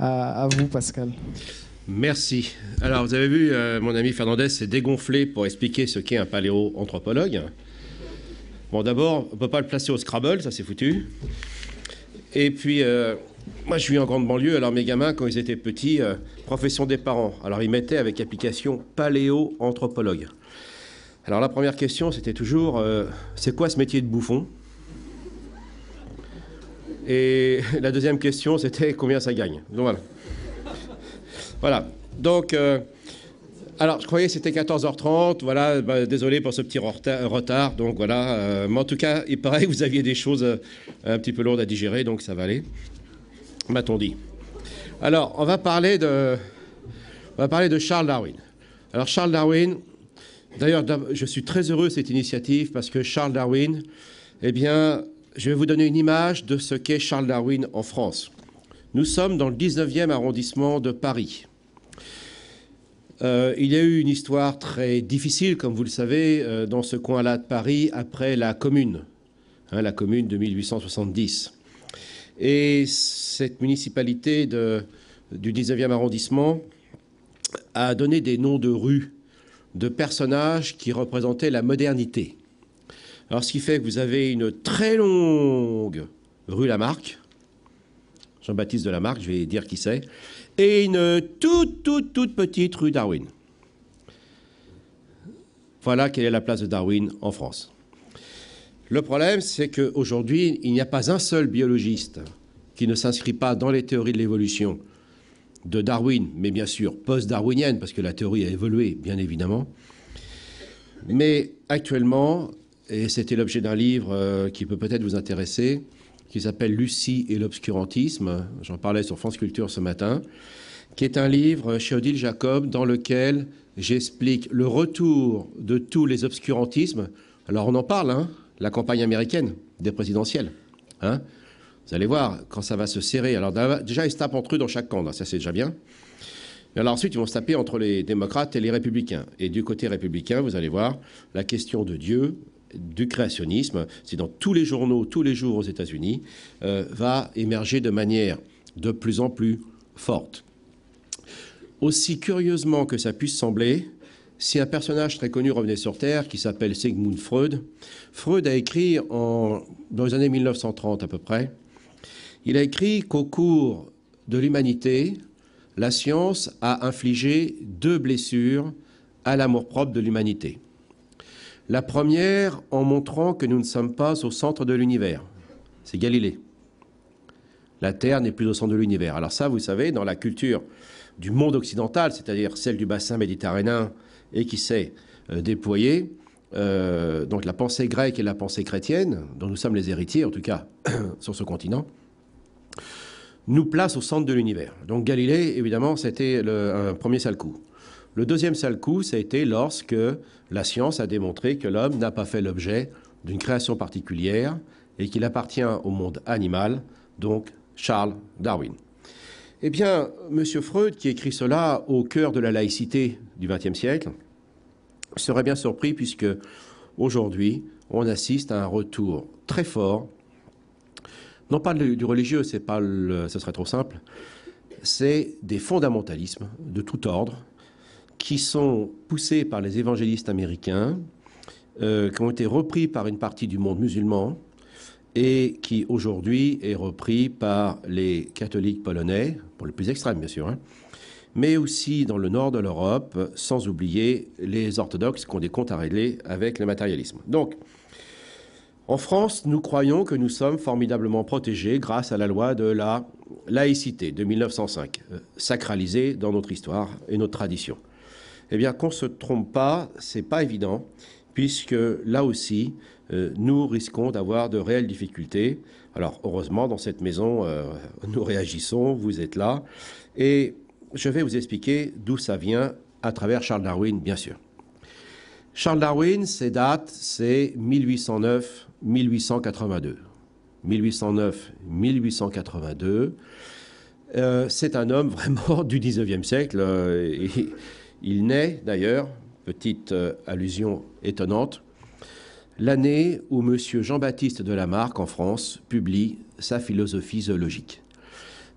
à, vous, Pascal. Merci. Alors, vous avez vu, euh, mon ami Fernandez s'est dégonflé pour expliquer ce qu'est un paléo-anthropologue. Bon, d'abord, on ne peut pas le placer au Scrabble, ça c'est foutu. Et puis, euh, moi je suis en grande banlieue, alors mes gamins, quand ils étaient petits, euh, profession des parents. Alors ils mettaient avec application paléo-anthropologue. Alors la première question, c'était toujours c'est quoi ce métier de bouffon et la deuxième question, c'était combien ça gagne. Donc voilà. voilà. Donc, euh, alors je croyais que c'était 14h30. Voilà, bah, désolé pour ce petit retard. Donc voilà. Euh, mais en tout cas, il paraît que vous aviez des choses euh, un petit peu lourdes à digérer, donc ça va aller. M'a-t-on dit. Alors, on va parler de, on va parler de Charles Darwin. Alors Charles Darwin, d'ailleurs, je suis très heureux de cette initiative parce que Charles Darwin, eh bien, je vais vous donner une image de ce qu'est Charles Darwin en France. Nous sommes dans le 19e arrondissement de Paris. Euh, il y a eu une histoire très difficile, comme vous le savez, euh, dans ce coin-là de Paris après la Commune, hein, la Commune de 1870. Et cette municipalité du 19e arrondissement a donné des noms de rues, de personnages qui représentaient la modernité. Alors, ce qui fait que vous avez une très longue rue Lamarck, Jean-Baptiste de Lamarck, je vais dire qui c'est, et une toute, toute, toute petite rue Darwin. Voilà quelle est la place de Darwin en France. Le problème, c'est qu'aujourd'hui, il n'y a pas un seul biologiste qui ne s'inscrit pas dans les théories de l'évolution de Darwin, mais bien sûr post-darwinienne, parce que la théorie a évolué, bien évidemment. Mais actuellement, et c'était l'objet d'un livre euh, qui peut peut-être vous intéresser, qui s'appelle Lucie et l'obscurantisme. J'en parlais sur France Culture ce matin, qui est un livre chez Odile Jacob dans lequel j'explique le retour de tous les obscurantismes. Alors on en parle, hein, la campagne américaine des présidentielles. Hein. Vous allez voir quand ça va se serrer. Alors déjà, ils se tapent entre eux dans chaque camp, ça c'est déjà bien. Mais alors ensuite, ils vont se taper entre les démocrates et les républicains. Et du côté républicain, vous allez voir, la question de Dieu, du créationnisme, c'est dans tous les journaux, tous les jours aux États-Unis, euh, va émerger de manière de plus en plus forte. Aussi curieusement que ça puisse sembler, si un personnage très connu revenait sur Terre, qui s'appelle Sigmund Freud, Freud a écrit dans les années 1930 à peu près, il a écrit qu'au cours de l'humanité, la science a infligé deux blessures à l'amour-propre de l'humanité. La première en montrant que nous ne sommes pas au centre de l'univers. C'est Galilée. La Terre n'est plus au centre de l'univers. Alors ça, vous savez, dans la culture du monde occidental, c'est-à-dire celle du bassin méditerranéen et qui s'est euh, déployée, euh, donc la pensée grecque et la pensée chrétienne, dont nous sommes les héritiers en tout cas sur ce continent, nous place au centre de l'univers. Donc Galilée, évidemment, c'était un premier sale coup. Le deuxième sale coup, ça a été lorsque la science a démontré que l'homme n'a pas fait l'objet d'une création particulière et qu'il appartient au monde animal, donc Charles Darwin. Eh bien, M. Freud, qui écrit cela au cœur de la laïcité du XXe siècle, serait bien surpris puisque aujourd'hui, on assiste à un retour très fort, non pas du religieux, pas ce serait trop simple, c'est des fondamentalismes de tout ordre, qui sont poussés par les évangélistes américains, euh, qui ont été repris par une partie du monde musulman et qui aujourd'hui est repris par les catholiques polonais, pour le plus extrême bien sûr, hein, mais aussi dans le nord de l'Europe, sans oublier les orthodoxes qui ont des comptes à régler avec le matérialisme. Donc, en France, nous croyons que nous sommes formidablement protégés grâce à la loi de la laïcité de 1905, euh, sacralisée dans notre histoire et notre tradition. Eh bien, qu'on ne se trompe pas, c'est pas évident, puisque là aussi, euh, nous risquons d'avoir de réelles difficultés. Alors, heureusement, dans cette maison, euh, nous réagissons, vous êtes là. Et je vais vous expliquer d'où ça vient à travers Charles Darwin, bien sûr. Charles Darwin, ses dates, c'est 1809-1882. 1809-1882. Euh, c'est un homme vraiment du 19e siècle. Il naît d'ailleurs, petite euh, allusion étonnante, l'année où M. Jean-Baptiste de Lamarck, en France, publie sa philosophie zoologique.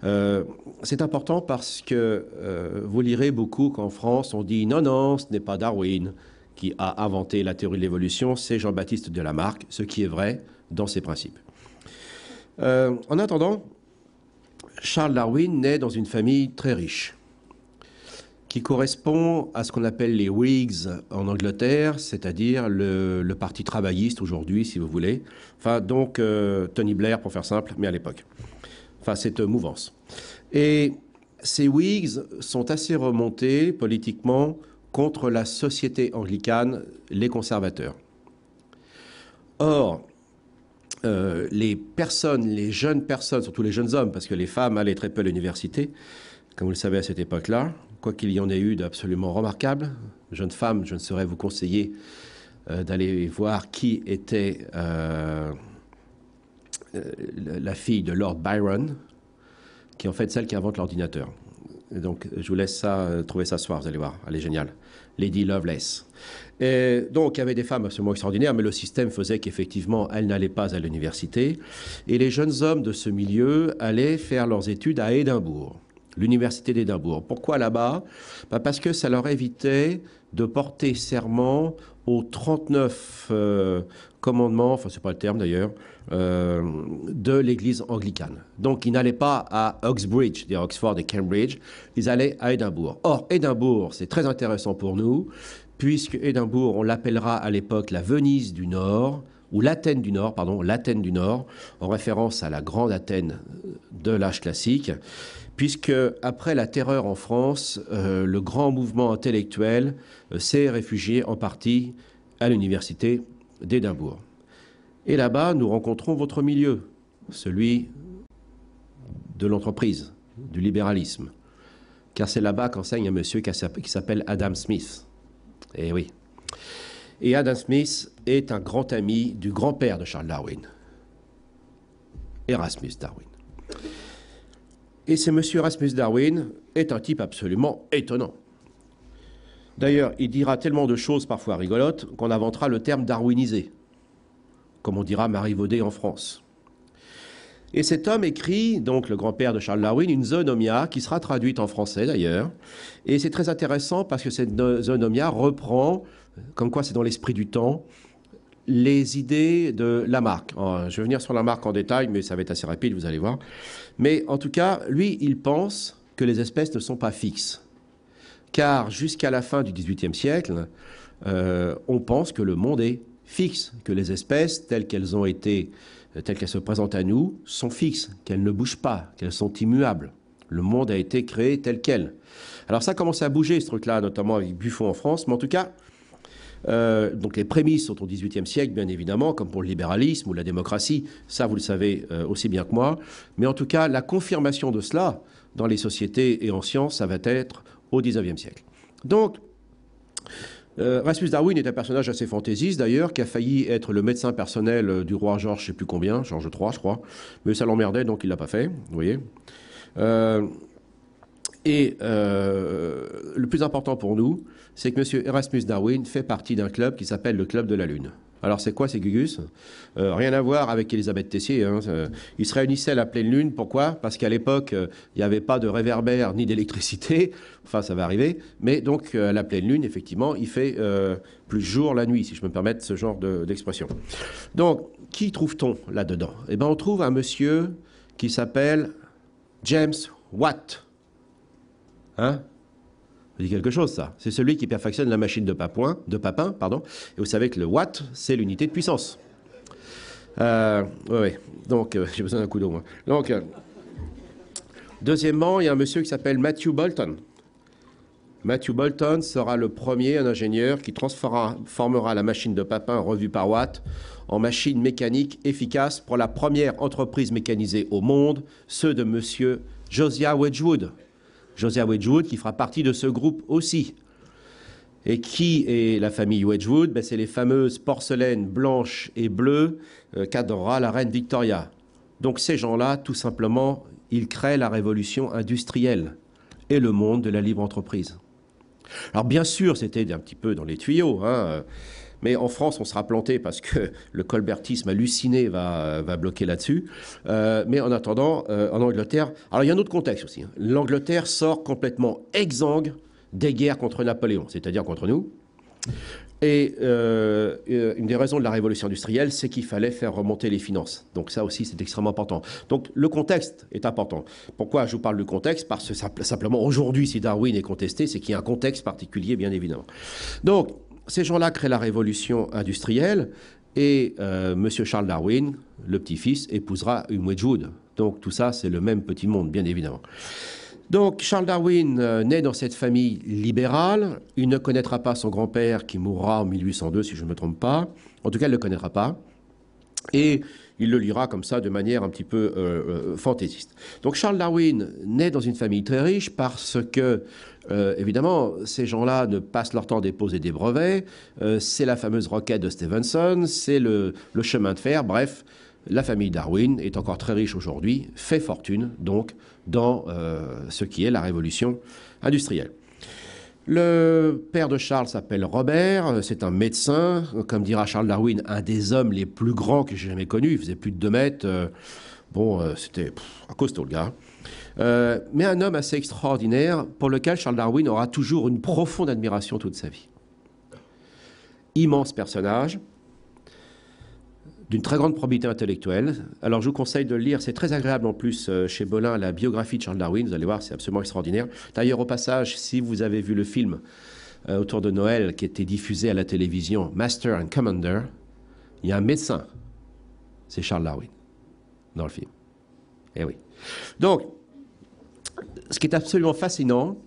Euh, c'est important parce que euh, vous lirez beaucoup qu'en France, on dit non, non, ce n'est pas Darwin qui a inventé la théorie de l'évolution, c'est Jean-Baptiste de ce qui est vrai dans ses principes. en attendant, Charles Darwin naît dans une famille très riche qui correspond à ce qu'on appelle les Whigs en Angleterre, c'est-à-dire le, parti travailliste aujourd'hui, si vous voulez. Enfin, donc euh, Tony Blair, pour faire simple, mais à l'époque. Enfin, cette mouvance. Et ces Whigs sont assez remontés politiquement contre la société anglicane, les conservateurs. Or, euh, les personnes, les jeunes personnes, surtout les jeunes hommes, parce que les femmes allaient très peu à l'université, comme vous le savez à cette époque-là, qu'il y en ait eu d'absolument remarquable, Jeune femme, je ne saurais vous conseiller euh, d'aller voir qui était euh, euh, la fille de Lord Byron, qui est en fait celle qui invente l'ordinateur. Donc, je vous laisse ça, trouver ça ce soir, vous allez voir, elle est géniale. Lady Lovelace. donc, il y avait des femmes absolument extraordinaires, mais le système faisait qu'effectivement, elles n'allaient pas à l'université. Et les jeunes hommes de ce milieu allaient faire leurs études à Édimbourg l'université d'Édimbourg. Pourquoi là-bas bah Parce que ça leur évitait de porter serment aux 39 euh, commandements, enfin c'est pas le terme d'ailleurs, euh, de l'église anglicane. Donc ils n'allaient pas à Oxbridge, des Oxford et Cambridge, ils allaient à Édimbourg. Or, Édimbourg, c'est très intéressant pour nous, puisque Édimbourg, on l'appellera à l'époque la Venise du Nord, ou l'Athènes du Nord, pardon, l'Athènes du Nord, en référence à la grande Athènes euh, de l'âge classique, puisque après la terreur en France, euh, le grand mouvement intellectuel euh, s'est réfugié en partie à l'université d'Édimbourg. Et là-bas, nous rencontrons votre milieu, celui de l'entreprise, du libéralisme. Car c'est là-bas qu'enseigne un monsieur qui s'appelle Adam Smith. Eh oui, et Adam Smith est un grand ami du grand-père de Charles Darwin, Erasmus Darwin. Et ce monsieur Erasmus Darwin est un type absolument étonnant. D'ailleurs, il dira tellement de choses parfois rigolotes qu'on inventera le terme darwinisé, comme on dira Marie Vaudet en France. Et cet homme écrit, donc le grand-père de Charles Darwin, une Zonomia qui sera traduite en français d'ailleurs. Et c'est très intéressant parce que cette Zonomia reprend comme quoi, c'est dans l'esprit du temps. Les idées de Lamarck. Oh, je vais venir sur Lamarck en détail, mais ça va être assez rapide, vous allez voir. Mais en tout cas, lui, il pense que les espèces ne sont pas fixes. Car jusqu'à la fin du XVIIIe siècle, euh, on pense que le monde est fixe, que les espèces telles qu'elles ont été, euh, telles qu'elles se présentent à nous, sont fixes, qu'elles ne bougent pas, qu'elles sont immuables. Le monde a été créé tel quel. Alors ça a commence à bouger ce truc-là, notamment avec Buffon en France, mais en tout cas, euh, donc les prémices sont au XVIIIe siècle, bien évidemment, comme pour le libéralisme ou la démocratie, ça vous le savez euh, aussi bien que moi. Mais en tout cas, la confirmation de cela dans les sociétés et en sciences ça va être au XIXe siècle. Donc, euh, Rasmus Darwin est un personnage assez fantaisiste d'ailleurs, qui a failli être le médecin personnel euh, du roi Georges, je sais plus combien, George III, je crois, mais ça l'emmerdait, donc il l'a pas fait, vous voyez. et le plus important pour nous, c'est que M. Erasmus Darwin fait partie d'un club qui s'appelle le Club de la Lune. Alors c'est quoi ces Gugus euh, Rien à voir avec Elisabeth Tessier. Hein. Euh, il Ils se réunissait à la pleine lune. Pourquoi Parce qu'à l'époque, euh, il n'y avait pas de réverbère ni d'électricité. Enfin, ça va arriver. Mais donc, à la pleine lune, effectivement, il fait plus jour la nuit, si je me permets ce genre d'expression. donc, qui trouve-t-on là-dedans Eh bien, on trouve un monsieur qui s'appelle James Watt. Hein ça quelque chose, ça. C'est celui qui perfectionne la machine de, de Papin. Pardon. Et vous savez que le watt, c'est l'unité de puissance. Euh, oui, donc euh, j'ai besoin d'un coup d'eau, moi. Euh, deuxièmement, il y a un monsieur qui s'appelle Matthew Bolton. Matthew Bolton sera le premier, ingénieur, qui transformera la machine de Papin revue par Watt en machine mécanique efficace pour la première entreprise mécanisée au monde, ceux de monsieur Josiah Wedgwood. Joseph Wedgwood, qui fera partie de ce groupe aussi. Et qui est la famille Wedgwood ben, C'est les fameuses porcelaines blanches et bleues euh, qu'adora la reine Victoria. Donc ces gens-là, tout simplement, ils créent la révolution industrielle et le monde de la libre entreprise. Alors bien sûr, c'était un petit peu dans les tuyaux. Hein. Euh, mais en France, on sera planté parce que le colbertisme halluciné va, va bloquer là-dessus. Euh, mais en attendant, euh, en Angleterre, alors il y a un autre contexte aussi. Hein. L'Angleterre sort complètement exsangue des guerres contre Napoléon, c'est-à-dire contre nous. Et euh, une des raisons de la révolution industrielle, c'est qu'il fallait faire remonter les finances. Donc ça aussi, c'est extrêmement important. Donc le contexte est important. Pourquoi je vous parle du contexte Parce que simplement, aujourd'hui, si Darwin est contesté, c'est qu'il y a un contexte particulier, bien évidemment. Donc, ces gens-là créent la révolution industrielle et M. Euh, Monsieur Charles Darwin, le petit-fils, épousera une Wedgwood. Donc tout ça, c'est le même petit monde, bien évidemment. Donc Charles Darwin euh, naît dans cette famille libérale. Il ne connaîtra pas son grand-père qui mourra en 1802, si je ne me trompe pas. En tout cas, il ne le connaîtra pas. Et il le lira comme ça de manière un petit peu euh, fantaisiste. Donc Charles Darwin naît dans une famille très riche parce que euh, évidemment, ces gens-là ne passent leur temps à déposer des brevets, euh, c'est la fameuse roquette de Stevenson, c'est le, chemin de fer, bref, la famille Darwin est encore très riche aujourd'hui, fait fortune donc dans euh, ce qui est la révolution industrielle. Le père de Charles s'appelle Robert, c'est un médecin, comme dira Charles Darwin, un des hommes les plus grands que j'ai jamais connus, il faisait plus de 2 mètres. Bon, c'était un costaud le gars. Euh, mais un homme assez extraordinaire pour lequel Charles Darwin aura toujours une profonde admiration toute sa vie. Immense personnage, d'une très grande probité intellectuelle. Alors je vous conseille de le lire, c'est très agréable en plus euh, chez Bolin, la biographie de Charles Darwin, vous allez voir, c'est absolument extraordinaire. D'ailleurs au passage, si vous avez vu le film euh, autour de Noël qui était diffusé à la télévision, Master and Commander, il y a un médecin, c'est Charles Darwin, dans le film. Eh oui. Donc, ce qui est absolument fascinant,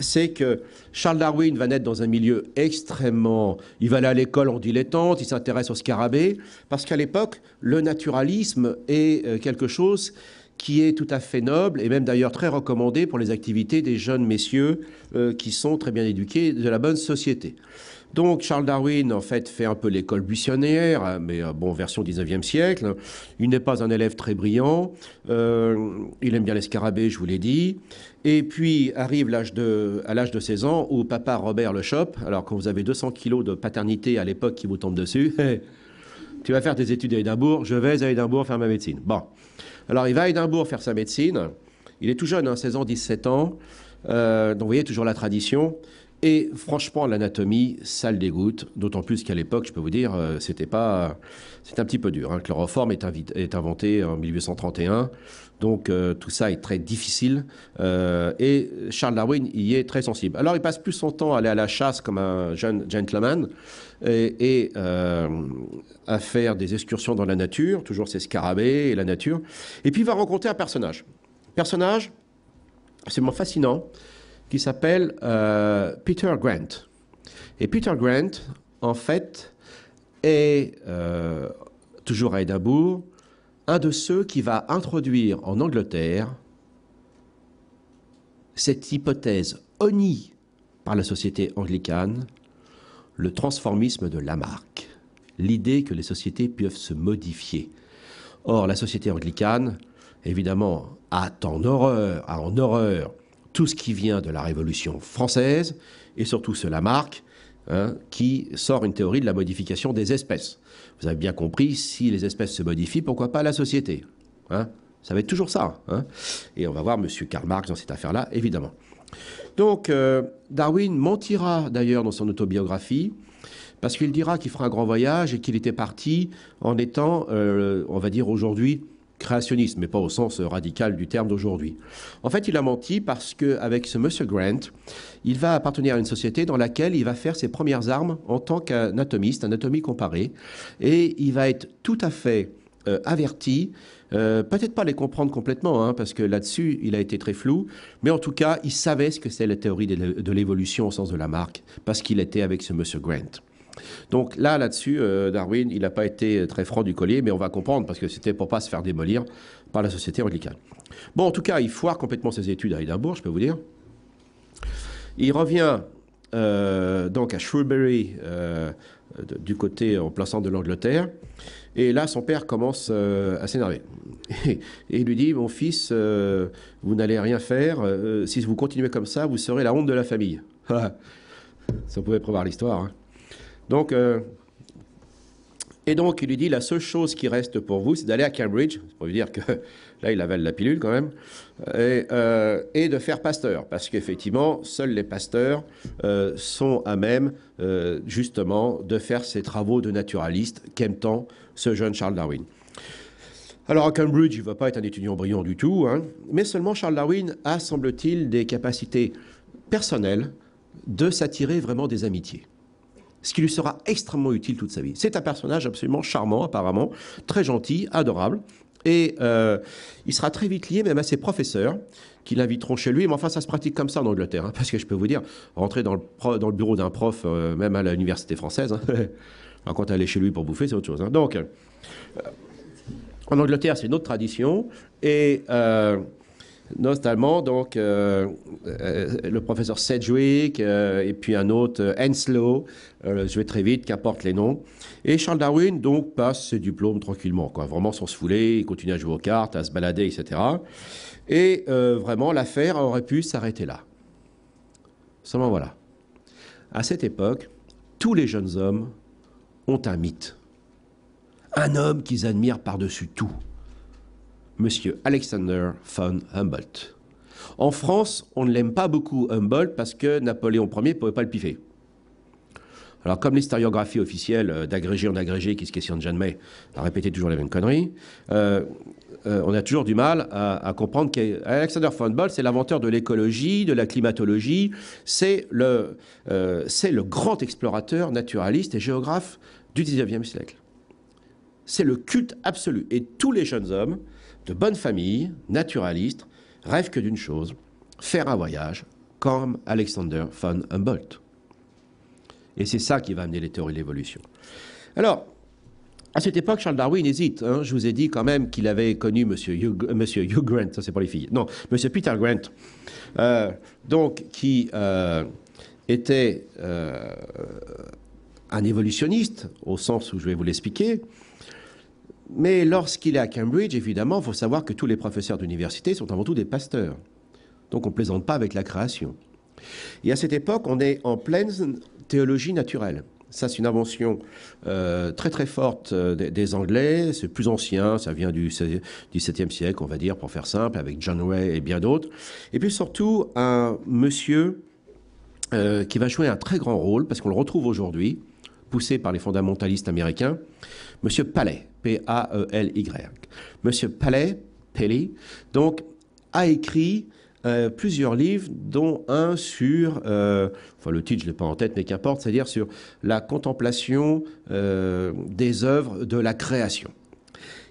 c'est que Charles Darwin va naître dans un milieu extrêmement... Il va aller à l'école en dilettante, il s'intéresse aux scarabées, parce qu'à l'époque, le naturalisme est euh, quelque chose qui est tout à fait noble et même d'ailleurs très recommandé pour les activités des jeunes messieurs euh, qui sont très bien éduqués de la bonne société. Donc Charles Darwin, en fait, fait un peu l'école buissonnière, hein, mais euh, bon, version 19e siècle. Il n'est pas un élève très brillant. Euh, il aime bien les scarabées, je vous l'ai dit. Et puis arrive de, à l'âge de 16 ans où papa Robert le chope. Alors quand vous avez 200 kilos de paternité à l'époque qui vous tombe dessus, tu vas faire tes études à Édimbourg, je vais à Édimbourg faire ma médecine. Bon. Alors il va à Édimbourg faire sa médecine. Il est tout jeune, 16 hein, ans, 17 ans. Euh, donc vous voyez toujours la tradition. Et franchement, l'anatomie, ça le dégoûte, d'autant plus qu'à l'époque, je peux vous dire, euh, c'était pas, c'est un petit peu dur. Hein. Le chloroforme est, est, inventé en 1831, donc euh, tout ça est très difficile. Euh, et Charles Darwin y est très sensible. Alors, il passe plus son temps à aller à la chasse comme un jeune gentleman et, à faire des excursions dans la nature, toujours ses scarabées et la nature. Et puis, il va rencontrer un personnage. Personnage, c'est fascinant qui s'appelle euh, Peter Grant. Et Peter Grant, en fait, est euh, toujours à Édimbourg, un de ceux qui va introduire en Angleterre cette hypothèse honnie par la société anglicane, le transformisme de Lamarck, l'idée que les sociétés peuvent se modifier. Or, la société anglicane, évidemment, a en horreur, a en horreur tout ce qui vient de la Révolution française, et surtout ce Lamarck, hein, qui sort une théorie de la modification des espèces. Vous avez bien compris, si les espèces se modifient, pourquoi pas la société hein. Ça va être toujours ça. Hein. et on va voir M. Karl Marx dans cette affaire-là, évidemment. Donc, euh, Darwin mentira d'ailleurs dans son autobiographie, parce qu'il dira qu'il fera un grand voyage et qu'il était parti en étant, euh, on va dire aujourd'hui, créationniste, mais pas au sens radical du terme d'aujourd'hui. En fait, il a menti parce que avec ce monsieur Grant, il va appartenir à une société dans laquelle il va faire ses premières armes en tant qu'anatomiste, anatomie comparée, et il va être tout à fait euh, averti. Euh, peut-être pas les comprendre complètement, hein, parce que là-dessus, il a été très flou, mais en tout cas, il savait ce que c'est la théorie de l'évolution au sens de la marque, parce qu'il était avec ce monsieur Grant. Donc là, là-dessus, euh, Darwin, il n'a pas été très franc du collier, mais on va comprendre parce que c'était pour pas se faire démolir par la société anglicane. Bon, en tout cas, il foire complètement ses études à Edinburgh, je peux vous dire. Il revient euh, donc à Shrewsbury, euh, du côté en plein centre de l'Angleterre. Et là, son père commence à s'énerver. Et, il lui dit, mon fils, vous n'allez rien faire. si vous continuez comme ça, vous serez la honte de la famille. Ça pouvait prévoir l'histoire. Hein. Donc, euh, et donc, il lui dit, la seule chose qui reste pour vous, c'est d'aller à Cambridge, pour lui dire que là, il avale la pilule quand même, euh, et, de faire pasteur, parce qu'effectivement, seuls les pasteurs euh, sont à même, justement, de faire ces travaux de naturaliste qu'aime tant ce jeune Charles Darwin. Alors à Cambridge, il ne va pas être un étudiant brillant du tout, hein. mais seulement Charles Darwin a, semble-t-il, des capacités personnelles de s'attirer vraiment des amitiés ce qui lui sera extrêmement utile toute sa vie. C'est un personnage absolument charmant, apparemment, très gentil, adorable. Et euh, il sera très vite lié même à ses professeurs qui l'inviteront chez lui. Mais enfin, ça se pratique comme ça en Angleterre. Hein, parce que je peux vous dire, rentrer dans le, dans le bureau d'un prof, euh, même à l'université française, hein, quand aller chez lui pour bouffer, c'est autre chose. Hein. Donc, euh, en Angleterre, c'est une autre tradition. Et notamment donc euh, euh, le professeur Sedgwick euh, et puis un autre Henslow, je vais très vite, qu'importe les noms. Et Charles Darwin donc passe ses diplômes tranquillement, quoi, vraiment sans se fouler, il continue à jouer aux cartes, à se balader, etc. Et vraiment l'affaire aurait pu s'arrêter là. Seulement voilà. À cette époque, tous les jeunes hommes ont un mythe. Un homme qu'ils admirent par-dessus tout. Monsieur Alexander von Humboldt. En France, on ne l'aime pas beaucoup Humboldt parce que Napoléon Ier ne pouvait pas le piffer. Alors, comme l'historiographie officielle euh, d'agrégé en agrégé qui se questionne jamais a répété toujours les mêmes conneries, euh, euh, on a toujours du mal à, comprendre qu'Alexander von Humboldt, c'est l'inventeur de l'écologie, de la climatologie, c'est le, le grand explorateur, naturaliste et géographe du XIXe siècle. C'est le culte absolu. Et tous les jeunes hommes, de bonne famille, naturaliste, rêve que d'une chose, faire un voyage comme Alexander von Humboldt. Et c'est ça qui va amener les théories de l'évolution. Alors, à cette époque, Charles Darwin hésite. Hein. Je vous ai dit quand même qu'il avait connu M. Hugh, Grant, ça c'est pour les filles, non, M. Peter Grant, euh, donc qui euh, était euh, un évolutionniste, au sens où je vais vous l'expliquer, mais lorsqu'il est à Cambridge, évidemment, il faut savoir que tous les professeurs d'université sont avant tout des pasteurs. Donc on ne plaisante pas avec la création. Et à cette époque, on est en pleine théologie naturelle. Ça, c'est une invention euh, très très forte euh, des, Anglais. C'est plus ancien, ça vient du 17e siècle, on va dire, pour faire simple, avec John Way et bien d'autres. Et puis surtout, un monsieur euh, qui va jouer un très grand rôle, parce qu'on le retrouve aujourd'hui, poussé par les fondamentalistes américains, Monsieur Palais, P-A-E-L-Y. Monsieur Palais, Pelly, donc, a écrit euh, plusieurs livres, dont un sur, euh, enfin le titre je ne l'ai pas en tête, mais qu'importe, c'est-à-dire sur la contemplation euh, des œuvres de la création.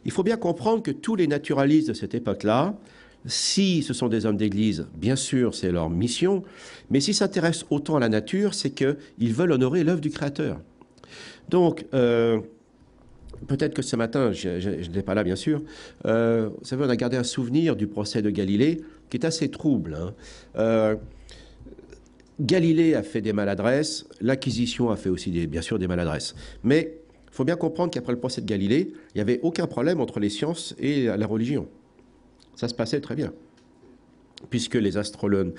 Il faut bien comprendre que tous les naturalistes de cette époque-là, si ce sont des hommes d'église, bien sûr, c'est leur mission, mais s'ils s'intéressent autant à la nature, c'est qu'ils veulent honorer l'œuvre du Créateur. Donc, Peut-être que ce matin, je n'étais pas là bien sûr, euh, vous savez, on a gardé un souvenir du procès de Galilée qui est assez trouble. Hein. Euh, Galilée a fait des maladresses, l'Acquisition a fait aussi des, bien sûr des maladresses. Mais il faut bien comprendre qu'après le procès de Galilée, il n'y avait aucun problème entre les sciences et la religion. Ça se passait très bien puisque les astronomes,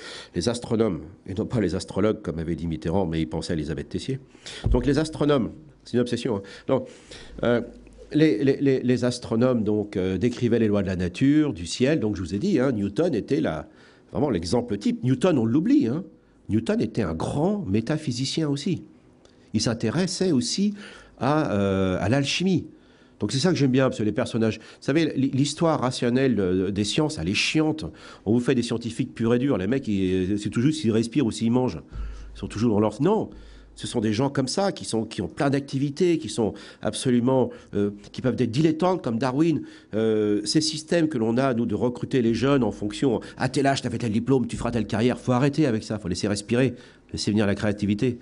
et non pas les astrologues, comme avait dit Mitterrand, mais il pensait à Elisabeth Tessier, donc les astronomes, c'est une obsession, hein. euh, les, astronomes donc euh, décrivaient les lois de la nature, du ciel, donc je vous ai dit, hein, Newton était la, vraiment l'exemple type. Newton, on l'oublie, hein. Newton était un grand métaphysicien aussi. Il s'intéressait aussi à euh, l'alchimie. Donc c'est ça que j'aime bien, parce que les personnages... Vous savez, l'histoire rationnelle des sciences, elle est chiante. On vous fait des scientifiques purs et durs. Les mecs, c'est toujours s'ils respirent ou s'ils mangent. Ils sont toujours dans leur... Non ce sont des gens comme ça qui sont qui ont plein d'activités, qui sont absolument euh, qui peuvent être dilettantes comme Darwin. Euh, ces systèmes que l'on a nous de recruter les jeunes en fonction à ah, tel âge, tu fait tel diplôme, tu feras telle carrière. Faut arrêter avec ça, faut laisser respirer, laisser venir la créativité.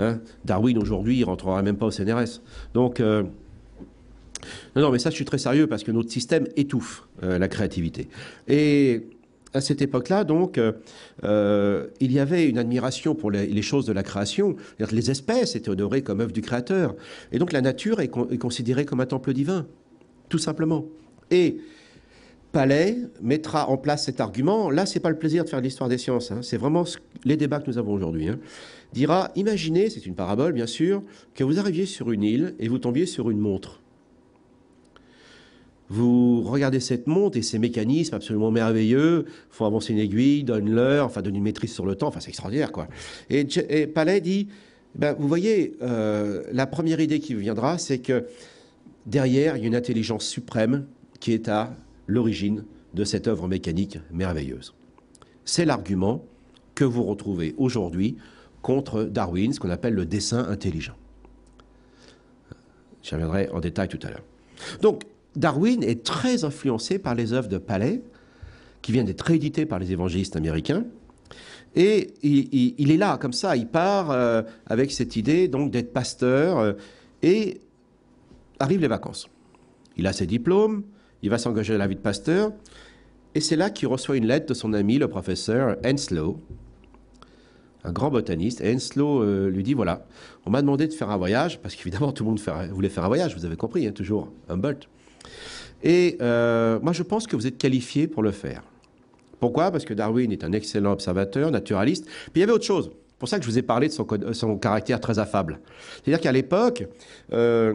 Hein Darwin aujourd'hui, il rentrera même pas au CNRS. Donc euh, non, non, mais ça, je suis très sérieux parce que notre système étouffe euh, la créativité. Et à cette époque-là, donc, euh, euh, il y avait une admiration pour les, choses de la création. Les espèces étaient honorées comme œuvres du Créateur. Et donc, la nature est, considérée comme un temple divin, tout simplement. Et Palais mettra en place cet argument. Là, ce n'est pas le plaisir de faire l'histoire des sciences. Hein. C'est vraiment les débats que nous avons aujourd'hui. Hein. Dira, imaginez, c'est une parabole bien sûr, que vous arriviez sur une île et vous tombiez sur une montre. Vous regardez cette montre et ces mécanismes absolument merveilleux. Faut avancer une aiguille, donne l'heure, enfin donne une maîtrise sur le temps. Enfin, c'est extraordinaire, quoi. Et, Palais dit, ben, vous voyez, euh, la première idée qui vous viendra, c'est que derrière, il y a une intelligence suprême qui est à l'origine de cette œuvre mécanique merveilleuse. C'est l'argument que vous retrouvez aujourd'hui contre Darwin, ce qu'on appelle le dessin intelligent. J'y reviendrai en détail tout à l'heure. Donc, Darwin est très influencé par les œuvres de Palais, qui viennent d'être rééditées par les évangélistes américains. Et il, est là, comme ça, il part euh, avec cette idée donc d'être pasteur. Euh, et arrivent les vacances. Il a ses diplômes, il va s'engager à la vie de pasteur. Et c'est là qu'il reçoit une lettre de son ami, le professeur Henslow, un grand botaniste. Et Henslow euh, lui dit Voilà, on m'a demandé de faire un voyage, parce qu'évidemment, tout le monde voulait faire un voyage, vous avez compris, hein, toujours Humboldt. Et euh, moi, je pense que vous êtes qualifié pour le faire. Pourquoi Parce que Darwin est un excellent observateur, naturaliste. Puis il y avait autre chose. C'est pour ça que je vous ai parlé de son, caractère très affable. C'est-à-dire qu'à l'époque, euh,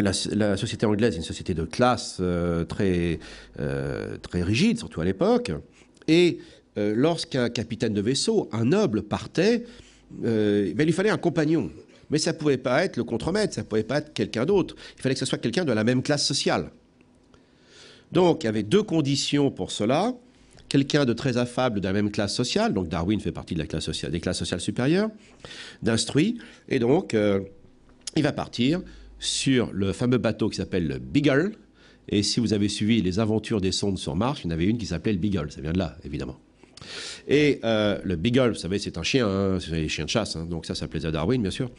la, société anglaise est une société de classe euh, très, très rigide, surtout à l'époque. Et lorsqu'un capitaine de vaisseau, un noble, partait, ben, il lui fallait un compagnon mais ça ne pouvait pas être le contremaître, ça ne pouvait pas être quelqu'un d'autre. Il fallait que ce soit quelqu'un de la même classe sociale. Donc, il y avait deux conditions pour cela. Quelqu'un de très affable de la même classe sociale, donc Darwin fait partie de la classe sociale, des classes sociales supérieures, d'instruit, et donc euh, il va partir sur le fameux bateau qui s'appelle le Beagle. Et si vous avez suivi les aventures des sondes sur Mars, il y en avait une qui s'appelait le Beagle, ça vient de là, évidemment. Et euh, le beagle, vous savez, c'est un chien, hein, c'est les chiens de chasse, hein, donc ça, ça plaisait à Darwin, bien sûr.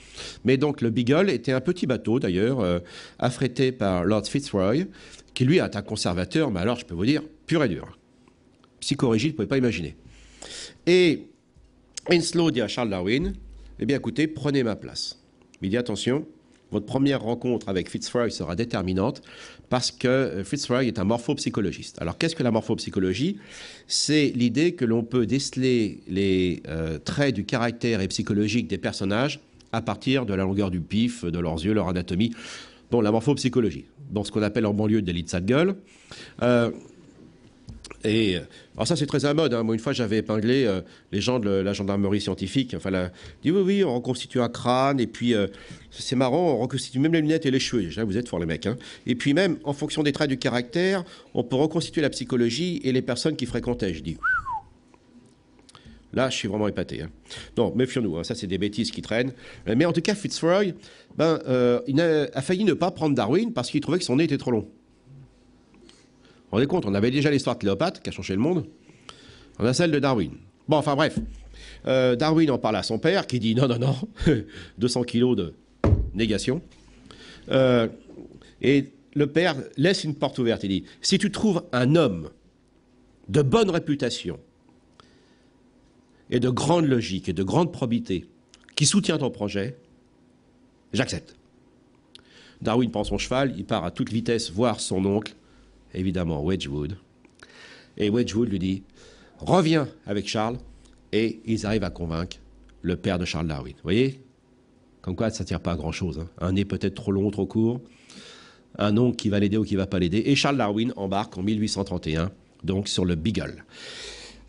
Mais donc le beagle était un petit bateau, d'ailleurs, euh, affrété par Lord Fitzroy, qui lui est un conservateur, mais alors je peux vous dire, pur et dur. Psychorigide, vous ne pouvez pas imaginer. Et Henslow dit à Charles Darwin, eh bien écoutez, prenez ma place. Il dit attention, votre première rencontre avec Fitzroy sera déterminante parce que euh, Fitzroy est un morphopsychologiste. Alors qu'est-ce que la morphopsychologie C'est l'idée que l'on peut déceler les euh, traits du caractère et psychologique des personnages à partir de la longueur du pif, de leurs yeux, leur anatomie. Bon, la morphopsychologie, dans ce qu'on appelle en banlieue de l'élite de gueule. Euh, et euh, alors ça c'est très à mode. Hein. Moi une fois j'avais épinglé euh, les gens de la gendarmerie scientifique. Enfin la, dit oui oui on reconstitue un crâne et puis euh, c'est marrant on reconstitue même les lunettes et les cheveux. Ah, vous êtes fort, les mecs. Hein. Et puis même en fonction des traits du caractère on peut reconstituer la psychologie et les personnes qui fréquentaient. Je dis là je suis vraiment épaté. Hein. Non méfions-nous ça c'est des bêtises qui traînent. Mais en tout cas Fitzroy ben il a, failli ne pas prendre Darwin parce qu'il trouvait que son nez était trop long. Vous rendez compte, on avait déjà l'histoire de Cléopâtre qui a changé le monde. On a celle de Darwin. Bon, enfin bref. Euh, Darwin en parle à son père qui dit non, non, non, 200 kilos de négation. Euh, et le père laisse une porte ouverte. Il dit si tu trouves un homme de bonne réputation et de grande logique et de grande probité qui soutient ton projet, j'accepte. Darwin prend son cheval, il part à toute vitesse voir son oncle évidemment Wedgwood. Et Wedgwood lui dit Reviens avec Charles. Et ils arrivent à convaincre le père de Charles Darwin. Vous voyez Comme quoi, ça ne tire pas à grand-chose. Hein. Un nez peut-être trop long, trop court. Un oncle qui va l'aider ou qui ne va pas l'aider. Et Charles Darwin embarque en 1831, donc sur le Beagle.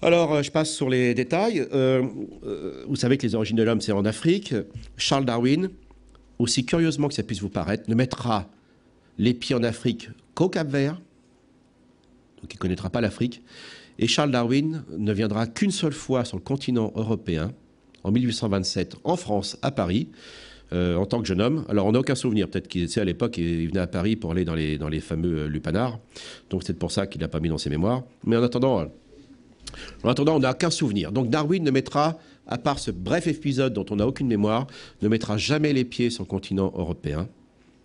Alors, euh, je passe sur les détails. Euh, euh, vous savez que les origines de l'homme, c'est en Afrique. Charles Darwin, aussi curieusement que ça puisse vous paraître, ne mettra les pieds en Afrique qu'au Cap Vert, donc il ne connaîtra pas l'Afrique. Et Charles Darwin ne viendra qu'une seule fois sur le continent européen, en 1827, en France, à Paris, euh, en tant que jeune homme. Alors, on n'a aucun souvenir. Peut-être qu'il était à l'époque, il venait à Paris pour aller dans les, dans les fameux euh, lupanards. Donc, c'est pour ça qu'il n'a pas mis dans ses mémoires. Mais en attendant, euh, en attendant on n'a qu'un souvenir. Donc, Darwin ne mettra, à part ce bref épisode dont on n'a aucune mémoire, ne mettra jamais les pieds sur le continent européen,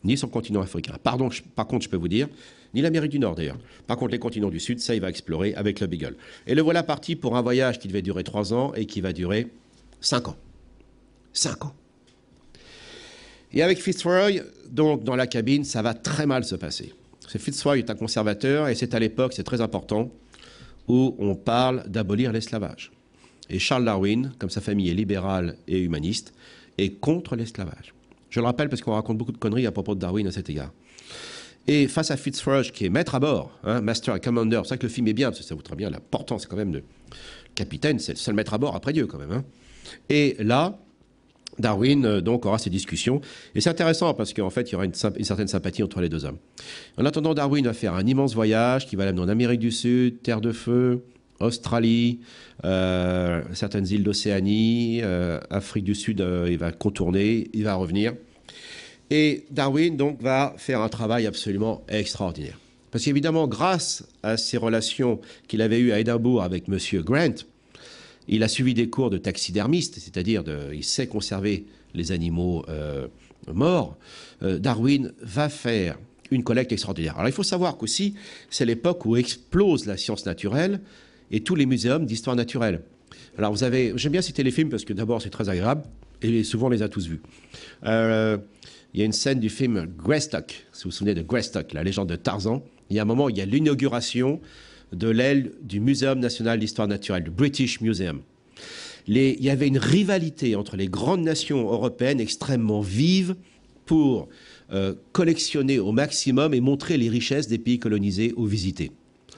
ni sur le continent africain. Pardon, par contre, je peux vous dire, ni l'Amérique du Nord d'ailleurs. Par contre, les continents du Sud, ça, il va explorer avec le Beagle. Et le voilà parti pour un voyage qui devait durer trois ans et qui va durer cinq ans. 5 ans. Et avec Fitzroy, donc dans la cabine, ça va très mal se passer. Ce Fitzroy est un conservateur et c'est à l'époque, c'est très important, où on parle d'abolir l'esclavage. Et Charles Darwin, comme sa famille est libérale et humaniste, est contre l'esclavage. Je le rappelle parce qu'on raconte beaucoup de conneries à propos de Darwin à cet égard. Et face à Fitzroy, qui est maître à bord, hein, master et commander, c'est ça que le film est bien, parce que ça vous très bien l'importance quand même de capitaine, c'est le seul maître à bord après Dieu quand même. Hein. Et là, Darwin euh, donc aura ses discussions. Et c'est intéressant parce qu'en fait, il y aura une, certaine sympathie entre les deux hommes. En attendant, Darwin va faire un immense voyage qui va l'amener en Amérique du Sud, Terre de Feu, Australie, euh, certaines îles d'Océanie, euh, Afrique du Sud, il va contourner, il va revenir. Et Darwin, donc, va faire un travail absolument extraordinaire. Parce qu'évidemment, grâce à ses relations qu'il avait eues à Édimbourg avec M. Grant, il a suivi des cours de taxidermiste, c'est-à-dire il sait conserver les animaux euh, morts. Euh, Darwin va faire une collecte extraordinaire. Alors il faut savoir qu'aussi, c'est l'époque où explose la science naturelle et tous les muséums d'histoire naturelle. Alors vous avez, j'aime bien citer les films parce que d'abord c'est très agréable et souvent on les a tous vus. Euh, il y a une scène du film Greystock, si vous vous souvenez de Greystock, la légende de Tarzan. Il y a un moment, il y a l'inauguration de l'aile du Muséum national d'histoire naturelle, le British Museum. il y avait une rivalité entre les grandes nations européennes extrêmement vives pour euh, collectionner au maximum et montrer les richesses des pays colonisés ou visités.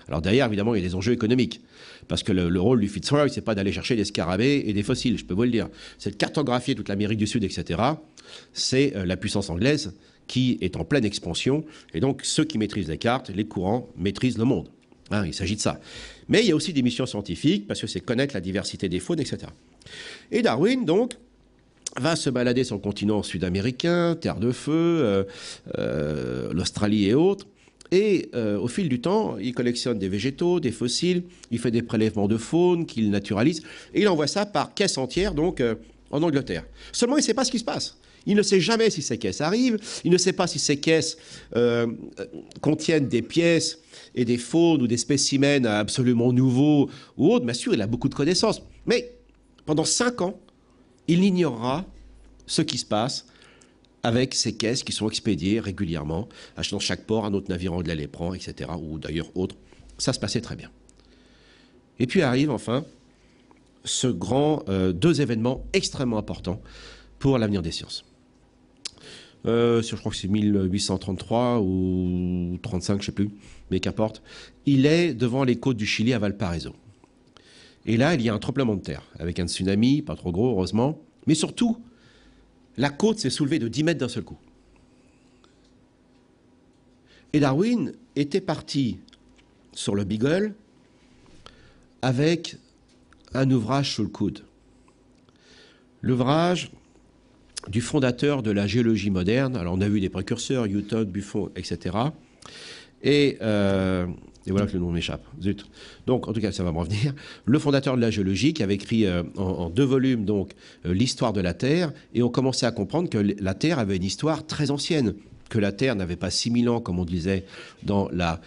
Alors derrière, évidemment, il y a des enjeux économiques. Parce que le, rôle du Fitzroy, c'est pas d'aller chercher des scarabées et des fossiles, je peux vous le dire. C'est de cartographier toute l'Amérique du Sud, etc c'est euh, la puissance anglaise qui est en pleine expansion. Et donc, ceux qui maîtrisent les cartes, les courants, maîtrisent le monde. Hein, il s'agit de ça. Mais il y a aussi des missions scientifiques, parce que c'est connaître la diversité des faunes, etc. Et Darwin, donc, va se balader sur le continent sud-américain, Terre de Feu, euh, euh, l'Australie et autres. Et au fil du temps, il collectionne des végétaux, des fossiles, il fait des prélèvements de faune qu'il naturalise, et il envoie ça par caisse entière, donc en Angleterre. Seulement, il ne sait pas ce qui se passe. Il ne sait jamais si ces caisses arrivent, il ne sait pas si ces caisses euh, euh, contiennent des pièces et des faunes ou des spécimens absolument nouveaux ou autres. Bien sûr, il a beaucoup de connaissances. Mais pendant cinq ans, il ignorera ce qui se passe avec ces caisses qui sont expédiées régulièrement, achetant chaque port un autre navire anglais les prend, etc. Ou d'ailleurs autre. Ça se passait très bien. Et puis arrive enfin ce grand, euh, deux événements extrêmement importants pour l'avenir des sciences. Euh, je crois que c'est 1833 ou 35, je sais plus, mais qu'importe. Il est devant les côtes du Chili à Valparaiso. Et là, il y a un tremblement de terre, avec un tsunami, pas trop gros, heureusement. Mais surtout, la côte s'est soulevée de 10 mètres d'un seul coup. Et Darwin était parti sur le Beagle avec un ouvrage sur le coude. L'ouvrage du fondateur de la géologie moderne. Alors on a vu des précurseurs, Newton, Buffon, etc. Euh, et, voilà que le nom m'échappe. Zut. Donc en tout cas, ça va me revenir. Le fondateur de la géologie qui avait écrit euh, en, deux volumes donc euh, l'histoire de la Terre et on commençait à comprendre que la Terre avait une histoire très ancienne que la Terre n'avait pas 6000 ans, comme on disait dans la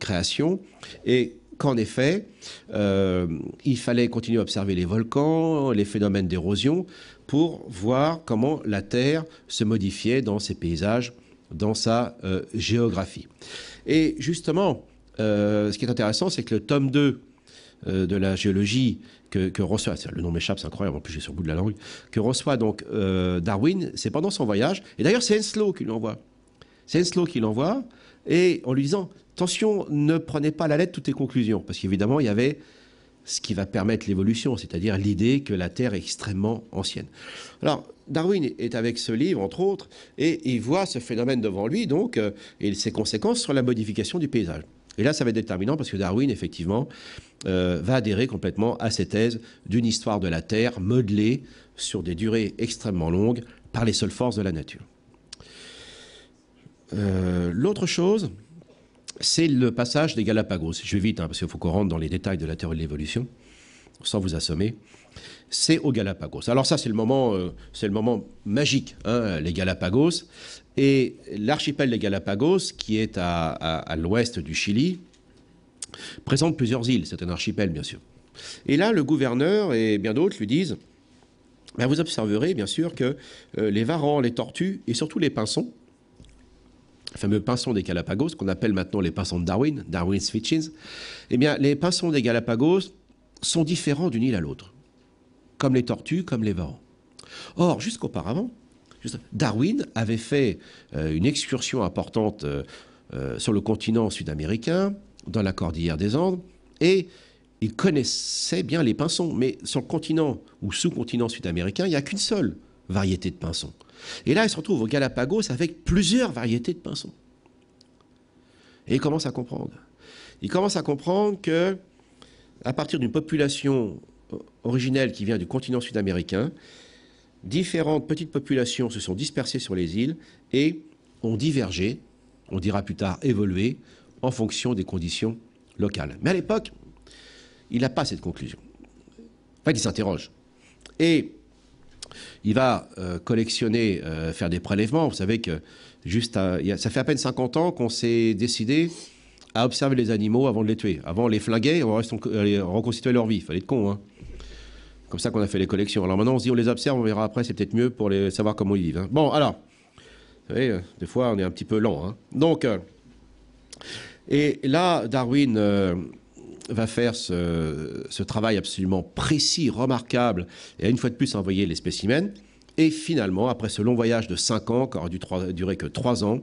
création, et qu'en effet, il fallait continuer à observer les volcans, les phénomènes d'érosion, pour voir comment la Terre se modifiait dans ses paysages, dans sa euh, géographie. Et justement, euh, ce qui est intéressant, c'est que le tome 2 euh, de la géologie que, reçoit, le nom m'échappe, c'est incroyable, en plus j'ai sur le bout de la langue, que reçoit donc Darwin, c'est pendant son voyage, et d'ailleurs c'est Henslow qui l'envoie. C'est Henslow qui l'envoie, et en lui disant, attention, ne prenez pas à la lettre toutes les conclusions, parce qu'évidemment, il y avait ce qui va permettre l'évolution, c'est-à-dire l'idée que la Terre est extrêmement ancienne. Alors, Darwin est avec ce livre, entre autres, et il voit ce phénomène devant lui, donc, euh, et ses conséquences sur la modification du paysage. Et là, ça va être déterminant parce que Darwin, effectivement, euh, va adhérer complètement à cette thèse d'une histoire de la Terre modelée sur des durées extrêmement longues par les seules forces de la nature. Euh, l'autre chose, c'est le passage des Galapagos. Je vais vite, hein, parce qu'il faut qu'on rentre dans les détails de la théorie de l'évolution, sans vous assommer. C'est aux Galapagos. Alors ça, c'est le moment, euh, c'est le moment magique, hein, les Galapagos. Et l'archipel des Galapagos, qui est à, l'ouest du Chili, présente plusieurs îles. C'est un archipel, bien sûr. Et là, le gouverneur et bien d'autres lui disent, ben, vous observerez, bien sûr, que euh, les varans, les tortues et surtout les pinsons les fameux pinsons des Galapagos, qu'on appelle maintenant les pinsons de Darwin, Darwin's Fitchings, eh bien, les pinsons des Galapagos sont différents d'une île à l'autre, comme les tortues, comme les vents. Or, jusqu'auparavant, Darwin avait fait euh, une excursion importante euh, euh, sur le continent sud-américain, dans la cordillère des Andes, et il connaissait bien les pinsons, mais sur le continent ou sous-continent sud-américain, il n'y a qu'une seule variétés de pinsons. Et là, il se retrouve au Galapagos avec plusieurs variétés de pinsons. Et il commence à comprendre. Il commence à comprendre que, à partir d'une population euh, originelle qui vient du continent sud-américain, différentes petites populations se sont dispersées sur les îles et ont divergé, on dira plus tard évolué, en fonction des conditions locales. Mais à l'époque, il n'a pas cette conclusion. Pas il s'interroge. Et il va euh, collectionner, euh, faire des prélèvements. Vous savez que juste ça fait à peine 50 ans qu'on s'est décidé à observer les animaux avant de les tuer. Avant, on les flinguait, on, reste, leur vie. Fallait être con, hein. Comme ça qu'on a fait les collections. Alors maintenant, on se dit, on les observe, on verra après, c'est peut-être mieux pour les, savoir comment ils vivent. Hein. Bon, alors, vous savez, euh, des fois, on est un petit peu lent. Hein. Donc, et là, Darwin va faire ce, travail absolument précis, remarquable, et une fois de plus envoyer les spécimens. Et finalement, après ce long voyage de 5 ans, qui aurait dû durer que 3 ans,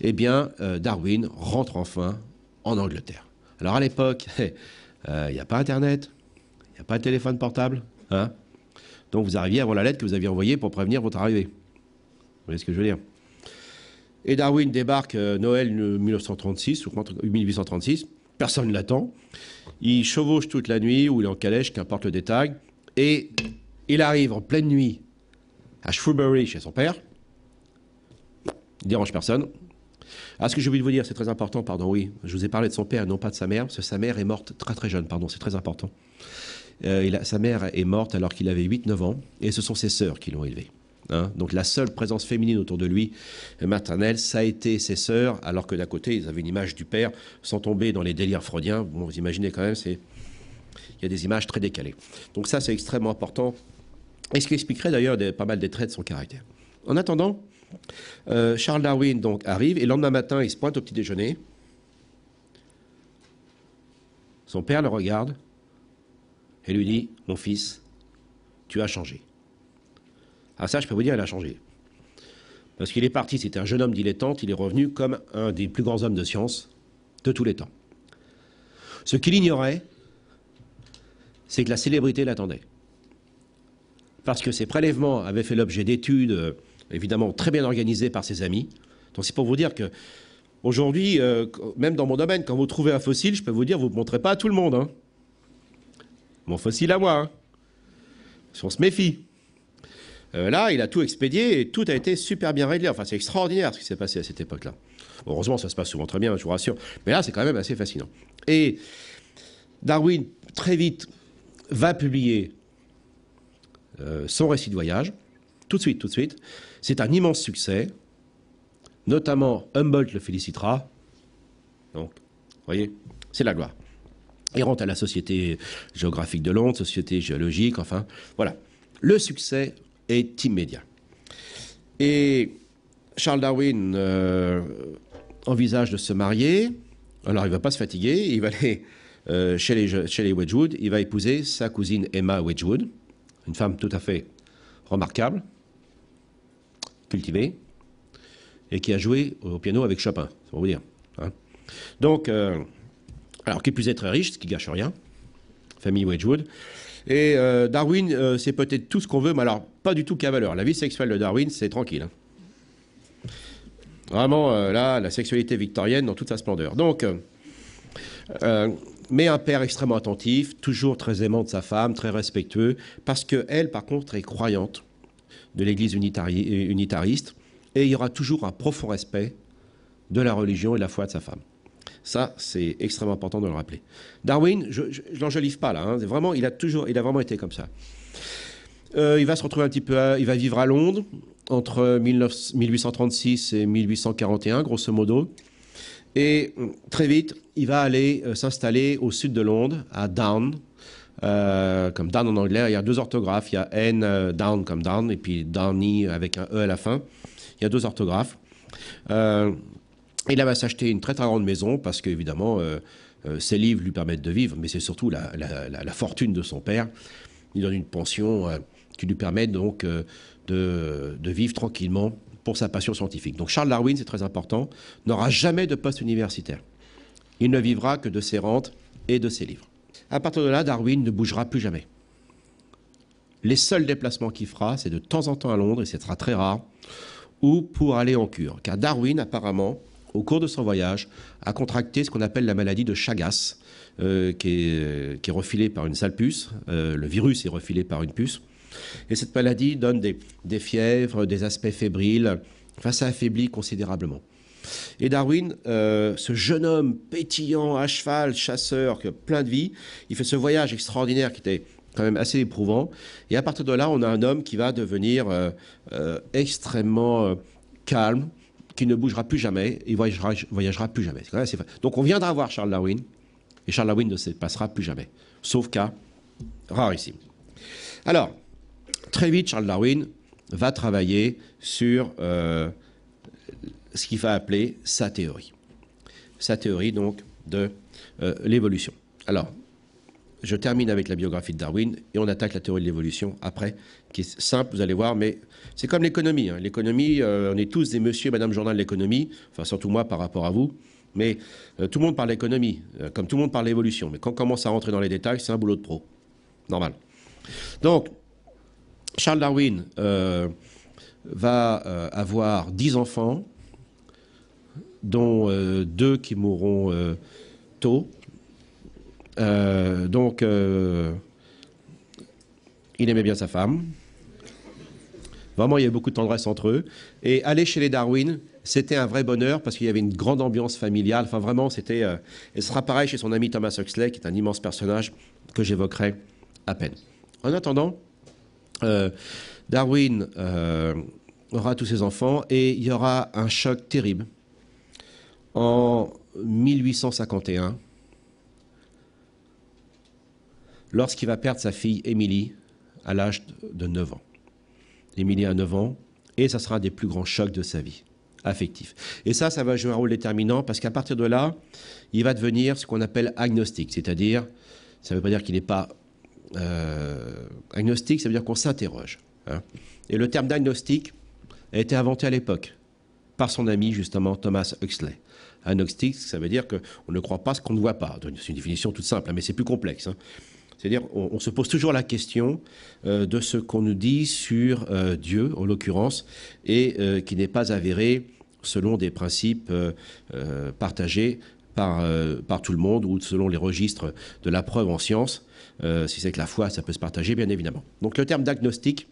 eh bien, euh, Darwin rentre enfin en Angleterre. Alors à l'époque, euh, il n'y a pas Internet, il n'y a pas de téléphone portable. Hein Donc vous arriviez avant la lettre que vous aviez envoyée pour prévenir votre arrivée. Vous voyez ce que je veux dire Et Darwin débarque euh, Noël 1936, ou 1836 personne ne l'attend. Il chevauche toute la nuit ou il est en calèche, qu'importe le détail. Et il arrive en pleine nuit à Shrewsbury chez son père. Il dérange personne. Ah, ce que j'ai oublié de vous dire, c'est très important, pardon, oui. Je vous ai parlé de son père non pas de sa mère, parce que sa mère est morte très très jeune, pardon, c'est très important. Euh, sa mère est morte alors qu'il avait 8-9 ans, et ce sont ses sœurs qui l'ont élevé. Hein. Donc la seule présence féminine autour de lui, euh, maternelle, ça a été ses sœurs, alors que d'un côté, ils avaient une image du père, sans tomber dans les délires freudiens. vous imaginez quand même, c'est... il y a des images très décalées. Donc ça, c'est extrêmement important, et ce qui expliquerait d'ailleurs des, pas mal des traits de son caractère. En attendant, euh, Charles Darwin donc arrive, et le lendemain matin, il se pointe au petit déjeuner. Son père le regarde et lui dit, mon fils, tu as changé. Ah ça, je peux vous dire, il a changé. Parce qu'il est parti, c'était un jeune homme dilettante, il est revenu comme un des plus grands hommes de science de tous les temps. Ce qu'il ignorait, c'est que la célébrité l'attendait. Parce que ses prélèvements avaient fait l'objet d'études, euh, évidemment très bien organisées par ses amis. Donc c'est pour vous dire que aujourd'hui, euh, même dans mon domaine, quand vous trouvez un fossile, je peux vous dire, vous ne montrez pas à tout le monde. Hein. Mon fossile à moi. Hein. Si on se méfie. Euh, là, il a tout expédié et tout a été super bien réglé. Enfin, c'est extraordinaire ce qui s'est passé à cette époque-là. Heureusement, ça se passe souvent très bien, hein, je vous rassure. Mais là, c'est quand même assez fascinant. Et Darwin, très vite, va publier euh, son récit de voyage. Tout de suite, tout de suite. C'est un immense succès. Notamment, Humboldt le félicitera. Donc, vous voyez, c'est la gloire. Il rentre à la Société géographique de Londres, Société géologique, enfin, voilà. Le succès est immédiat. Et Charles Darwin euh, envisage de se marier. Alors, il ne va pas se fatiguer. Il va aller euh, chez, les, chez les Wedgwood. Il va épouser sa cousine Emma Wedgwood, une femme tout à fait remarquable, cultivée, et qui a joué au piano avec Chopin, c'est pour vous dire. Hein. Donc, euh, alors qui est plus être riche, ce qui gâche rien, famille Wedgwood. Et euh, Darwin, euh, c'est peut-être tout ce qu'on veut, mais alors pas du tout qu'à valeur. La vie sexuelle de Darwin, c'est tranquille. Hein. Vraiment, euh, là, la sexualité victorienne dans toute sa splendeur. Donc, mais un père extrêmement attentif, toujours très aimant de sa femme, très respectueux, parce qu'elle, par contre, est croyante de l'Église unitariste, et il y aura toujours un profond respect de la religion et de la foi de sa femme. Ça, c'est extrêmement important de le rappeler. Darwin, je ne l'enjolive pas là. Hein. Vraiment, il a toujours, il a vraiment été comme ça. Euh, il va se retrouver un petit peu, il va vivre à Londres entre 1836 et 1841, grosso modo. Et hum, très vite, il va aller euh, s'installer au sud de Londres, à Down. Euh, comme Down en anglais, il y a deux orthographes. Il y a N, Down comme Down, et puis Downey avec un E à la fin. Il y a deux orthographes. Et là, va s'acheter une très très grande maison parce que évidemment euh, euh, ses livres lui permettent de vivre, mais c'est surtout la, fortune de son père. Il donne une pension euh, qui lui permet donc de, de, vivre tranquillement pour sa passion scientifique. Donc Charles Darwin, c'est très important, n'aura jamais de poste universitaire. Il ne vivra que de ses rentes et de ses livres. À partir de là, Darwin ne bougera plus jamais. Les seuls déplacements qu'il fera, c'est de temps en temps à Londres, et ce sera très rare, ou pour aller en cure. Car Darwin, apparemment, au cours de son voyage, a contracté ce qu'on appelle la maladie de Chagas, euh, euh, qui, est, refilée par une sale puce. Euh, le virus est refilé par une puce. Et cette maladie donne des, fièvres, des aspects fébriles. Enfin, ça affaiblit considérablement. Et Darwin, ce jeune homme pétillant, à cheval, chasseur, plein de vie, il fait ce voyage extraordinaire qui était quand même assez éprouvant. Et à partir de là, on a un homme qui va devenir extrêmement calme, qui ne bougera plus jamais, il voyagera, voyagera plus jamais. Donc on viendra voir Charles Darwin, et Charles Darwin ne se passera plus jamais. Sauf cas ici. Alors, très vite, Charles Darwin va travailler sur euh, ce qu'il va appeler sa théorie. Sa théorie, donc, de euh, l'évolution. Alors, je termine avec la biographie de Darwin et on attaque la théorie de l'évolution après, qui est simple, vous allez voir, mais c'est comme l'économie. Hein. L'économie, euh, on est tous des messieurs, et madame journal de l'économie, enfin surtout moi par rapport à vous. Mais euh, tout le monde parle d'économie, euh, comme tout le monde parle d'évolution. Mais quand on commence à rentrer dans les détails, c'est un boulot de pro. Normal. Donc, Charles Darwin va avoir dix enfants, dont deux qui mourront tôt. donc, il aimait bien sa femme. Vraiment, il y avait beaucoup de tendresse entre eux. Et aller chez les Darwin, c'était un vrai bonheur parce qu'il y avait une grande ambiance familiale. Enfin, vraiment, c'était. Euh, et ce sera pareil chez son ami Thomas Huxley, qui est un immense personnage que j'évoquerai à peine. En attendant, euh, Darwin euh, aura tous ses enfants et il y aura un choc terrible. En 1851, lorsqu'il va perdre sa fille Émilie à l'âge de 9 ans milliers à neuf ans, et ça sera un des plus grands chocs de sa vie, affectif. Et ça, ça va jouer un rôle déterminant parce qu'à partir de là, il va devenir ce qu'on appelle agnostique, c'est-à-dire, ça ne veut pas dire qu'il n'est pas euh, agnostique, ça veut dire qu'on s'interroge. Hein. Et le terme d'agnostique a été inventé à l'époque par son ami justement Thomas Huxley. Agnostique, ça veut dire qu'on ne croit pas ce qu'on ne voit pas. C'est une définition toute simple, hein, mais c'est plus complexe. Hein. C'est-à-dire, on, se pose toujours la question euh, de ce qu'on nous dit sur euh, Dieu, en l'occurrence, et euh, qui n'est pas avéré selon des principes partagés par, par tout le monde ou selon les registres de la preuve en science. si c'est que la foi, ça peut se partager, bien évidemment. Donc le terme d'agnostique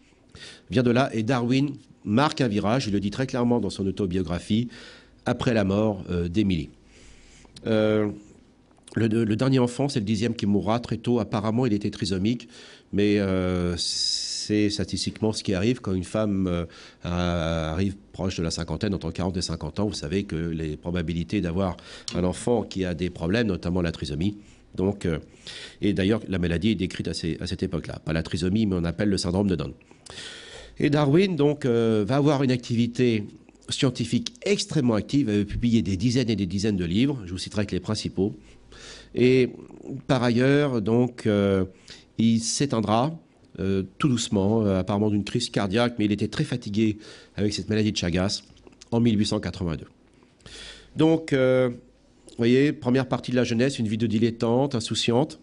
vient de là, et Darwin marque un virage, il le dit très clairement dans son autobiographie, après la mort d'Émilie. Le, dernier enfant, c'est le dixième qui mourra très tôt. Apparemment, il était trisomique, mais euh, c'est statistiquement ce qui arrive quand une femme euh, arrive proche de la cinquantaine, entre 40 et 50 ans. Vous savez que les probabilités d'avoir un enfant qui a des problèmes, notamment la trisomie, donc, euh, et d'ailleurs, la maladie est décrite à, cette époque-là. Pas la trisomie, mais on appelle le syndrome de Down. Et Darwin, donc, va avoir une activité scientifique extrêmement active, a publié des dizaines et des dizaines de livres, je vous citerai que les principaux, et par ailleurs, donc, euh, il s'éteindra euh, tout doucement, euh, apparemment d'une crise cardiaque, mais il était très fatigué avec cette maladie de Chagas en 1882. Donc, vous voyez, première partie de la jeunesse, une vie de dilettante, insouciante,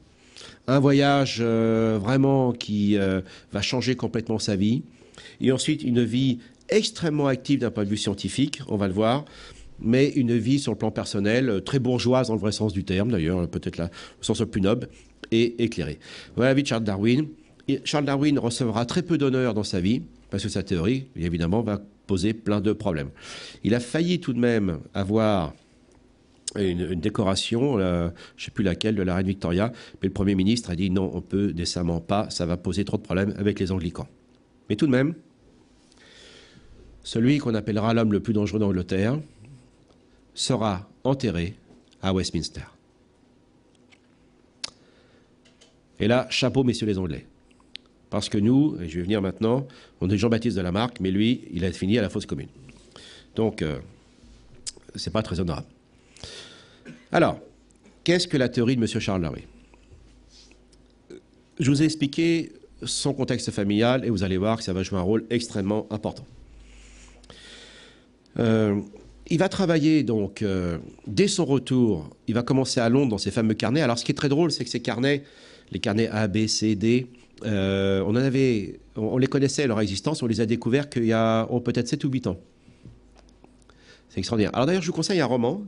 un voyage vraiment qui va changer complètement sa vie, et ensuite une vie extrêmement active d'un point de vue scientifique, on va le voir, mais une vie sur le plan personnel, euh, très bourgeoise dans le vrai sens du terme d'ailleurs, euh, peut-être au sens le plus noble, et éclairée. Voilà la vie de Charles Darwin. Charles Darwin recevra très peu d'honneur dans sa vie, parce que sa théorie, évidemment, va poser plein de problèmes. Il a failli tout de même avoir une, décoration, euh, je ne sais plus laquelle, de la reine Victoria, mais le Premier ministre a dit non, on ne peut décemment pas, ça va poser trop de problèmes avec les Anglicans. Mais tout de même, celui qu'on appellera l'homme le plus dangereux d'Angleterre, sera enterré à Westminster. Et là, chapeau, messieurs les Anglais. Parce que nous, et je vais venir maintenant, on est Jean-Baptiste de Lamarck, mais lui, il a fini à la fosse commune. Donc, euh, ce n'est pas très honorable. Alors, qu'est-ce que la théorie de M. Charles Larry Je vous ai expliqué son contexte familial et vous allez voir que ça va jouer un rôle extrêmement important. Euh, il va travailler donc euh, dès son retour, il va commencer à Londres dans ses fameux carnets. Alors ce qui est très drôle, c'est que ces carnets, les carnets A, B, C, D, euh, on en avait, on, les connaissait leur existence, on les a découverts qu'il y a oh, peut-être 7 ou 8 ans. C'est extraordinaire. Alors d'ailleurs, je vous conseille un roman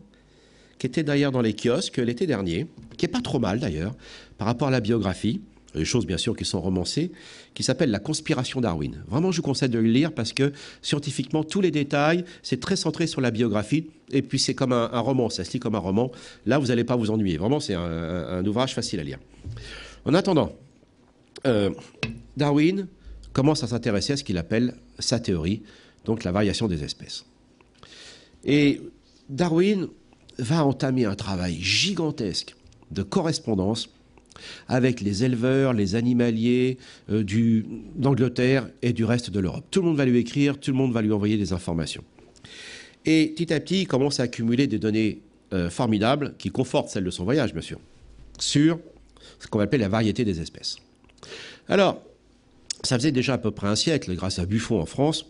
qui était d'ailleurs dans les kiosques l'été dernier, qui est pas trop mal d'ailleurs par rapport à la biographie des choses bien sûr qui sont romancées, qui s'appelle La conspiration Darwin. Vraiment, je vous conseille de le lire parce que scientifiquement, tous les détails, c'est très centré sur la biographie, et puis c'est comme un, roman, ça se lit comme un roman. Là, vous n'allez pas vous ennuyer. Vraiment, c'est un, ouvrage facile à lire. En attendant, euh, Darwin commence à s'intéresser à ce qu'il appelle sa théorie, donc la variation des espèces. Et Darwin va entamer un travail gigantesque de correspondance avec les éleveurs, les animaliers euh, d'Angleterre et du reste de l'Europe. Tout le monde va lui écrire, tout le monde va lui envoyer des informations. Et petit à petit, il commence à accumuler des données euh, formidables qui confortent celles de son voyage, bien sûr, sur ce qu'on va appeler la variété des espèces. Alors, ça faisait déjà à peu près un siècle, grâce à Buffon en France,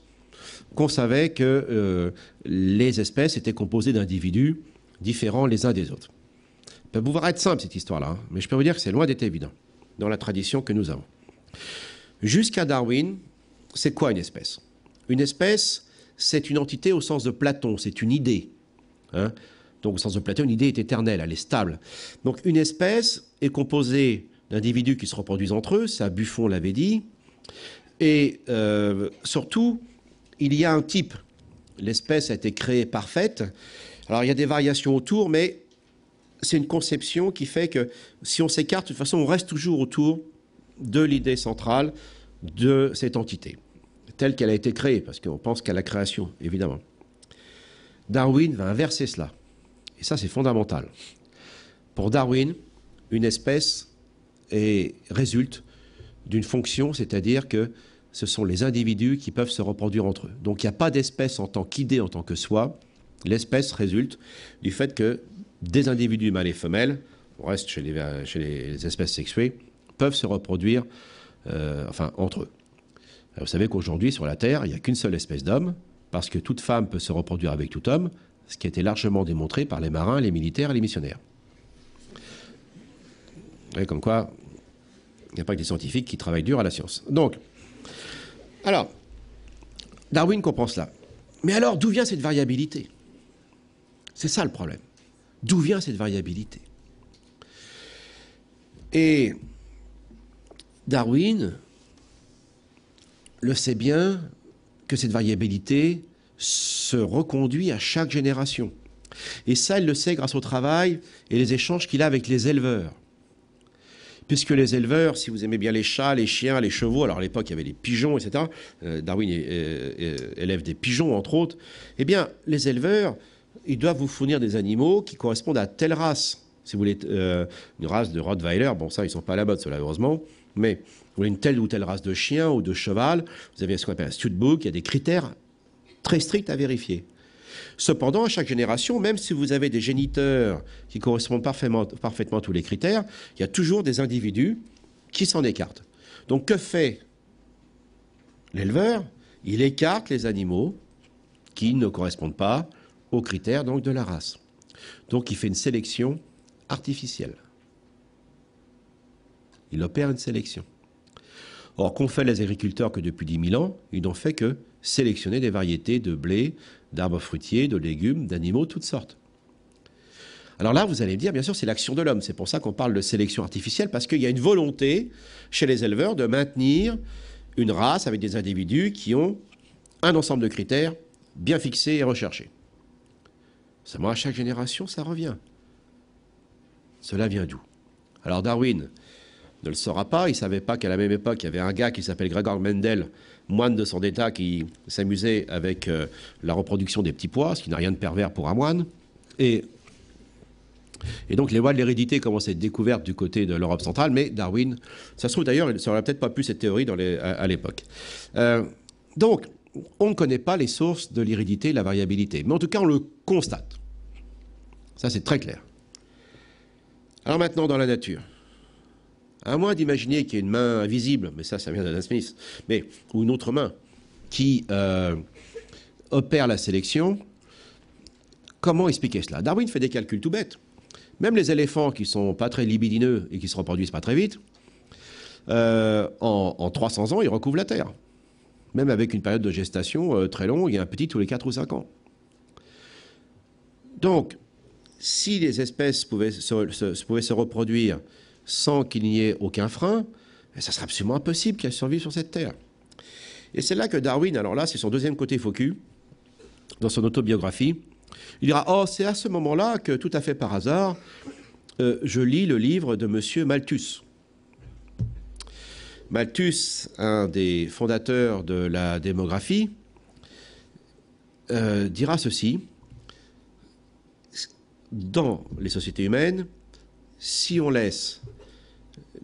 qu'on savait que euh, les espèces étaient composées d'individus différents les uns des autres peut pouvoir être simple cette histoire-là, hein, mais je peux vous dire que c'est loin d'être évident dans la tradition que nous avons. Jusqu'à Darwin, c'est quoi une espèce Une espèce, c'est une entité au sens de Platon, c'est une idée. Hein. Donc au sens de Platon, une idée est éternelle, elle est stable. Donc une espèce est composée d'individus qui se reproduisent entre eux, ça Buffon l'avait dit, et euh, surtout, il y a un type. L'espèce a été créée parfaite. Alors il y a des variations autour, mais c'est une conception qui fait que si on s'écarte, de toute façon, on reste toujours autour de l'idée centrale de cette entité, telle qu'elle a été créée, parce qu'on pense qu'à la création, évidemment. Darwin va inverser cela. Et ça, c'est fondamental. Pour Darwin, une espèce est, résulte d'une fonction, c'est-à-dire que ce sont les individus qui peuvent se reproduire entre eux. Donc il n'y a pas d'espèce en tant qu'idée, en tant que soi. L'espèce résulte du fait que des individus mâles et femelles, on reste chez les, espèces sexuées, peuvent se reproduire euh, enfin, entre eux. vous savez qu'aujourd'hui, sur la Terre, il n'y a qu'une seule espèce d'homme, parce que toute femme peut se reproduire avec tout homme, ce qui a été largement démontré par les marins, les militaires et les missionnaires. Et comme quoi, il n'y a pas que des scientifiques qui travaillent dur à la science. Donc, alors, Darwin comprend cela. Mais alors, d'où vient cette variabilité C'est ça le problème. D'où vient cette variabilité Et Darwin le sait bien que cette variabilité se reconduit à chaque génération. Et ça, il le sait grâce au travail et les échanges qu'il a avec les éleveurs. Puisque les éleveurs, si vous aimez bien les chats, les chiens, les chevaux, alors à l'époque il y avait les pigeons, etc. Euh, Darwin euh, euh, élève des pigeons, entre autres. Eh bien, les éleveurs, ils doivent vous fournir des animaux qui correspondent à telle race. Si vous voulez euh, une race de Rottweiler, bon ça ils sont pas à la mode, cela heureusement, mais vous voulez une telle ou telle race de chien ou de cheval, vous avez ce qu'on appelle un studbook, il y a des critères très stricts à vérifier. Cependant, à chaque génération, même si vous avez des géniteurs qui correspondent parfaitement à tous les critères, il y a toujours des individus qui s'en écartent. Donc que fait l'éleveur Il écarte les animaux qui ne correspondent pas aux critères donc de la race. Donc il fait une sélection artificielle. Il opère une sélection. Or, qu'ont fait les agriculteurs que depuis 10 000 ans Ils n'ont fait que sélectionner des variétés de blé, d'arbres fruitiers, de légumes, d'animaux, toutes sortes. Alors là, vous allez me dire, bien sûr, c'est l'action de l'homme. C'est pour ça qu'on parle de sélection artificielle, parce qu'il y a une volonté chez les éleveurs de maintenir une race avec des individus qui ont un ensemble de critères bien fixés et recherchés. Seulement à chaque génération, ça revient. Cela vient d'où Alors Darwin ne le saura pas, il ne savait pas qu'à la même époque, il y avait un gars qui s'appelle Gregor Mendel, moine de son état, qui s'amusait avec euh, la reproduction des petits pois, ce qui n'a rien de pervers pour un moine. Et, et donc les lois de l'hérédité commencent à être découvertes du côté de l'Europe centrale, mais Darwin, ça se trouve d'ailleurs, il n'aurait peut-être pas plus cette théorie dans à, l'époque. Euh, donc, on ne connaît pas les sources de l'iridité et la variabilité, mais en tout cas on le constate. Ça c'est très clair. Alors maintenant dans la nature, à moins d'imaginer qu'il y ait une main invisible, mais ça ça vient d'Adam Smith, mais, ou une autre main, qui euh, opère la sélection, comment expliquer cela Darwin fait des calculs tout bêtes. Même les éléphants qui ne sont pas très libidineux et qui se reproduisent pas très vite, euh, en, en 300 ans, ils recouvrent la Terre même avec une période de gestation euh, très longue il y a un petit tous les 4 ou 5 ans. Donc, si les espèces pouvaient se, reproduire sans qu'il n'y ait aucun frein, eh, ça serait absolument impossible qu'elles survivent sur cette Terre. Et c'est là que Darwin, alors là, c'est son deuxième côté focus, dans son autobiographie, il dira Oh, c'est à ce moment-là que, tout à fait par hasard, euh, je lis le livre de M. Malthus. Malthus, un des fondateurs de la démographie, euh, dira ceci. Dans les sociétés humaines, si on laisse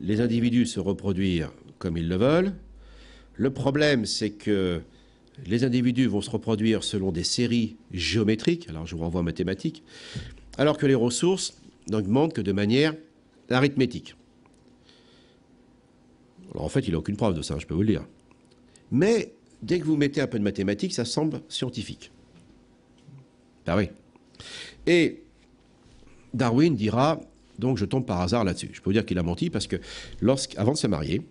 les individus se reproduire comme ils le veulent, le problème c'est que les individus vont se reproduire selon des séries géométriques, alors je vous renvoie mathématiques, alors que les ressources n'augmentent que de manière arithmétique. Alors en fait, il n'a aucune preuve de ça, je peux vous le dire. Mais dès que vous mettez un peu de mathématiques, ça semble scientifique. Ben oui. Et Darwin dira, donc je tombe par hasard là-dessus. Je peux vous dire qu'il a menti parce que avant de se marier,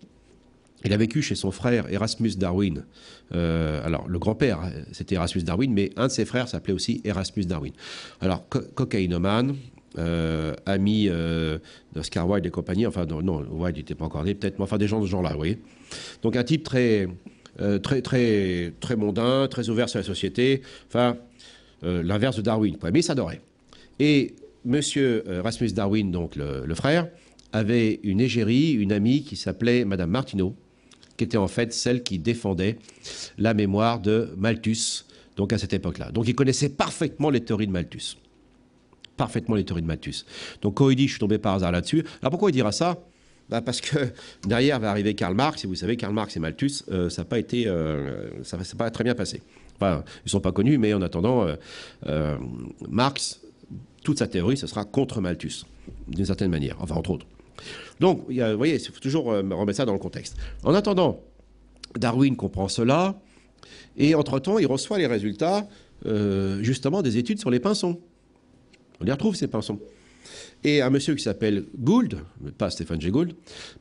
il a vécu chez son frère Erasmus Darwin. Euh, alors, le grand-père, c'était Erasmus Darwin, mais un de ses frères s'appelait aussi Erasmus Darwin. Alors, co euh, amis euh, d'Oscar Wilde et compagnie, enfin non, Wilde n'était pas encore né peut-être, mais enfin des gens de ce genre-là, oui. Donc un type très, euh, très, très, très mondain, très ouvert sur la société, enfin l'inverse de Darwin, mais il s'adorait. Et monsieur Rasmus Darwin, donc le, le, frère, avait une égérie, une amie qui s'appelait Madame Martineau, qui était en fait celle qui défendait la mémoire de Malthus, donc à cette époque-là. Donc il connaissait parfaitement les théories de Malthus parfaitement les théories de Malthus. Donc quand il dit je suis tombé par hasard là-dessus, alors pourquoi il dira ça bah, parce que derrière va arriver Karl Marx, et vous savez, Karl Marx et Malthus, euh, ça n'a pas été, euh, ça, pas très bien passé. Enfin, ils ne sont pas connus, mais en attendant, euh, Marx, toute sa théorie, ce sera contre Malthus, d'une certaine manière, enfin entre autres. Donc, vous voyez, il faut toujours remettre ça dans le contexte. En attendant, Darwin comprend cela, et entre-temps, il reçoit les résultats, justement, des études sur les pinsons. On y retrouve, ces pinsons. Et un monsieur qui s'appelle Gould, pas Stéphane G. Gould,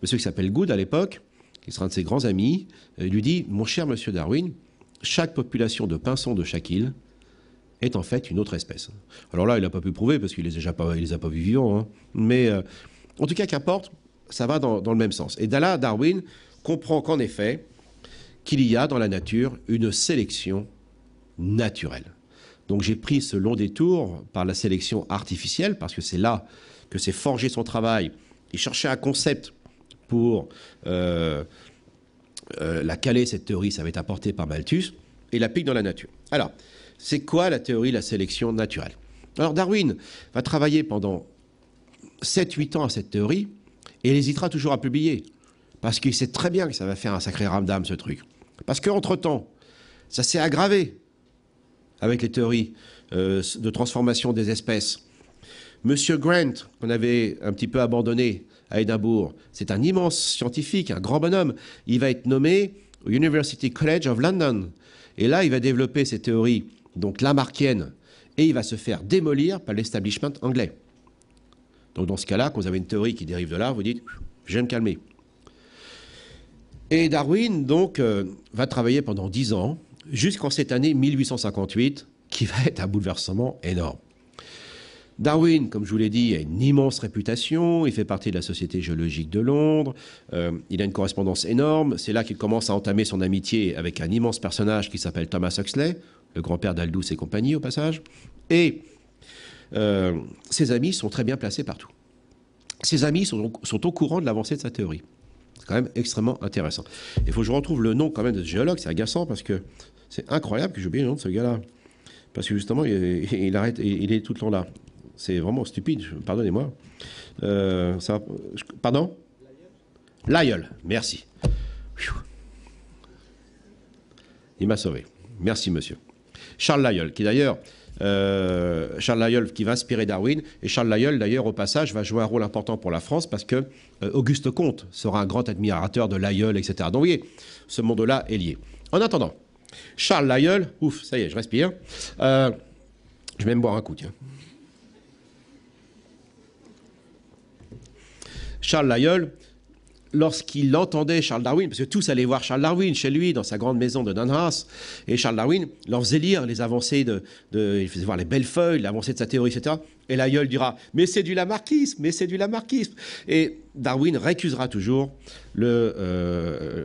monsieur qui s'appelle Gould à l'époque, qui sera un de ses grands amis, euh, lui dit Mon cher monsieur Darwin, chaque population de pinsons de chaque île est en fait une autre espèce. Alors là, il n'a pas pu prouver parce qu'il les, a pas, les a pas vus vivants. Hein. Mais euh, en tout cas, qu'importe, ça va dans, dans, le même sens. Et là, Darwin comprend qu'en effet, qu'il y a dans la nature une sélection naturelle. Donc j'ai pris ce long détour par la sélection artificielle, parce que c'est là que s'est forgé son travail. Il cherchait un concept pour euh, euh, la caler, cette théorie, ça avait être apporté par Malthus, et la pique dans la nature. Alors, c'est quoi la théorie de la sélection naturelle Alors Darwin va travailler pendant 7-8 ans à cette théorie, et il hésitera toujours à publier, parce qu'il sait très bien que ça va faire un sacré rame d'âme ce truc. Parce qu'entre-temps, ça s'est aggravé avec les théories euh, de transformation des espèces. Monsieur Grant, qu'on avait un petit peu abandonné à Édimbourg, c'est un immense scientifique, un grand bonhomme. Il va être nommé au University College of London. Et là, il va développer ses théories, donc lamarckiennes, et il va se faire démolir par l'establishment anglais. Donc dans ce cas-là, quand vous avez une théorie qui dérive de là, vous dites, je vais me calmer. Et Darwin, donc, euh, va travailler pendant dix ans jusqu'en cette année 1858, qui va être un bouleversement énorme. Darwin, comme je vous l'ai dit, a une immense réputation, il fait partie de la Société géologique de Londres, euh, il a une correspondance énorme, c'est là qu'il commence à entamer son amitié avec un immense personnage qui s'appelle Thomas Huxley, le grand-père d'Aldous et compagnie au passage, et euh, ses amis sont très bien placés partout. Ses amis sont, sont au courant de l'avancée de sa théorie. C'est quand même extrêmement intéressant. Il faut que je retrouve le nom quand même de ce géologue, c'est agaçant parce que c'est incroyable que j'oublie le nom de ce gars-là. Parce que justement, il, arrête, il, est tout le temps là. C'est vraiment stupide, pardonnez-moi. Euh, pardon L'aïeul, merci. Il m'a sauvé. Merci, monsieur. Charles L'Aïeul, qui d'ailleurs, euh, Charles Lyell qui va inspirer Darwin, et Charles L'Aïeul, d'ailleurs au passage va jouer un rôle important pour la France parce que euh, Auguste Comte sera un grand admirateur de L'Aïeul, etc. Donc vous voyez, ce monde-là est lié. En attendant, Charles Lyell, ouf, ça y est, je respire. Euh, je vais me boire un coup, tiens. Charles Lyell lorsqu'il entendait Charles Darwin, parce que tous allaient voir Charles Darwin chez lui, dans sa grande maison de Dundas, et Charles Darwin leur faisait lire les avancées de, il faisait voir les belles feuilles, l'avancée de sa théorie, etc. Et Lyell dira, mais c'est du lamarckisme, mais c'est du lamarckisme. Et Darwin récusera toujours le, euh,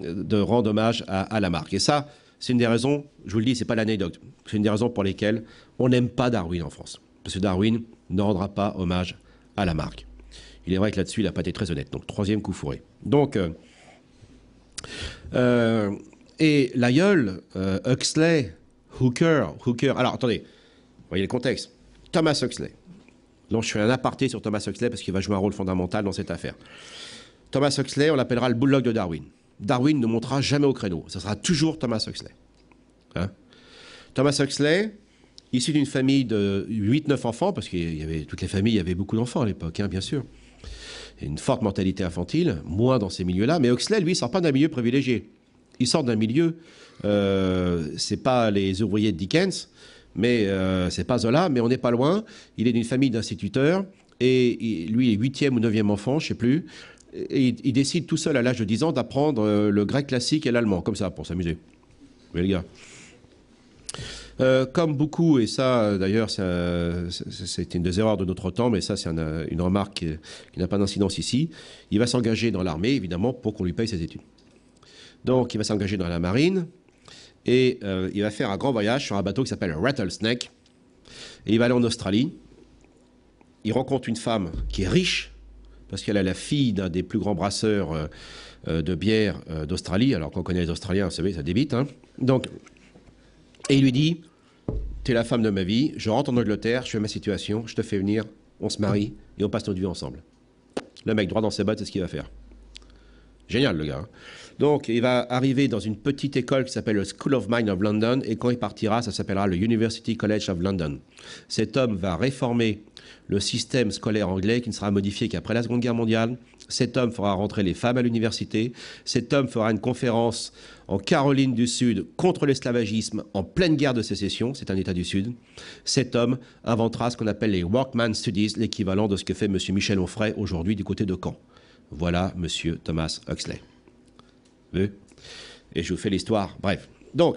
de rendre hommage à, à Lamarck. Et ça, c'est une des raisons, je vous le dis, c'est pas l'anecdote, c'est une des raisons pour lesquelles on n'aime pas Darwin en France. Parce que Darwin ne rendra pas hommage à la marque. Il est vrai que là-dessus, il n'a pas été très honnête. Donc, troisième coup fourré. Donc, euh, euh, et l'aïeul, euh, Huxley, Hooker, Hooker. Alors, attendez, voyez le contexte. Thomas Huxley. Donc, je fais un aparté sur Thomas Huxley parce qu'il va jouer un rôle fondamental dans cette affaire. Thomas Huxley, on l'appellera le bulldog de Darwin. Darwin ne montera jamais au créneau. Ce sera toujours Thomas Huxley. Hein? Thomas Huxley, issu d'une famille de 8-9 enfants, parce qu'il y avait toutes les familles, avaient avait beaucoup d'enfants à l'époque, hein, bien sûr. une forte mentalité infantile, moins dans ces milieux-là. Mais Huxley, lui, sort pas d'un milieu privilégié. Il sort d'un milieu, ce euh, c'est pas les ouvriers de Dickens, mais euh, c'est pas Zola, mais on n'est pas loin. Il est d'une famille d'instituteurs. Et lui est huitième ou neuvième enfant, je sais plus. Et il, décide tout seul à l'âge de 10 ans d'apprendre euh, le grec classique et l'allemand, comme ça, pour s'amuser. Mais le gars. Euh, comme beaucoup, et ça euh, d'ailleurs c'est une des erreurs de notre temps, mais ça c'est une remarque qui, n'a pas d'incidence ici, il va s'engager dans l'armée évidemment pour qu'on lui paye ses études. Donc il va s'engager dans la marine et il va faire un grand voyage sur un bateau qui s'appelle Rattlesnake et il va aller en Australie. Il rencontre une femme qui est riche parce qu'elle est la fille d'un des plus grands brasseurs euh, euh, de bière euh, d'Australie, alors qu'on connaît les Australiens, vous savez, ça débite. Hein. Donc, et il lui dit, tu es la femme de ma vie, je rentre en Angleterre, je fais ma situation, je te fais venir, on se marie et on passe notre vie ensemble. Le mec droit dans ses bottes, c'est ce qu'il va faire. Génial le gars. Hein. Donc il va arriver dans une petite école qui s'appelle le School of Mine of London et quand il partira, ça s'appellera le University College of London. Cet homme va réformer le système scolaire anglais qui ne sera modifié qu'après la Seconde Guerre mondiale. Cet homme fera rentrer les femmes à l'université. Cet homme fera une conférence en Caroline du Sud contre l'esclavagisme en pleine guerre de sécession. C'est un État du Sud. Cet homme inventera ce qu'on appelle les Workman Studies, l'équivalent de ce que fait M. Michel Onfray aujourd'hui du côté de Caen. Voilà M. Thomas Huxley. Et je vous fais l'histoire. Bref. Donc,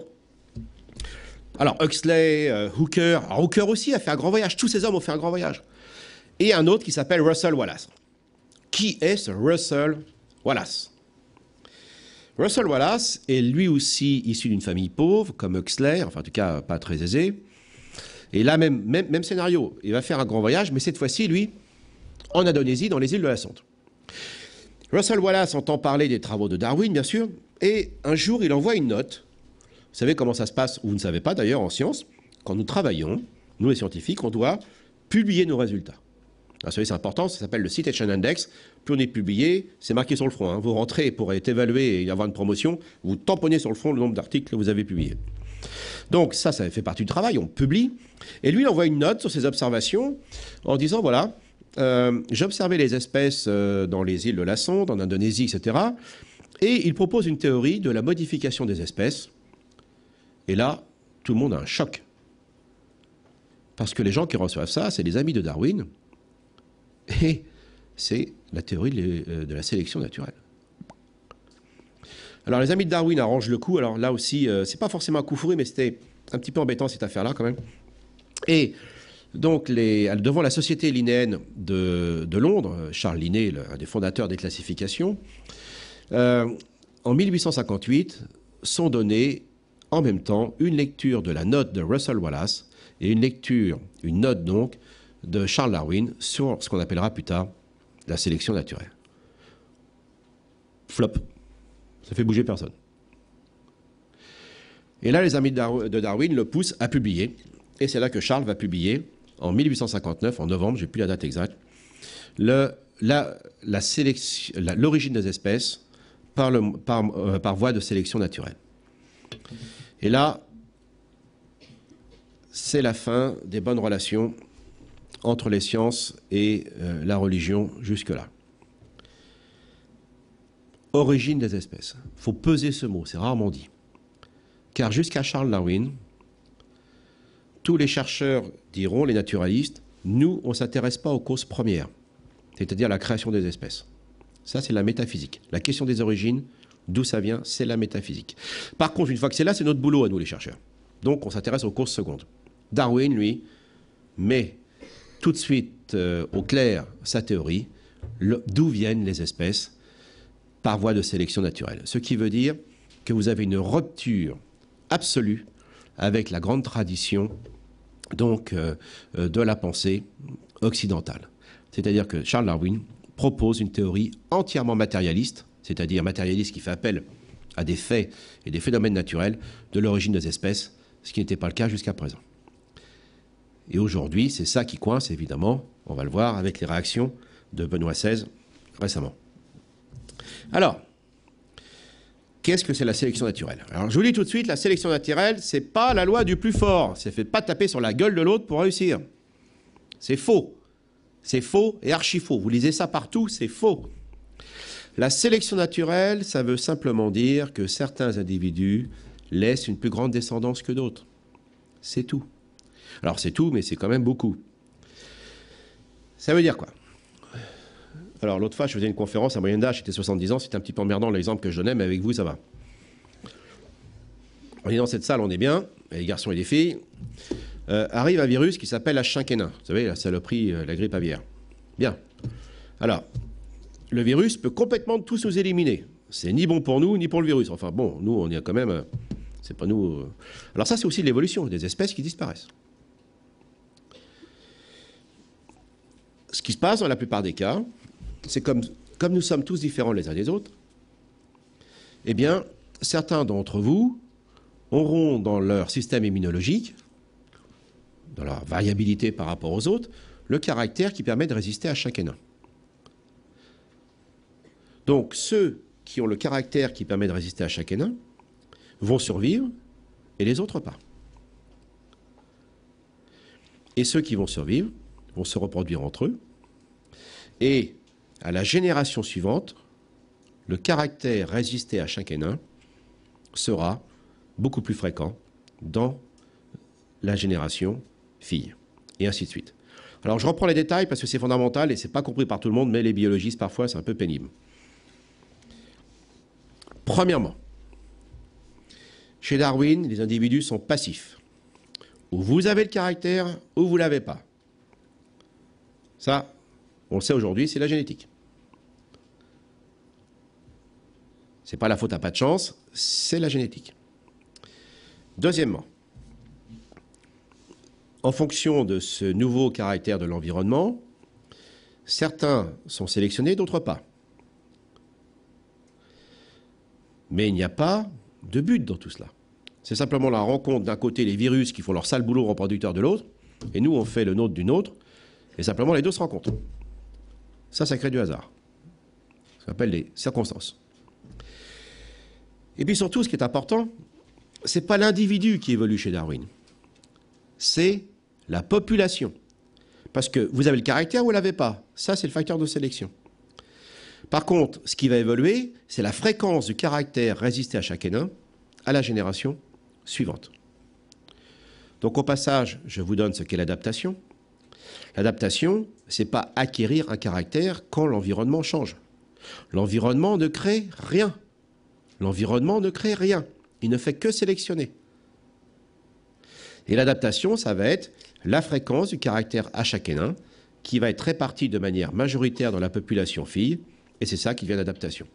alors Huxley, euh, Hooker, Hooker aussi a fait un grand voyage, tous ces hommes ont fait un grand voyage. Et un autre qui s'appelle Russell Wallace. Qui est ce Russell Wallace Russell Wallace est lui aussi issu d'une famille pauvre, comme Huxley, enfin en tout cas pas très aisée. Et là, même, même, même scénario, il va faire un grand voyage, mais cette fois-ci, lui, en Indonésie, dans les îles de la Sonde. Russell Wallace entend parler des travaux de Darwin, bien sûr, et un jour, il envoie une note vous savez comment ça se passe, ou vous ne savez pas d'ailleurs en science, quand nous travaillons, nous les scientifiques, on doit publier nos résultats. Alors, ah, c'est important, ça s'appelle le Citation Index. Plus on est publié, c'est marqué sur le front. Hein. Vous rentrez pour être évalué et avoir une promotion, vous tamponnez sur le front le nombre d'articles que vous avez publiés. Donc ça, ça fait partie du travail, on publie. Et lui, il envoie une note sur ses observations en disant, voilà, euh, j'observais les espèces euh, dans les îles de la sonde en Indonésie, etc. Et il propose une théorie de la modification des espèces et là, tout le monde a un choc. Parce que les gens qui reçoivent ça, c'est les amis de Darwin, et c'est la théorie de euh, la sélection naturelle. Alors les amis de Darwin arrangent le coup, alors là aussi, ce euh, c'est pas forcément un coup fourré, mais c'était un petit peu embêtant cette affaire-là quand même. Et donc les, devant la société linéenne de, de Londres, Charles Linné, un des fondateurs des classifications, euh, en 1858 sont donnés en même temps une lecture de la note de Russell Wallace et une lecture, une note donc, de Charles Darwin sur ce qu'on appellera plus tard la sélection naturelle. Flop. Ça fait bouger personne. Et là, les amis de Darwin le poussent à publier. Et c'est là que Charles va publier, en 1859, en novembre, j'ai plus la date exacte, l'origine des espèces euh, par voie de sélection naturelle. Et là, c'est la fin des bonnes relations entre les sciences et euh, la religion jusque-là. Origine des espèces. Il faut peser ce mot, c'est rarement dit. Car jusqu'à Charles Darwin, tous les chercheurs diront, les naturalistes, nous, on ne s'intéresse pas aux causes premières, c'est-à-dire la création des espèces. Ça, c'est la métaphysique. La question des origines, D'où ça vient, c'est la métaphysique. Par contre, une fois que c'est là, c'est notre boulot à nous, les chercheurs. Donc, on s'intéresse aux causes secondes. Darwin, lui, met tout de suite euh, au clair sa théorie, d'où viennent les espèces par voie de sélection naturelle. Ce qui veut dire que vous avez une rupture absolue avec la grande tradition donc euh, euh, de la pensée occidentale. C'est-à-dire que Charles Darwin propose une théorie entièrement matérialiste c'est-à-dire matérialiste qui fait appel à des faits et des phénomènes naturels de l'origine des espèces, ce qui n'était pas le cas jusqu'à présent. Et aujourd'hui, c'est ça qui coince, évidemment, on va le voir avec les réactions de Benoît XVI récemment. Alors, qu'est-ce que c'est la sélection naturelle Alors, je vous dis tout de suite, la sélection naturelle, c'est pas la loi du plus fort. C'est fait pas taper sur la gueule de l'autre pour réussir. C'est faux. C'est faux et archi faux. Vous lisez ça partout, c'est faux. La sélection naturelle, ça veut simplement dire que certains individus laissent une plus grande descendance que d'autres. C'est tout. Alors c'est tout, mais c'est quand même beaucoup. Ça veut dire quoi Alors l'autre fois, je faisais une conférence à moyenne d'âge, j'étais 70 ans, c'était un petit peu emmerdant l'exemple que je donnais, mais avec vous, ça va. On est dans cette salle, on est bien, les garçons et les filles. Euh, arrive un virus qui s'appelle H5N1. Vous savez, la saloperie, euh, la grippe aviaire. Bien. Alors, le virus peut complètement tous nous éliminer. C'est ni bon pour nous, ni pour le virus. Enfin bon, nous, on y a quand même... Euh, c'est pas nous... Euh. Alors ça, c'est aussi l'évolution, des espèces qui disparaissent. Ce qui se passe dans la plupart des cas, c'est comme, comme nous sommes tous différents les uns des autres, eh bien, certains d'entre vous auront dans leur système immunologique, dans leur variabilité par rapport aux autres, le caractère qui permet de résister à chaque donc ceux qui ont le caractère qui permet de résister à chaque énin vont survivre et les autres pas. Et ceux qui vont survivre vont se reproduire entre eux. Et à la génération suivante, le caractère résisté à chaque énin sera beaucoup plus fréquent dans la génération fille. Et ainsi de suite. Alors je reprends les détails parce que c'est fondamental et c'est pas compris par tout le monde, mais les biologistes parfois c'est un peu pénible. Premièrement, chez Darwin, les individus sont passifs. Ou vous avez le caractère, ou vous l'avez pas. Ça, on le sait aujourd'hui, c'est la génétique. C'est pas la faute à pas de chance, c'est la génétique. Deuxièmement, en fonction de ce nouveau caractère de l'environnement, certains sont sélectionnés, d'autres pas. Mais il n'y a pas de but dans tout cela. C'est simplement la rencontre d'un côté les virus qui font leur sale boulot reproducteur de l'autre, et nous on fait le nôtre du nôtre, et simplement les deux se rencontrent. Ça, ça crée du hasard. Ça s'appelle les circonstances. Et puis surtout, ce qui est important, c'est pas l'individu qui évolue chez Darwin, c'est la population. Parce que vous avez le caractère ou vous l'avez pas. Ça, c'est le facteur de sélection. Par contre, ce qui va évoluer, c'est la fréquence du caractère résisté à chaque énin à la génération suivante. Donc au passage, je vous donne ce qu'est l'adaptation. L'adaptation, n'est pas acquérir un caractère quand l'environnement change. L'environnement ne crée rien. L'environnement ne crée rien. Il ne fait que sélectionner. Et l'adaptation, ça va être la fréquence du caractère à chaque énin qui va être répartie de manière majoritaire dans la population fille et c'est ça qui vient d'adaptation.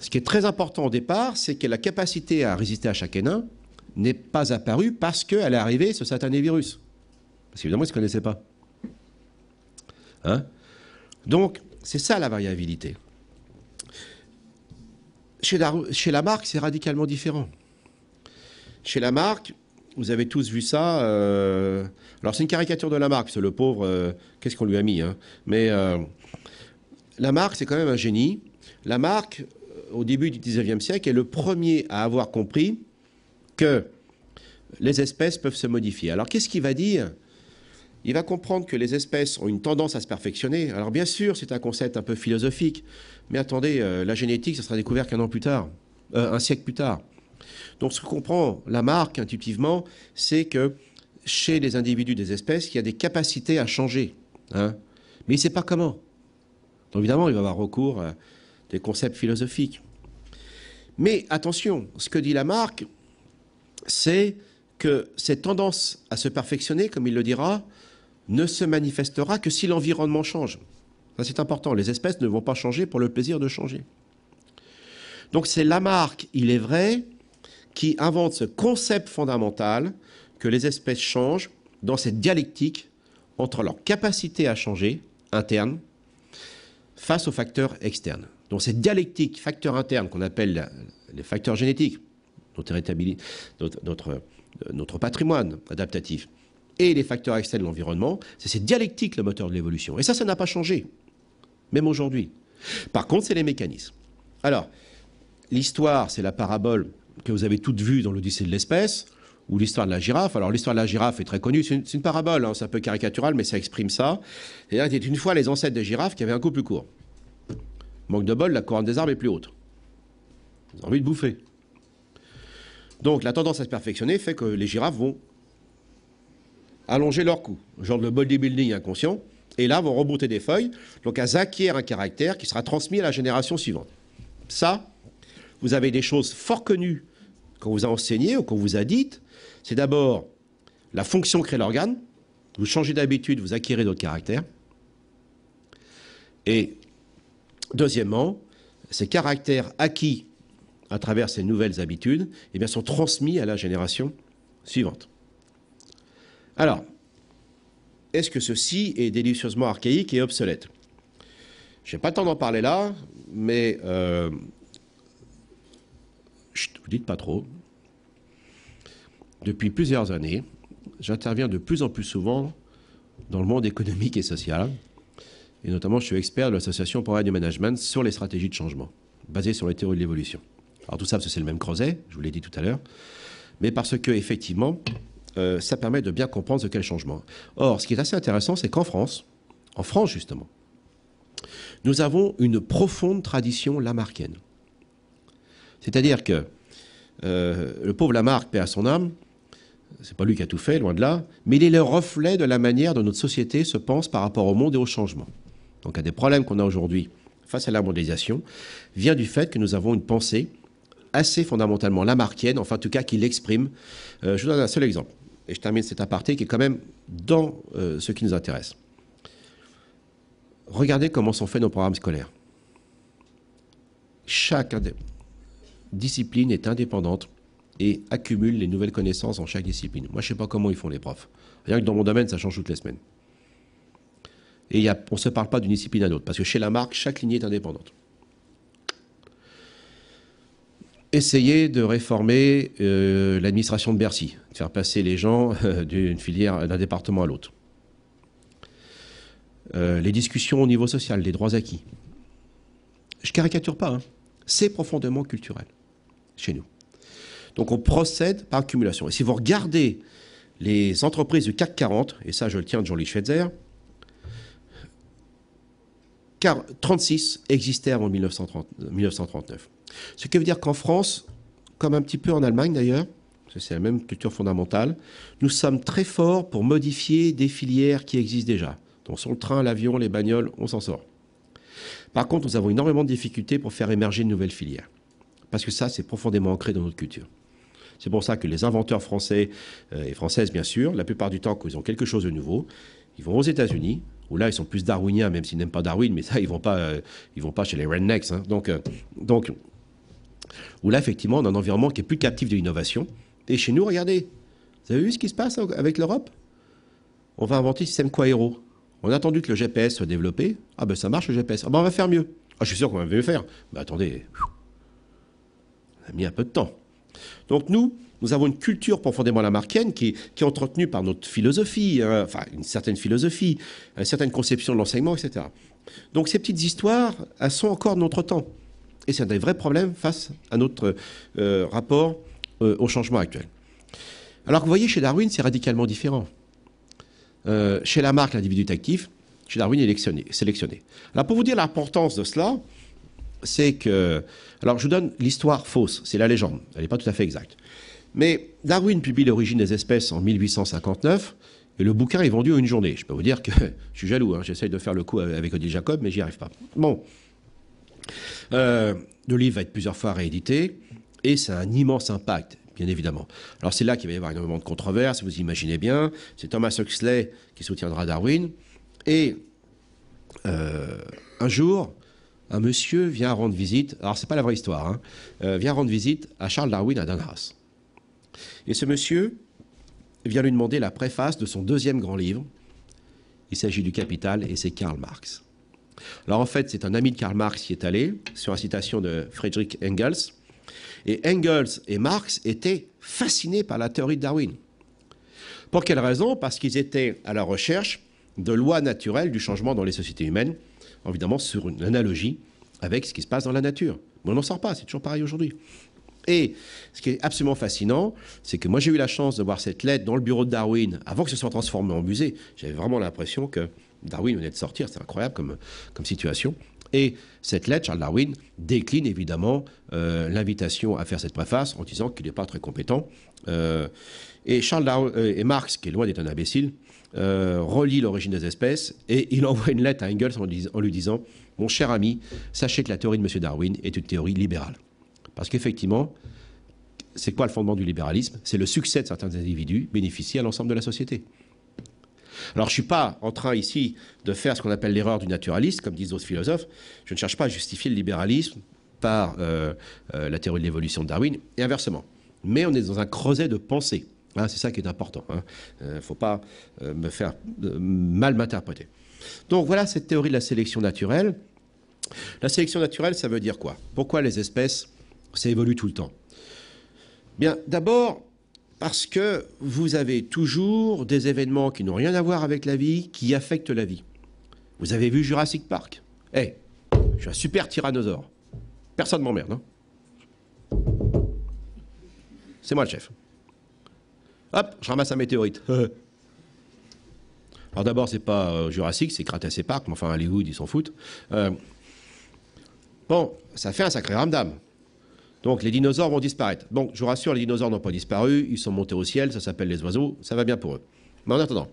Ce qui est très important au départ, c'est que la capacité à résister à chaque nain n'est pas apparue parce qu'elle est arrivée, ce satané virus. Parce qu'évidemment, ils ne se connaissaient pas. Hein Donc, c'est ça la variabilité. Chez, la, chez Lamarck, c'est radicalement différent. Chez Lamarck, vous avez tous vu ça. Euh, alors, c'est une caricature de Lamarck, c'est le pauvre. Euh, qu'est-ce qu'on lui a mis hein Mais. Euh, Lamarck, c'est quand même un génie. Lamarck, euh, au début du 19e siècle, est le premier à avoir compris que les espèces peuvent se modifier. Alors qu'est-ce qu'il va dire Il va comprendre que les espèces ont une tendance à se perfectionner. Alors bien sûr, c'est un concept un peu philosophique, mais attendez, euh, la génétique, ça sera découvert qu'un an plus tard, euh, un siècle plus tard. Donc ce que comprend Lamarck intuitivement, c'est que chez les individus des espèces, il y a des capacités à changer. Hein. mais il ne sait pas comment. Donc évidemment, il va avoir recours à euh, des concepts philosophiques. Mais attention, ce que dit Lamarck, c'est que cette tendance à se perfectionner, comme il le dira, ne se manifestera que si l'environnement change. Ça, c'est important. Les espèces ne vont pas changer pour le plaisir de changer. Donc, c'est Lamarck, il est vrai, qui invente ce concept fondamental que les espèces changent dans cette dialectique entre leur capacité à changer interne face aux facteurs externes. Donc cette dialectique facteurs internes qu'on appelle les facteurs génétiques, euh, notre, patrimoine adaptatif, et les facteurs externes de l'environnement, c'est cette dialectique le moteur de l'évolution. Et ça, ça n'a pas changé, même aujourd'hui. Par contre, c'est les mécanismes. Alors, l'histoire, c'est la parabole que vous avez toutes vue dans l'Odyssée de l'espèce ou l'histoire de la girafe. Alors l'histoire de la girafe est très connue, c'est une, parabole, c'est hein. un peu caricatural, mais ça exprime ça. cest y une fois les ancêtres des girafes qui avaient un cou plus court. Manque de bol, la couronne des arbres est plus haute. Ils ont envie de bouffer. Donc la tendance à se perfectionner fait que les girafes vont allonger leur cou, genre le bodybuilding inconscient, et là vont rebouter des feuilles, donc elles acquièrent un caractère qui sera transmis à la génération suivante. Ça, vous avez des choses fort connues qu'on vous a enseignées ou qu'on vous a dites, c'est d'abord la fonction crée l'organe. Vous changez d'habitude, vous acquérez d'autres caractères. Et deuxièmement, ces caractères acquis à travers ces nouvelles habitudes eh bien, sont transmis à la génération suivante. Alors, est-ce que ceci est délicieusement archaïque et obsolète Je n'ai pas le temps d'en parler là, mais... je euh, ne vous dites pas trop, depuis plusieurs années, j'interviens de plus en plus souvent dans le monde économique et social. Et notamment, je suis expert de l'association pour du management sur les stratégies de changement, basées sur les théories de l'évolution. Alors tout ça, c'est le même creuset, je vous l'ai dit tout à l'heure, mais parce que effectivement, euh, ça permet de bien comprendre ce qu'est le changement. Or, ce qui est assez intéressant, c'est qu'en France, en France justement, nous avons une profonde tradition lamarckienne. C'est-à-dire que euh, le pauvre Lamarck, paie à son âme, c'est pas lui qui a tout fait, loin de là, mais il est le reflet de la manière dont notre société se pense par rapport au monde et au changement. Donc un des problèmes qu'on a aujourd'hui face à la mondialisation vient du fait que nous avons une pensée assez fondamentalement lamarckienne, enfin en tout cas qui l'exprime. Euh, je vous donne un seul exemple, et je termine cet aparté qui est quand même dans euh, ce qui nous intéresse. Regardez comment sont faits nos programmes scolaires. Chaque discipline est indépendante et accumulent les nouvelles connaissances en chaque discipline. Moi, je ne sais pas comment ils font les profs. Rien que dans mon domaine, ça change toutes les semaines. Et on ne se parle pas d'une discipline à l'autre, parce que chez la marque, chaque lignée est indépendante. Essayer de réformer euh, l'administration de Bercy, de faire passer les gens euh, d'une filière, d'un département à l'autre. Euh, les discussions au niveau social, les droits acquis. Je caricature pas, hein. c'est profondément culturel chez nous. Donc on procède par accumulation. Et si vous regardez les entreprises du CAC 40, et ça je le tiens de Jean-Louis Schweitzer, car 36 existaient avant 1939. Ce qui veut dire qu'en France, comme un petit peu en Allemagne d'ailleurs, c'est la même culture fondamentale, nous sommes très forts pour modifier des filières qui existent déjà. Donc sur le train, l'avion, les bagnoles, on s'en sort. Par contre, nous avons énormément de difficultés pour faire émerger de nouvelles filières. Parce que ça, c'est profondément ancré dans notre culture. C'est pour ça que les inventeurs français euh, et françaises, bien sûr, la plupart du temps, quand ils ont quelque chose de nouveau, ils vont aux États-Unis, où là, ils sont plus darwiniens, même s'ils n'aiment pas Darwin, mais ça, ils vont pas, euh, vont pas chez les rednecks. Hein. Donc, euh, donc, où là, effectivement, on a un environnement qui est plus captif de l'innovation. Et chez nous, regardez, vous avez vu ce qui se passe avec l'Europe On va inventer le système Quaero. On a attendu que le GPS soit développé. Ah ben ça marche le GPS. Ah ben on va faire mieux. Ah je suis sûr qu'on va mieux faire. Mais attendez, on a mis un peu de temps. Donc nous, nous avons une culture profondément lamarckienne qui, qui est entretenue par notre philosophie, hein, enfin une certaine philosophie, une euh, certaine conception de l'enseignement, etc. Donc ces petites histoires, elles sont encore de notre temps. Et c'est un des vrais problèmes face à notre euh, rapport euh, au changement actuel. Alors que vous voyez, chez Darwin, c'est radicalement différent. chez Lamarck, l'individu est actif. Chez Darwin, il est sélectionné. Alors pour vous dire l'importance de cela, c'est que... Alors je vous donne l'histoire fausse, c'est la légende, elle n'est pas tout à fait exacte. Mais Darwin publie l'origine des espèces en 1859, et le bouquin est vendu en une journée. Je peux vous dire que je suis jaloux, hein, j'essaye de faire le coup avec Odile Jacob, mais j'y arrive pas. Bon. Euh, le livre va être plusieurs fois réédité, et ça a un immense impact bien évidemment. Alors c'est là qu'il va y avoir énormément de controverses, vous imaginez bien. C'est Thomas Huxley qui soutiendra Darwin. Et euh, un jour, un monsieur vient rendre visite, alors c'est pas la vraie histoire, hein, euh, vient rendre visite à Charles Darwin à Danhas Et ce monsieur vient lui demander la préface de son deuxième grand livre. Il s'agit du Capital et c'est Karl Marx. Alors en fait, c'est un ami de Karl Marx qui est allé, sur la citation de Friedrich Engels. Et Engels et Marx étaient fascinés par la théorie de Darwin. Pour quelle raison Parce qu'ils étaient à la recherche de lois naturelles du changement dans les sociétés humaines évidemment sur une analogie avec ce qui se passe dans la nature. Mais on n'en sort pas, c'est toujours pareil aujourd'hui. Et ce qui est absolument fascinant, c'est que moi j'ai eu la chance de voir cette lettre dans le bureau de Darwin avant que ce soit transformé en musée. J'avais vraiment l'impression que Darwin venait de sortir, c'est incroyable comme, situation. Et cette lettre, Charles Darwin décline évidemment euh, l'invitation à faire cette préface en disant qu'il n'est pas très compétent. Euh, et Charles euh, et Marx, qui est loin d'être un imbécile, euh, relie l'origine des espèces et il envoie une lettre à Engels en lui, disant Mon cher ami, sachez que la théorie de M. Darwin est une théorie libérale. Parce qu'effectivement, c'est quoi le fondement du libéralisme C'est le succès de certains individus bénéficier à l'ensemble de la société. Alors je ne suis pas en train ici de faire ce qu'on appelle l'erreur du naturaliste, comme disent d'autres philosophes. Je ne cherche pas à justifier le libéralisme par euh, euh, la théorie de l'évolution de Darwin et inversement. Mais on est dans un creuset de pensée. Hein, c'est ça qui est important. Il hein. ne euh, faut pas euh, me faire euh, mal m'interpréter. Donc voilà cette théorie de la sélection naturelle. La sélection naturelle, ça veut dire quoi Pourquoi les espèces, ça évolue tout le temps Bien, d'abord, parce que vous avez toujours des événements qui n'ont rien à voir avec la vie, qui affectent la vie. Vous avez vu Jurassic Park hey, eh, je suis un super tyrannosaure. Personne m'emmerde, non hein. C'est moi le chef. Hop, je ramasse un météorite. Alors d'abord, c'est pas euh, Jurassique, c'est et Park, mais enfin Hollywood, ils s'en foutent. Euh, bon, ça fait un sacré ramdam. Donc les dinosaures vont disparaître. Bon, je vous rassure, les dinosaures n'ont pas disparu, ils sont montés au ciel, ça s'appelle les oiseaux, ça va bien pour eux. Mais en attendant,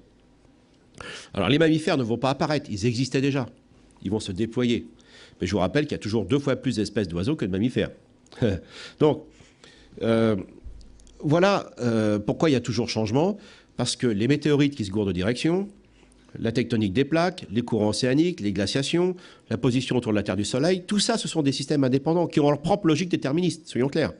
alors les mammifères ne vont pas apparaître, ils existaient déjà, ils vont se déployer. Mais je vous rappelle qu'il y a toujours deux fois plus d'espèces d'oiseaux que de mammifères. Donc, euh, voilà euh, pourquoi il y a toujours changement, parce que les météorites qui se gourdent de direction, la tectonique des plaques, les courants océaniques, les glaciations, la position autour de la Terre du Soleil, tout ça, ce sont des systèmes indépendants qui ont leur propre logique déterministe, soyons clairs.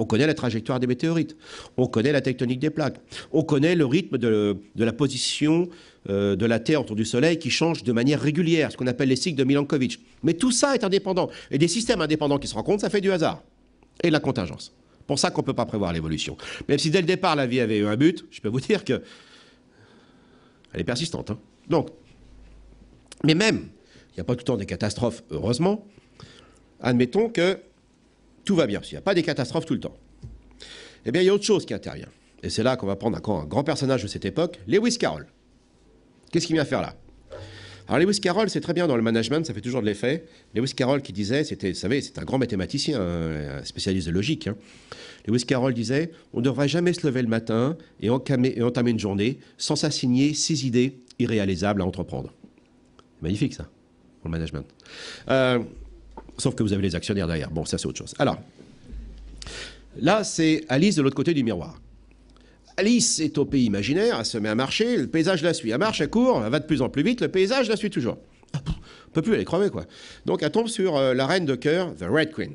On connaît la trajectoire des météorites, on connaît la tectonique des plaques, on connaît le rythme de, la position euh, de la Terre autour du Soleil qui change de manière régulière, ce qu'on appelle les cycles de Milankovitch. Mais tout ça est indépendant. Et des systèmes indépendants qui se rencontrent, ça fait du hasard et de la contingence pour ça qu'on ne peut pas prévoir l'évolution. Même si dès le départ, la vie avait eu un but, je peux vous dire que. Elle est persistante. Hein. Donc. Mais même, il n'y a pas tout le temps des catastrophes, heureusement. Admettons que tout va bien, S'il n'y a pas des catastrophes tout le temps. Eh bien, il y a autre chose qui intervient. Et c'est là qu'on va prendre un grand personnage de cette époque, Lewis Carroll. Qu'est-ce qu'il vient faire là alors Lewis Carroll, c'est très bien dans le management, ça fait toujours de l'effet. Lewis Carroll qui disait, c'était, vous savez, c'est un grand mathématicien, un spécialiste de logique. Hein. Lewis Carroll disait, on ne devrait jamais se lever le matin et entamer, une journée sans s'assigner six idées irréalisables à entreprendre. Magnifique ça, pour le management. Euh, sauf que vous avez les actionnaires derrière. Bon, ça c'est autre chose. Alors, là c'est Alice de l'autre côté du miroir. Alice est au pays imaginaire, elle se met à marcher, le paysage la suit. Elle marche, elle court, elle va de plus en plus vite, le paysage la suit toujours. Ah, on ne peut plus aller crever, quoi. Donc elle tombe sur euh, la reine de cœur, The Red Queen.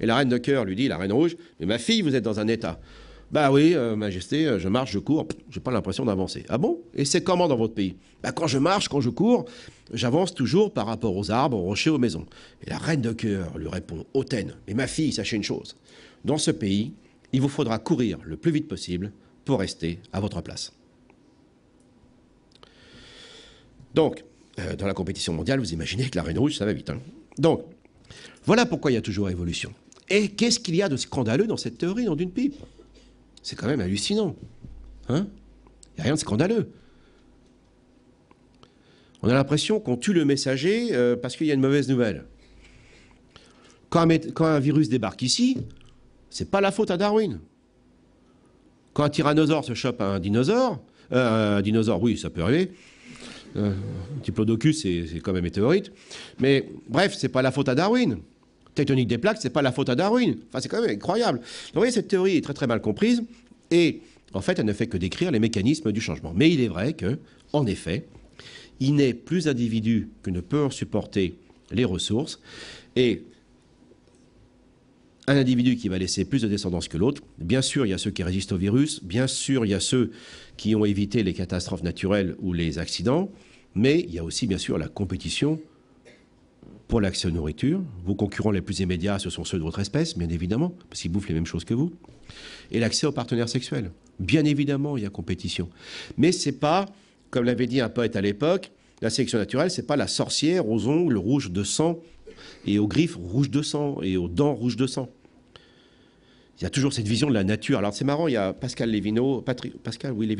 Et la reine de cœur lui dit, la reine rouge, mais ma fille, vous êtes dans un état. Bah oui, euh, majesté, euh, je marche, je cours, n'ai pas l'impression d'avancer. Ah bon Et c'est comment dans votre pays Bah quand je marche, quand je cours, j'avance toujours par rapport aux arbres, aux rochers, aux maisons. Et la reine de cœur lui répond, hautaine, mais ma fille, sachez une chose. Dans ce pays, il vous faudra courir le plus vite possible pour rester à votre place. Donc, euh, dans la compétition mondiale, vous imaginez que la Reine Rouge, ça va vite. Hein. Donc, voilà pourquoi il y a toujours évolution. Et qu'est-ce qu'il y a de scandaleux dans cette théorie, dans d'une pipe C'est quand même hallucinant. Hein il n'y a rien de scandaleux. On a l'impression qu'on tue le messager euh, parce qu'il y a une mauvaise nouvelle. Quand un, quand un virus débarque ici, c'est pas la faute à Darwin. Quand un tyrannosaure se chope à un dinosaure, euh, un dinosaure, oui, ça peut arriver. Euh, un diplodocus, c'est quand même météorite. Mais bref, c'est pas la faute à Darwin. Tectonique des plaques, c'est pas la faute à Darwin. Enfin, c'est quand même incroyable. vous voyez, cette théorie est très très mal comprise et en fait, elle ne fait que décrire les mécanismes du changement. Mais il est vrai que, en effet, il n'est plus individu que ne peut supporter les ressources et un individu qui va laisser plus de descendance que l'autre. Bien sûr, il y a ceux qui résistent au virus, bien sûr, il y a ceux qui ont évité les catastrophes naturelles ou les accidents, mais il y a aussi, bien sûr, la compétition pour l'accès aux nourritures. Vos concurrents les plus immédiats, ce sont ceux de votre espèce, bien évidemment, parce qu'ils bouffent les mêmes choses que vous. Et l'accès aux partenaires sexuels. Bien évidemment, il y a compétition. Mais ce n'est pas, comme l'avait dit un poète à l'époque, la sélection naturelle, n'est pas la sorcière aux ongles rouges de sang et aux griffes rouges de sang, et aux dents rouges de sang. Il y a toujours cette vision de la nature. Alors c'est marrant, il y a Pascal Lévino, Pascal, oui,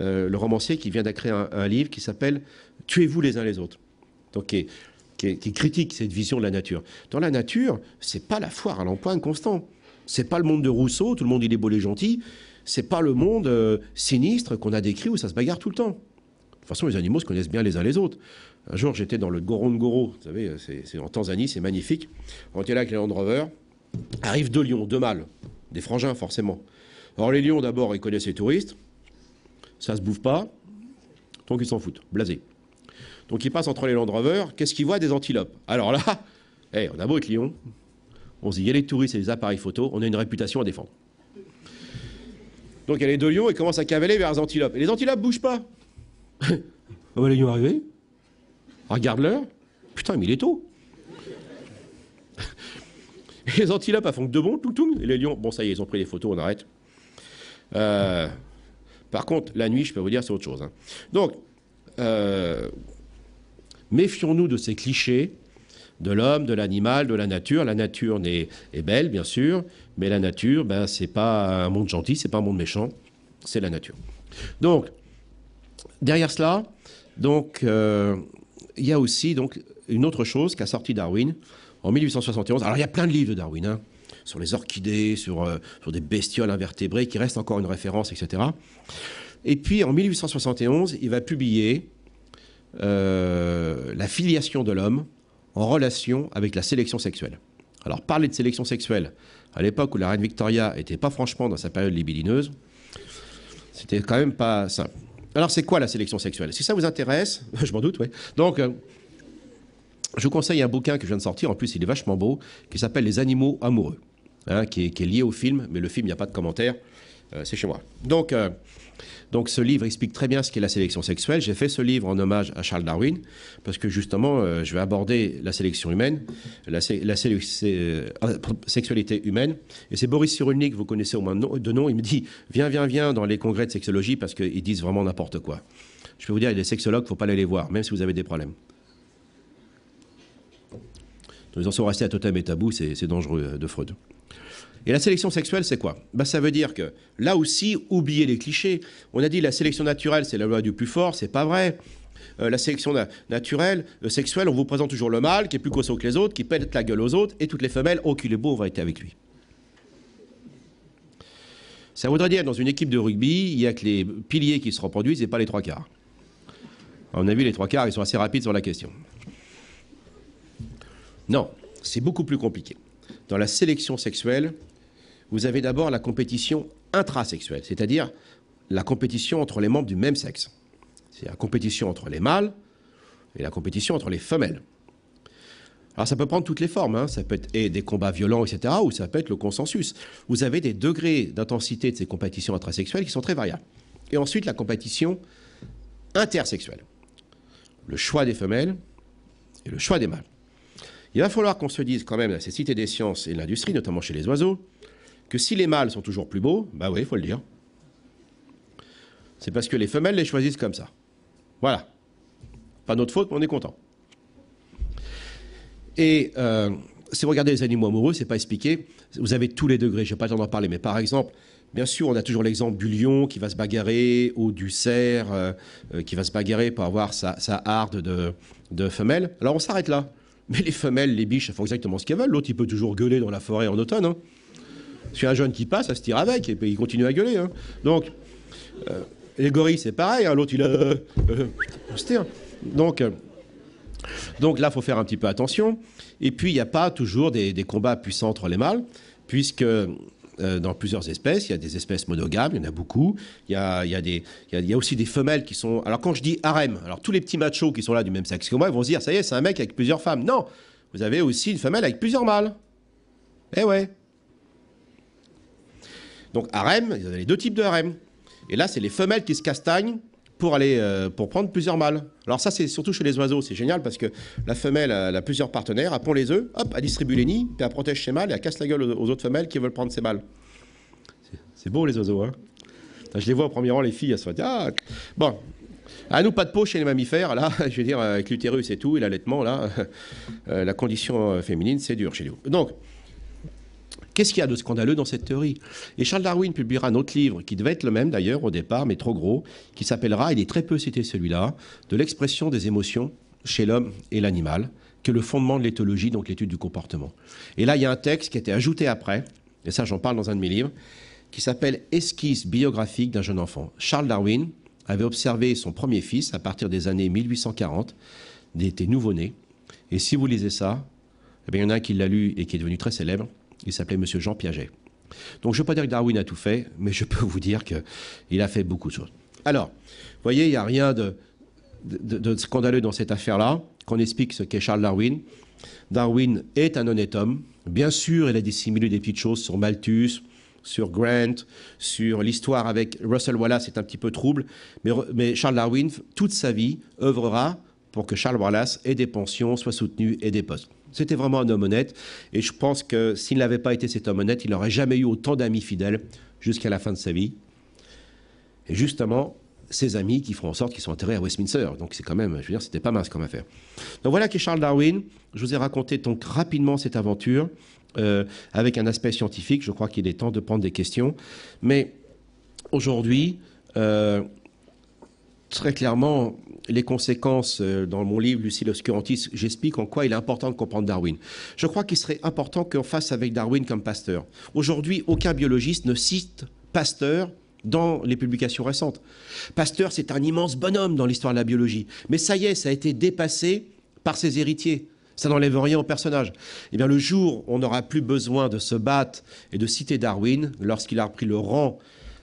euh, le romancier qui vient d'écrire un, un, livre qui s'appelle Tuez-vous les uns les autres. Donc qui, critique cette vision de la nature. Dans la nature, c'est pas la foire à l'empoigne constant. C'est pas le monde de Rousseau, tout le monde il est beau et gentil. C'est pas le monde euh, sinistre qu'on a décrit où ça se bagarre tout le temps. De toute façon, les animaux se connaissent bien les uns les autres. Un jour, j'étais dans le Gorongoro, vous savez, c'est en Tanzanie, c'est magnifique. On était là avec les Land Rover, arrivent deux lions, deux mâles, des frangins forcément. Alors les lions, d'abord, ils connaissent les touristes, ça se bouffe pas, donc ils s'en foutent, blasés. Donc ils passent entre les Land Rover, qu'est-ce qu'ils voient Des antilopes. Alors là, hey, on a beau être lion, on se dit, il y a les touristes et les appareils photo, on a une réputation à défendre. Donc il y a les deux lions et commencent à cavaler vers les antilopes. Et les antilopes bougent pas. Ah on voit les lions arriver, Regarde leur Putain, mais il est tôt. les antilopes à font que deux bon, tout, les lions, bon, ça y est, ils ont pris les photos, on arrête. Euh, par contre, la nuit, je peux vous dire, c'est autre chose. Hein. Donc, euh, méfions-nous de ces clichés de l'homme, de l'animal, de la nature. La nature est, belle, bien sûr, mais la nature, ben, c'est pas un monde gentil, c'est pas un monde méchant, c'est la nature. Donc, derrière cela, donc, euh, il y a aussi donc une autre chose qu'a sorti Darwin en 1871. Alors il y a plein de livres de Darwin, hein, sur les orchidées, sur, euh, sur des bestioles invertébrées qui restent encore une référence, etc. Et puis en 1871, il va publier euh, La filiation de l'homme en relation avec la sélection sexuelle. Alors parler de sélection sexuelle, à l'époque où la reine Victoria n'était pas franchement dans sa période libidineuse, c'était quand même pas simple. Alors, c'est quoi la sélection sexuelle Si ça vous intéresse, je m'en doute, oui. Donc, euh, je vous conseille un bouquin que je viens de sortir, en plus il est vachement beau, qui s'appelle Les animaux amoureux, hein, qui, est, lié au film, mais le film, il n'y a pas de commentaire, euh, c'est chez moi. Donc, euh, donc ce livre explique très bien ce qu'est la sélection sexuelle. J'ai fait ce livre en hommage à Charles Darwin, parce que justement, euh, je vais aborder la sélection humaine, la, euh, ah, sexualité humaine. Et c'est Boris Cyrulnik, vous connaissez au moins de nom, il me dit, viens, viens, viens dans les congrès de sexologie, parce qu'ils disent vraiment n'importe quoi. Je peux vous dire, les sexologues, il ne faut pas aller les voir, même si vous avez des problèmes. Nous en sommes restés à Totem et Tabou, c'est dangereux euh, de Freud. Et la sélection sexuelle, c'est quoi bah, Ça veut dire que, là aussi, oubliez les clichés. On a dit la sélection naturelle, c'est la loi du plus fort, c'est pas vrai. Euh, la sélection naturelle, euh, sexuelle, on vous présente toujours le mâle qui est plus costaud que les autres, qui pète la gueule aux autres, et toutes les femelles, oh qu'il est beau, on va être avec lui. Ça voudrait dire, dans une équipe de rugby, il n'y a que les piliers qui se reproduisent et pas les trois quarts. on a vu les trois quarts, ils sont assez rapides sur la question. Non, c'est beaucoup plus compliqué. Dans la sélection sexuelle, vous avez d'abord la compétition intrasexuelle, c'est-à-dire la compétition entre les membres du même sexe. C'est la compétition entre les mâles et la compétition entre les femelles. Alors ça peut prendre toutes les formes, hein. ça peut être des combats violents, etc., ou ça peut être le consensus. Vous avez des degrés d'intensité de ces compétitions intrasexuelles qui sont très variables. Et ensuite la compétition intersexuelle. Le choix des femelles et le choix des mâles. Il va falloir qu'on se dise quand même, la ces des sciences et de l'industrie, notamment chez les oiseaux, que si les mâles sont toujours plus beaux, bah oui, il faut le dire. C'est parce que les femelles les choisissent comme ça. Voilà. Pas notre faute, mais on est content. Et euh, si vous regardez les animaux amoureux, c'est pas expliqué. Vous avez tous les degrés, je n'ai pas le parler, mais par exemple, bien sûr, on a toujours l'exemple du lion qui va se bagarrer ou du cerf euh, euh, qui va se bagarrer pour avoir sa, harde de, femelles. Alors on s'arrête là. Mais les femelles, les biches, elles font exactement ce qu'elles veulent. L'autre, il peut toujours gueuler dans la forêt en automne. Hein. Parce un jeune qui passe, ça se tire avec, et puis il continue à gueuler. Hein. Donc, euh, les gorilles, c'est pareil, hein. l'autre, il a. Euh, euh, donc. Euh, donc là, il faut faire un petit peu attention. Et puis, il n'y a pas toujours des, combats puissants entre les mâles, puisque dans plusieurs espèces. Il y a des espèces monogames, il y en a beaucoup. Il y a, y aussi des femelles qui sont. Alors, quand je dis harem, alors tous les petits machos qui sont là du même sexe que moi, ils vont se dire ça y est, c'est un mec avec plusieurs femmes. Non Vous avez aussi une femelle avec plusieurs mâles. Eh ouais donc harem, y a les deux types de harem. Et là, c'est les femelles qui se castagnent pour aller euh, pour prendre plusieurs mâles. Alors ça, c'est surtout chez les oiseaux, c'est génial parce que la femelle a plusieurs partenaires, elle pond les œufs, hop, elle distribue les nids, puis elle protège ses mâles et elle casse la gueule aux, autres femelles qui veulent prendre ses mâles. C'est beau les oiseaux, hein Je les vois au premier rang, les filles, elles se disent ah bon. À ah, nous, pas de peau chez les mammifères, là, je veux dire, avec l'utérus et tout, et l'allaitement, là, euh, la condition euh, féminine, c'est dur chez nous. Donc, Qu'est-ce qu'il y a de scandaleux dans cette théorie Et Charles Darwin publiera un autre livre, qui devait être le même d'ailleurs au départ, mais trop gros, qui s'appellera, il est très peu cité celui-là, De l'expression des émotions chez l'homme et l'animal, que le fondement de l'éthologie, donc l'étude du comportement. Et là, il y a un texte qui a été ajouté après, et ça j'en parle dans un de mes livres, qui s'appelle Esquisse biographique d'un jeune enfant. Charles Darwin avait observé son premier fils à partir des années 1840, il était nouveau-né, et si vous lisez ça, eh il y en a un qui l'a lu et qui est devenu très célèbre, il s'appelait Monsieur Jean Piaget. Donc je ne veux pas dire que Darwin a tout fait, mais je peux vous dire qu'il a fait beaucoup de choses. Alors, vous voyez, il n'y a rien de, scandaleux dans cette affaire-là, qu'on explique ce qu'est Charles Darwin. Darwin est un honnête homme. Bien sûr, il a dissimulé des petites choses sur Malthus, sur Grant, sur l'histoire avec Russell Wallace c'est un petit peu trouble, mais, mais, Charles Darwin, toute sa vie, œuvrera pour que Charles Wallace ait des pensions, soit soutenu et des postes. C'était vraiment un homme honnête. Et je pense que s'il n'avait pas été cet homme honnête, il n'aurait jamais eu autant d'amis fidèles jusqu'à la fin de sa vie. Et justement, ses amis qui feront en sorte qu'ils sont enterrés à Westminster. Donc c'est quand même, je veux dire, c'était pas mince comme affaire. Donc voilà qui est Charles Darwin. Je vous ai raconté donc rapidement cette aventure euh, avec un aspect scientifique. Je crois qu'il est temps de prendre des questions. Mais aujourd'hui, euh, très clairement, les conséquences, euh, dans mon livre Lucie l'Oscurantiste, j'explique en quoi il est important de comprendre Darwin. Je crois qu'il serait important qu'on fasse avec Darwin comme Pasteur. Aujourd'hui, aucun biologiste ne cite Pasteur dans les publications récentes. Pasteur, c'est un immense bonhomme dans l'histoire de la biologie. Mais ça y est, ça a été dépassé par ses héritiers. Ça n'enlève rien au personnage. Eh bien, le jour où on n'aura plus besoin de se battre et de citer Darwin, lorsqu'il a repris le rang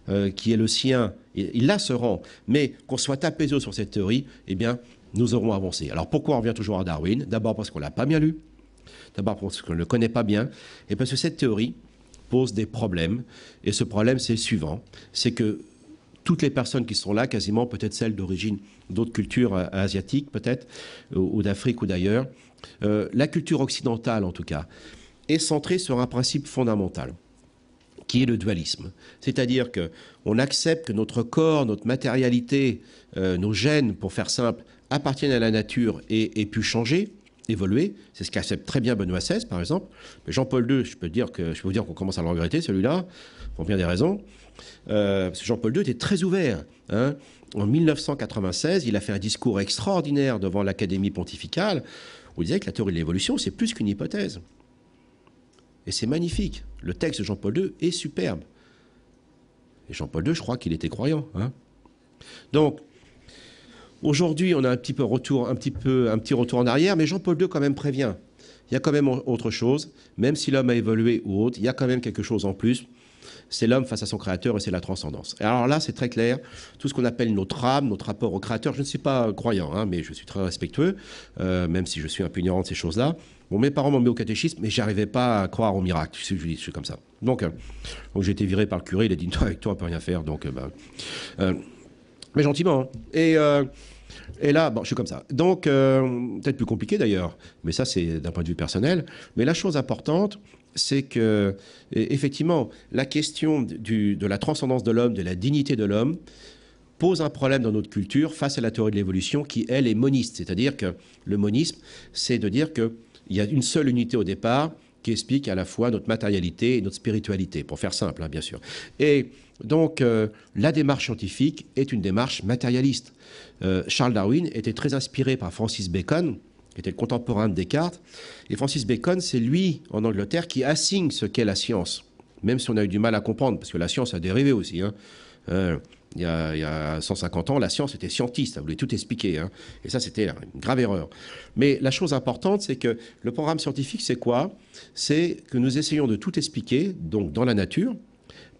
euh, qui est le sien ils, la seront. Mais qu'on soit apaisé sur cette théorie, eh bien, nous aurons avancé. Alors pourquoi on revient toujours à Darwin D'abord parce qu'on l'a pas bien lu, d'abord parce qu'on ne le connaît pas bien, et parce que cette théorie pose des problèmes. Et ce problème, c'est le suivant, c'est que toutes les personnes qui sont là, quasiment peut-être celles d'origine d'autres cultures euh, asiatiques, peut-être, ou, d'Afrique ou d'ailleurs, euh, la culture occidentale en tout cas, est centrée sur un principe fondamental qui est le dualisme. C'est-à-dire que on accepte que notre corps, notre matérialité, euh, nos gènes, pour faire simple, appartiennent à la nature et aient pu changer, évoluer. C'est ce qu'accepte très bien Benoît XVI, par exemple. Mais Jean-Paul II, je peux, dire que, je peux vous dire qu'on commence à le regretter, celui-là, pour bien des raisons. Euh, Jean-Paul II était très ouvert. Hein. En 1996, il a fait un discours extraordinaire devant l'Académie pontificale où il disait que la théorie de l'évolution, c'est plus qu'une hypothèse. Et c'est magnifique. Le texte de Jean-Paul II est superbe. Et Jean-Paul II, je crois qu'il était croyant. Hein. Donc, aujourd'hui, on a un petit, peu retour, un, petit peu, un petit retour en arrière, mais Jean-Paul II quand même prévient. Il y a quand même autre chose, même si l'homme a évolué ou autre, il y a quand même quelque chose en plus. C'est l'homme face à son créateur et c'est la transcendance. alors là, c'est très clair, tout ce qu'on appelle notre âme, notre rapport au créateur, je ne suis pas croyant, hein, mais je suis très respectueux, euh, même si je suis un de ces choses-là mes parents m'ont mis au catéchisme, mais j'arrivais pas à croire au miracle. Je suis, je suis comme ça. Donc, euh, donc j'ai été viré par le curé. Il a dit toi, avec toi, on peut rien faire. Donc, euh, bah, euh, mais gentiment. Hein. Et et là, bon, je suis comme ça. Donc, peut-être plus compliqué d'ailleurs, mais ça, c'est d'un point de vue personnel. Mais la chose importante, c'est que, e, effectivement, la question du, de la transcendance de l'homme, de la dignité de l'homme, pose un problème dans notre culture face à la théorie de l'évolution qui, elle, est moniste. C'est-à-dire que le monisme, c'est de dire que il y a une seule unité au départ qui explique à la fois notre matérialité et notre spiritualité, pour faire simple, hein, bien sûr. Et donc, euh, la démarche scientifique est une démarche matérialiste. Euh, Charles Darwin était très inspiré par Francis Bacon, qui était le contemporain de Descartes. Et Francis Bacon, c'est lui, en Angleterre, qui assigne ce qu'est la science, même si on a eu du mal à comprendre, parce que la science a dérivé aussi. Hein. Euh, il y, a, 150 ans, la science était scientiste, elle voulait tout expliquer. Hein. Et ça, c'était une grave erreur. Mais la chose importante, c'est que le programme scientifique, c'est quoi C'est que nous essayons de tout expliquer, donc dans la nature,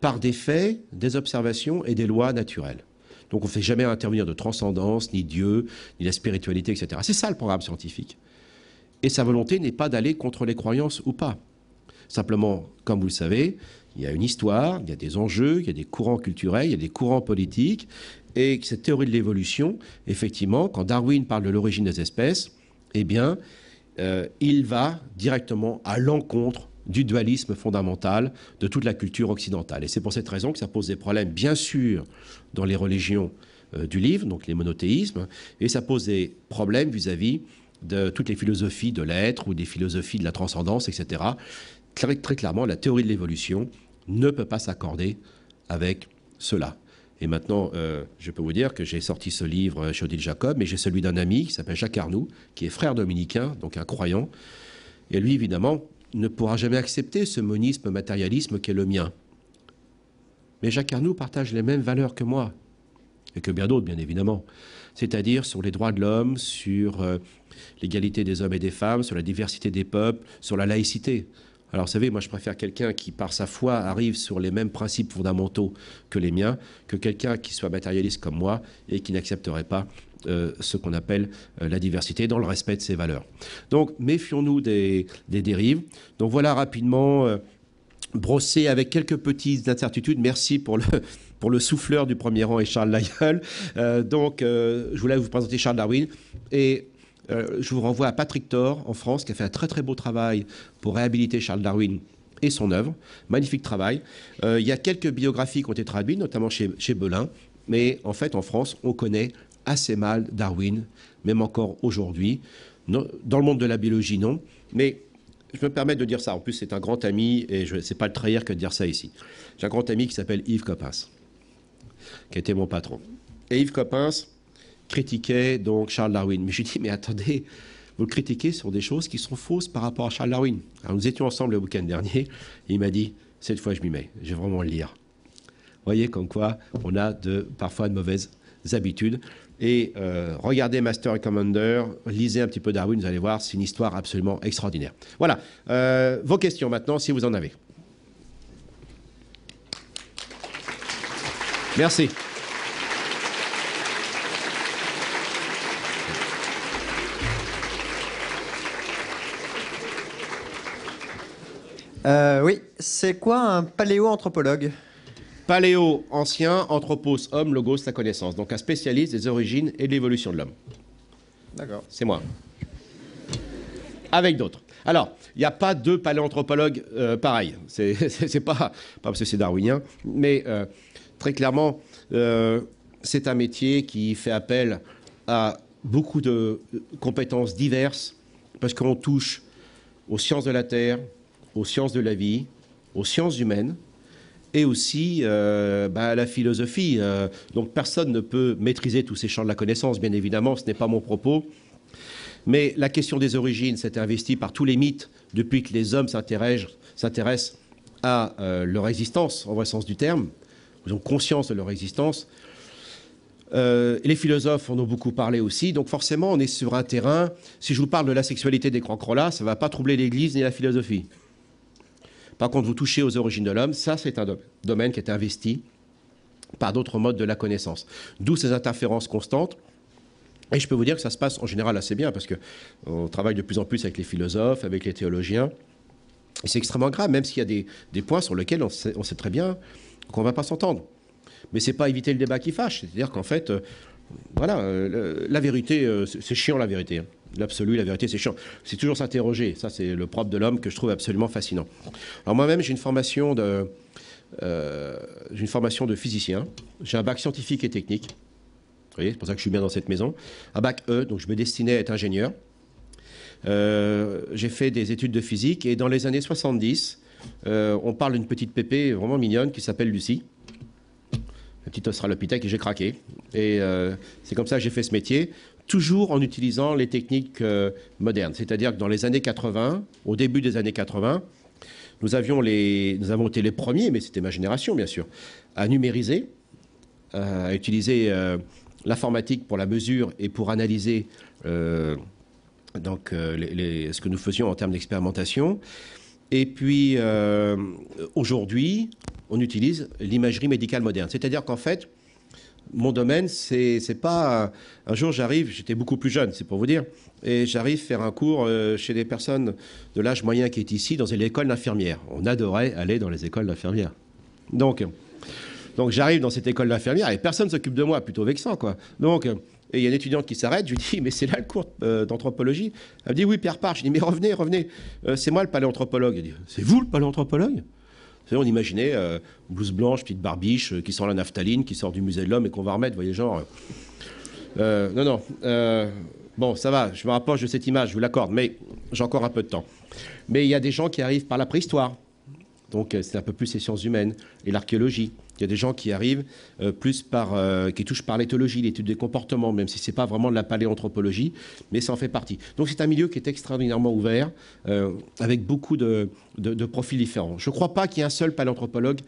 par des faits, des observations et des lois naturelles. Donc on ne fait jamais intervenir de transcendance, ni Dieu, ni la spiritualité, etc. C'est ça le programme scientifique. Et sa volonté n'est pas d'aller contre les croyances ou pas. Simplement, comme vous le savez, il y a une histoire, il y a des enjeux, il y a des courants culturels, il y a des courants politiques. Et cette théorie de l'évolution, effectivement, quand Darwin parle de l'origine des espèces, eh bien, euh, il va directement à l'encontre du dualisme fondamental de toute la culture occidentale. Et c'est pour cette raison que ça pose des problèmes, bien sûr, dans les religions euh, du livre, donc les monothéismes, et ça pose des problèmes vis-à-vis de toutes les philosophies de l'être ou des philosophies de la transcendance, etc. très clairement, la théorie de l'évolution ne peut pas s'accorder avec cela. Et maintenant, euh, je peux vous dire que j'ai sorti ce livre chez Odile Jacob, mais j'ai celui d'un ami qui s'appelle Jacques Arnoux, qui est frère dominicain, donc un croyant. Et lui, évidemment, ne pourra jamais accepter ce monisme matérialisme qui est le mien. Mais Jacques Arnoux partage les mêmes valeurs que moi, et que bien d'autres, bien évidemment. C'est-à-dire sur les droits de l'homme, sur euh, l'égalité des hommes et des femmes, sur la diversité des peuples, sur la laïcité. Alors, vous savez, moi, je préfère quelqu'un qui, par sa foi, arrive sur les mêmes principes fondamentaux que les miens, que quelqu'un qui soit matérialiste comme moi et qui n'accepterait pas euh, ce qu'on appelle euh, la diversité dans le respect de ses valeurs. Donc, méfions-nous des, dérives. Donc, voilà rapidement. Euh, brossé avec quelques petites incertitudes. Merci pour le, pour le souffleur du premier rang et Charles Lyell. donc, je voulais vous présenter Charles Darwin. Et euh, je vous renvoie à Patrick Thor en France qui a fait un très très beau travail pour réhabiliter Charles Darwin et son œuvre. Magnifique travail. Euh, il y a quelques biographies qui ont été traduites, notamment chez, chez Belin. Mais en fait, en France, on connaît assez mal Darwin, même encore aujourd'hui. Dans le monde de la biologie, non. Mais je me permets de dire ça. En plus, c'est un grand ami, et je ne pas le trahir que de dire ça ici. J'ai un grand ami qui s'appelle Yves Coppens, qui était mon patron. Et Yves Coppens, critiquait donc Charles Darwin. Mais je dis, mais attendez, vous le critiquez sur des choses qui sont fausses par rapport à Charles Darwin. Alors, nous étions ensemble le week-end dernier, il m'a dit, cette fois je m'y mets, je vais vraiment le lire. Vous voyez comme quoi on a de, parfois de mauvaises habitudes. Et euh, regardez Master and Commander, lisez un petit peu Darwin, vous allez voir, c'est une histoire absolument extraordinaire. Voilà, euh, vos questions maintenant, si vous en avez. Merci. Euh, oui, c'est quoi un paléoanthropologue Paléo, ancien, anthropos, homme, logos, la connaissance. Donc un spécialiste des origines et de l'évolution de l'homme. D'accord. C'est moi. Avec d'autres. Alors, il n'y a pas deux paléanthropologues euh, pareils. C'est pas, pas parce que c'est darwinien, mais euh, très clairement, euh, c'est un métier qui fait appel à beaucoup de compétences diverses, parce qu'on touche aux sciences de la Terre, aux sciences de la vie, aux sciences humaines et aussi euh, bah, à la philosophie. Euh, donc personne ne peut maîtriser tous ces champs de la connaissance, bien évidemment, ce n'est pas mon propos. Mais la question des origines s'est investie par tous les mythes depuis que les hommes s'intéressent à euh, leur existence, en vrai sens du terme. Ils ont conscience de leur existence. les philosophes en ont beaucoup parlé aussi. Donc forcément, on est sur un terrain. Si je vous parle de la sexualité des crocs là ça ne va pas troubler l'Église ni la philosophie. Par contre, vous touchez aux origines de l'homme, ça c'est un domaine qui est investi par d'autres modes de la connaissance. D'où ces interférences constantes. Et je peux vous dire que ça se passe en général assez bien, parce qu'on euh, travaille de plus en plus avec les philosophes, avec les théologiens. Et c'est extrêmement grave, même s'il y a des, points sur lesquels on sait, très bien qu'on ne va pas s'entendre. Mais ce n'est pas éviter le débat qui fâche. C'est-à-dire qu'en fait, euh, voilà, euh, la vérité, c'est chiant la vérité. Hein l'absolu, la vérité, c'est chiant. C'est toujours s'interroger. Ça, c'est le propre de l'homme que je trouve absolument fascinant. Alors moi-même, j'ai une formation de, euh, une formation de physicien. J'ai un bac scientifique et technique. Vous voyez, c'est pour ça que je suis bien dans cette maison. Un bac E, donc je me destinais à être ingénieur. Euh, j'ai fait des études de physique et dans les années 70, euh, on parle d'une petite pépée vraiment mignonne qui s'appelle Lucie petite Australopithèque et j'ai craqué. Et c'est comme ça que j'ai fait ce métier toujours en utilisant les techniques euh, modernes. C'est-à-dire que dans les années 80, au début des années 80, nous, avions avons été les premiers, mais c'était ma génération bien sûr, à numériser, euh, à utiliser euh, l'informatique pour la mesure et pour analyser donc, ce que nous faisions en termes d'expérimentation. Et puis aujourd'hui, on utilise l'imagerie médicale moderne. C'est-à-dire qu'en fait, mon domaine, c'est pas. Un jour, j'arrive, j'étais beaucoup plus jeune, c'est pour vous dire, et j'arrive faire un cours euh, chez des personnes de l'âge moyen qui est ici, dans l'école d'infirmières. On adorait aller dans les écoles d'infirmières. Donc, donc j'arrive dans cette école d'infirmières et personne ne s'occupe de moi, plutôt vexant, quoi. Donc. Et il y a une étudiante qui s'arrête, je lui dis, mais c'est là le cours euh, d'anthropologie Elle me dit, oui, Pierre Part. Je lui dis, mais revenez, revenez, euh, c'est moi le paléanthropologue. Elle dit, c'est vous le paléanthropologue on imaginait euh, blouse blanche, petite barbiche, euh, qui sort la naphtaline, qui sort du musée de l'homme et qu'on va remettre, vous voyez, genre. Euh, non, non. bon, ça va, je me rapproche de cette image, je vous l'accorde, mais j'ai encore un peu de temps. Mais il y a des gens qui arrivent par la préhistoire. Donc, c'est un peu plus les sciences humaines et l'archéologie. Il y a des gens qui arrivent euh, plus par, euh, qui touchent par l'éthologie, l'étude des comportements, même si ce n'est pas vraiment de la paléanthropologie, mais ça en fait partie. Donc c'est un milieu qui est extraordinairement ouvert, euh, avec beaucoup de, profils différents. Je ne crois pas qu'il y ait un seul paléanthropologue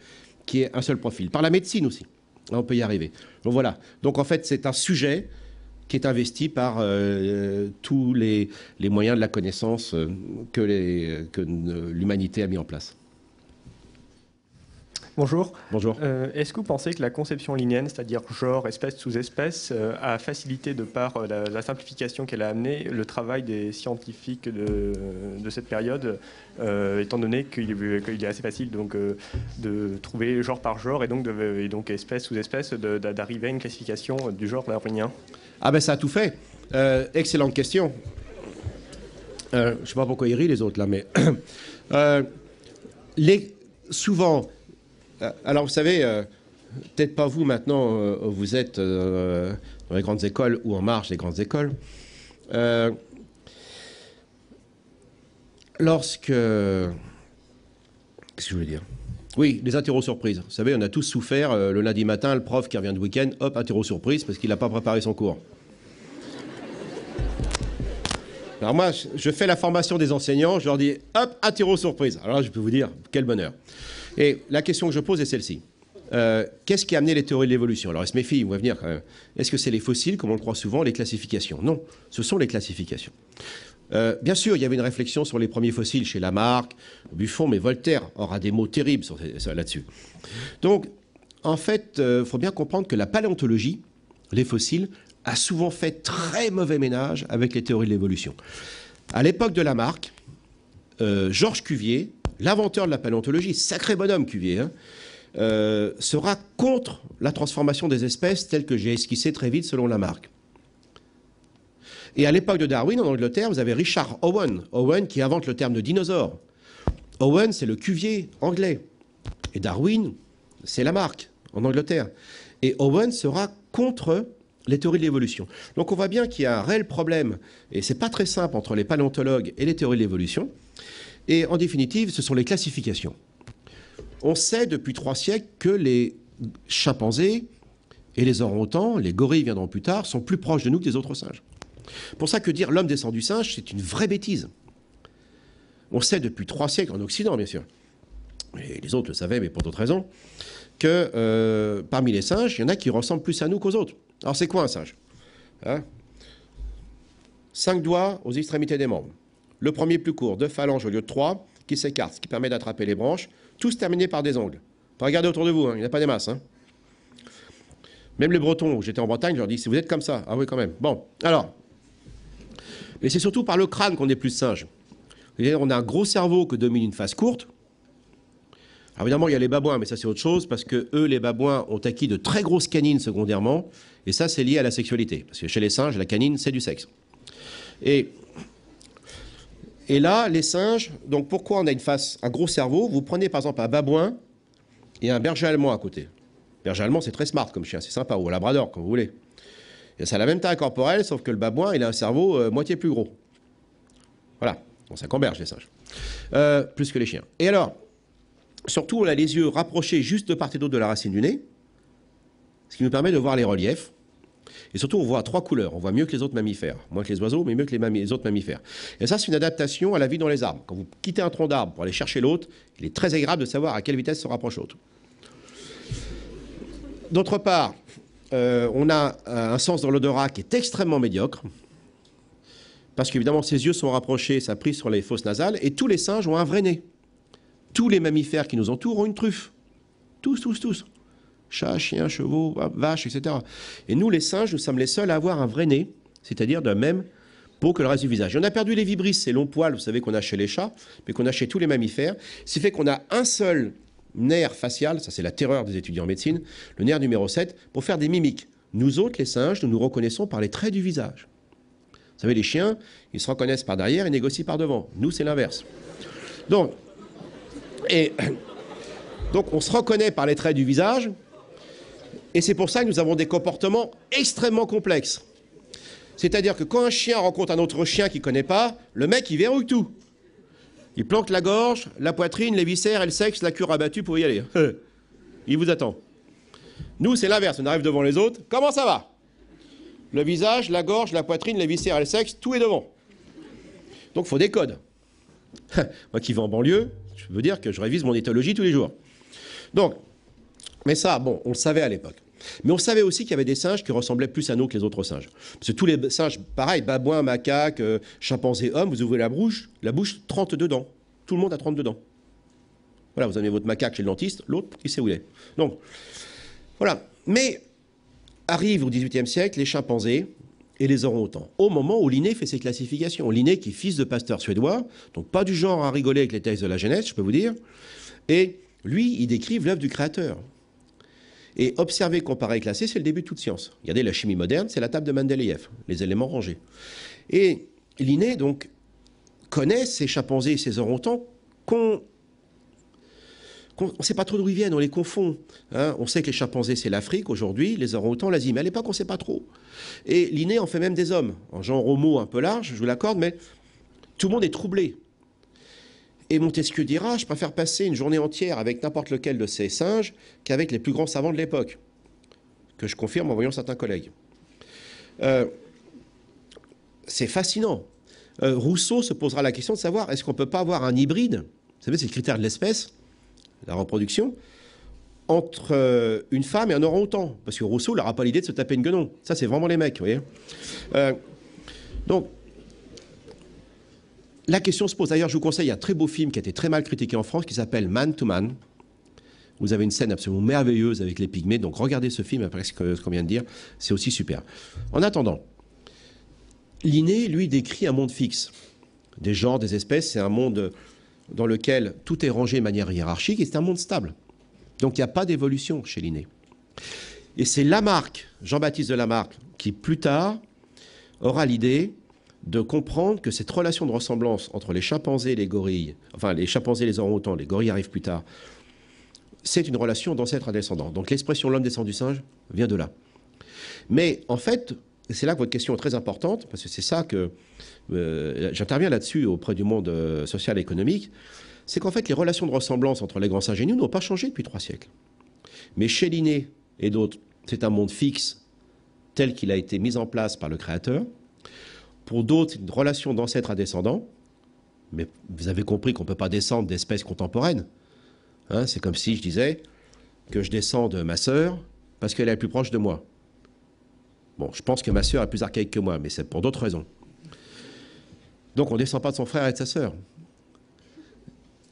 qui ait un seul profil. Par la médecine aussi, on peut y arriver. Donc voilà. Donc en fait, c'est un sujet qui est investi par tous les, moyens de la connaissance que l'humanité a mis en place. Bonjour. Euh, est-ce que vous pensez que la conception linéenne, c'est-à-dire genre, espèce, sous-espèce, euh, a facilité de par euh, la, simplification qu'elle a amenée le travail des scientifiques de, cette période, étant donné qu'il est assez facile donc, de trouver genre par genre et donc, de, donc espèce, sous-espèce, d'arriver à une classification du genre darwinien Ah ben ça a tout fait. excellente question. je ne sais pas pourquoi ils rient les autres là, mais les, souvent euh, alors vous savez, euh, peut-être pas vous maintenant, euh, vous êtes dans les grandes écoles ou en marche des grandes écoles. lorsque... Qu'est-ce que je veux dire oui, les interro surprises. Vous savez, on a tous souffert le lundi matin, le prof qui revient de week-end, hop, interro surprise parce qu'il n'a pas préparé son cours. Alors moi, je fais la formation des enseignants, je leur dis, hop, interro surprise. Alors je peux vous dire, quel bonheur. Et la question que je pose est celle-ci. Euh, qu'est-ce qui a amené les théories de l'évolution Alors, est-ce mes mes on va venir Est-ce que c'est les fossiles, comme on le croit souvent, les classifications Non, ce sont les classifications. Euh, bien sûr, il y avait une réflexion sur les premiers fossiles chez Lamarck, Buffon, mais Voltaire aura des mots terribles là-dessus. Donc, en fait, il euh, faut bien comprendre que la paléontologie, les fossiles, a souvent fait très mauvais ménage avec les théories de l'évolution. À l'époque de Lamarck, Georges Cuvier l'inventeur de la paléontologie, sacré bonhomme Cuvier, hein, euh, sera contre la transformation des espèces telles que j'ai esquissée très vite selon Lamarck. Et à l'époque de Darwin, en Angleterre, vous avez Richard Owen, Owen qui invente le terme de dinosaure. Owen, c'est le Cuvier anglais. Et Darwin, c'est Lamarck en Angleterre. Et Owen sera contre les théories de l'évolution. Donc on voit bien qu'il y a un réel problème, et c'est pas très simple entre les paléontologues et les théories de l'évolution. Et en définitive, ce sont les classifications. On sait depuis trois siècles que les chimpanzés et les orang les gorilles viendront plus tard, sont plus proches de nous que des autres singes. Pour ça que dire l'homme descend du singe, c'est une vraie bêtise. On sait depuis trois siècles, en Occident bien sûr, et les autres le savaient, mais pour d'autres raisons, que euh, parmi les singes, il y en a qui ressemblent plus à nous qu'aux autres. Alors c'est quoi un singe hein Cinq doigts aux extrémités des membres. Le premier plus court, deux phalanges au lieu de trois, qui s'écarte, ce qui permet d'attraper les branches, tous terminés par des ongles. Regardez autour de vous, hein, il n'y a pas des masses. Hein. Même les Bretons, j'étais en Bretagne, je leur dis si vous êtes comme ça, ah oui, quand même. Bon, alors. Mais c'est surtout par le crâne qu'on est plus singe. On a un gros cerveau que domine une face courte. Alors évidemment, il y a les babouins, mais ça c'est autre chose, parce que eux, les babouins, ont acquis de très grosses canines secondairement, et ça c'est lié à la sexualité, parce que chez les singes, la canine, c'est du sexe. Et et là, les singes, donc pourquoi on a une face, un gros cerveau Vous prenez par exemple un babouin et un berger allemand à côté. Berger allemand, c'est très smart comme chien, c'est sympa, ou un labrador, comme vous voulez. Et ça a la même taille corporelle, sauf que le babouin, il a un cerveau euh, moitié plus gros. Voilà, bon, ça camberge les singes, euh, plus que les chiens. Et alors, surtout, on a les yeux rapprochés juste de part et d'autre de la racine du nez, ce qui nous permet de voir les reliefs. Et surtout, on voit à trois couleurs. On voit mieux que les autres mammifères. Moins que les oiseaux, mais mieux que les, autres mammifères. Et ça, c'est une adaptation à la vie dans les arbres. Quand vous quittez un tronc d'arbre pour aller chercher l'autre, il est très agréable de savoir à quelle vitesse se rapproche l'autre. D'autre part, euh, on a euh, un sens dans l'odorat qui est extrêmement médiocre. Parce qu'évidemment, ses yeux sont rapprochés, ça prise sur les fosses nasales. Et tous les singes ont un vrai nez. Tous les mammifères qui nous entourent ont une truffe. Tous, tous, tous chats, chiens, chevaux, vaches, etc. Et nous, les singes, nous sommes les seuls à avoir un vrai nez, c'est-à-dire la même peau que le reste du visage. on a perdu les vibrisses, ces longs poils, vous savez, qu'on a chez les chats, mais qu'on a chez tous les mammifères. Ce qui fait qu'on a un seul nerf facial, ça c'est la terreur des étudiants en médecine, le nerf numéro 7, pour faire des mimiques. Nous autres, les singes, nous nous reconnaissons par les traits du visage. Vous savez, les chiens, ils se reconnaissent par derrière et négocient par devant. Nous, c'est l'inverse. Donc, et, donc, on se reconnaît par les traits du visage, et c'est pour ça que nous avons des comportements extrêmement complexes. C'est-à-dire que quand un chien rencontre un autre chien qu'il ne connaît pas, le mec, il verrouille tout. Il plante la gorge, la poitrine, les viscères et le sexe, la cure abattue pour y aller. il vous attend. Nous, c'est l'inverse. On arrive devant les autres. Comment ça va Le visage, la gorge, la poitrine, les viscères et le sexe, tout est devant. Donc, il faut des codes. Moi qui vais en banlieue, je veux dire que je révise mon éthologie tous les jours. Donc, mais ça, bon, on le savait à l'époque. Mais on savait aussi qu'il y avait des singes qui ressemblaient plus à nous que les autres singes. Parce que tous les singes, pareil, babouins, macaques, euh, chimpanzés, hommes, vous ouvrez la bouche, la bouche, 32 dents. Tout le monde a 32 dents. Voilà, vous avez votre macaque chez le dentiste, l'autre, il sait où il est. Donc, voilà. Mais arrive au XVIIIe siècle les chimpanzés et les orang-outans, au moment où Linné fait ses classifications. Linné, qui est fils de pasteur suédois, donc pas du genre à rigoler avec les textes de la jeunesse, je peux vous dire, et lui, il décrive l'œuvre du Créateur. Et observer, comparer classer, c'est le début de toute science. Regardez, la chimie moderne, c'est la table de Mendeleïev, les éléments rangés. Et Linné, donc, connaît ces chimpanzés et ces orang-outans qu'on ne sait pas trop d'où ils viennent, on les confond. Hein. On sait que les chimpanzés, c'est l'Afrique aujourd'hui, les orang l'Asie. Mais à l'époque, on ne sait pas trop. Et Linné en fait même des hommes, en genre homo un peu large, je vous l'accorde, mais tout le monde est troublé. Et Montesquieu dira, je préfère passer une journée entière avec n'importe lequel de ces singes qu'avec les plus grands savants de l'époque, que je confirme en voyant certains collègues. Euh, c'est fascinant. Euh, Rousseau se posera la question de savoir, est-ce qu'on peut pas avoir un hybride Vous savez, c'est le critère de l'espèce, la reproduction, entre euh, une femme et un orang-outan. Parce que Rousseau n'aura pas l'idée de se taper une guenon. Ça, c'est vraiment les mecs, vous voyez. donc, la question se pose. D'ailleurs, je vous conseille un très beau film qui a été très mal critiqué en France qui s'appelle Man to Man. Vous avez une scène absolument merveilleuse avec les pygmées, donc regardez ce film après ce qu'on vient de dire, c'est aussi super. En attendant, Linné, lui, décrit un monde fixe. Des genres, des espèces, c'est un monde dans lequel tout est rangé de manière hiérarchique et c'est un monde stable. Donc il n'y a pas d'évolution chez Linné. Et c'est Lamarck, Jean-Baptiste de Lamarck, qui plus tard aura l'idée de comprendre que cette relation de ressemblance entre les chimpanzés et les gorilles, enfin les chimpanzés les auront autant, les gorilles arrivent plus tard, c'est une relation d'ancêtre à descendant. Donc l'expression l'homme descend du singe vient de là. Mais en fait, c'est là que votre question est très importante, parce que c'est ça que euh, j'interviens là-dessus auprès du monde euh, social et économique, c'est qu'en fait les relations de ressemblance entre les grands singes et nous n'ont pas changé depuis trois siècles. Mais chez Linné et d'autres, c'est un monde fixe tel qu'il a été mis en place par le créateur. Pour d'autres, une relation d'ancêtre à descendant. Mais vous avez compris qu'on ne peut pas descendre d'espèces contemporaines. Hein, c'est comme si je disais que je descends de ma sœur parce qu'elle est la plus proche de moi. Bon, je pense que ma sœur est plus archaïque que moi, mais c'est pour d'autres raisons. Donc on ne descend pas de son frère et de sa sœur.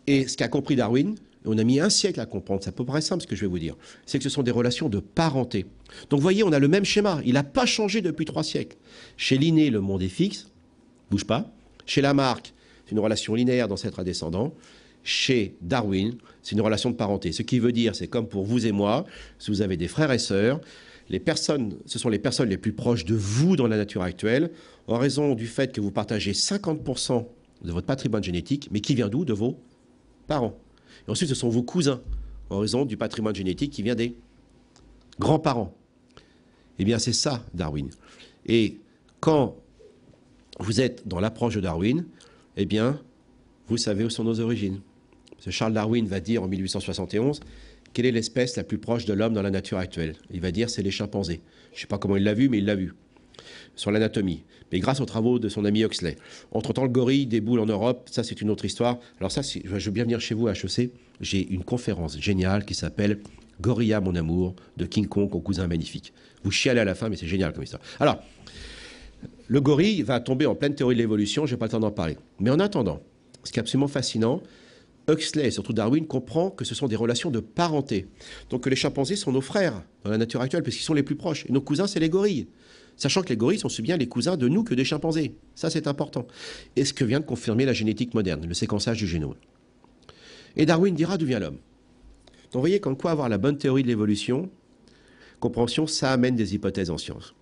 Et ce qu'a compris Darwin, on a mis un siècle à comprendre. C'est à peu près simple ce que je vais vous dire. C'est que ce sont des relations de parenté. Donc voyez, on a le même schéma. Il n'a pas changé depuis trois siècles. Chez Linné, le monde est fixe, bouge pas. Chez Lamarck, c'est une relation linéaire d'ancêtre à descendant. Chez Darwin, c'est une relation de parenté. Ce qui veut dire, c'est comme pour vous et moi, si vous avez des frères et sœurs, les personnes, ce sont les personnes les plus proches de vous dans la nature actuelle, en raison du fait que vous partagez 50% de votre patrimoine génétique, mais qui vient d'où De vos parents ensuite, ce sont vos cousins, en raison du patrimoine génétique qui vient des grands-parents. Eh bien, c'est ça, Darwin. Et quand vous êtes dans l'approche de Darwin, eh bien, vous savez où sont nos origines. Charles Darwin va dire en 1871 quelle est l'espèce la plus proche de l'homme dans la nature actuelle. Il va dire c'est les chimpanzés. Je ne sais pas comment il l'a vu, mais il l'a vu sur l'anatomie, mais grâce aux travaux de son ami Huxley. Entre-temps, le gorille déboule en Europe, ça c'est une autre histoire. Alors ça, je veux bien venir chez vous à HEC, j'ai une conférence géniale qui s'appelle Gorilla, mon amour, de King Kong mon cousin magnifique. Vous chialez à la fin, mais c'est génial comme histoire. Alors, le gorille va tomber en pleine théorie de l'évolution, Je n'ai pas le temps d'en parler. Mais en attendant, ce qui est absolument fascinant, Huxley et surtout Darwin comprend que ce sont des relations de parenté. Donc les chimpanzés sont nos frères dans la nature actuelle, parce qu'ils sont les plus proches. Et nos cousins, c'est les gorilles. Sachant que les gorilles sont aussi bien les cousins de nous que des chimpanzés. Ça, c'est important. Et ce que vient de confirmer la génétique moderne, le séquençage du génome. Et Darwin dira d'où vient l'homme. Donc vous voyez qu'en quoi avoir la bonne théorie de l'évolution, compréhension, ça amène des hypothèses en science.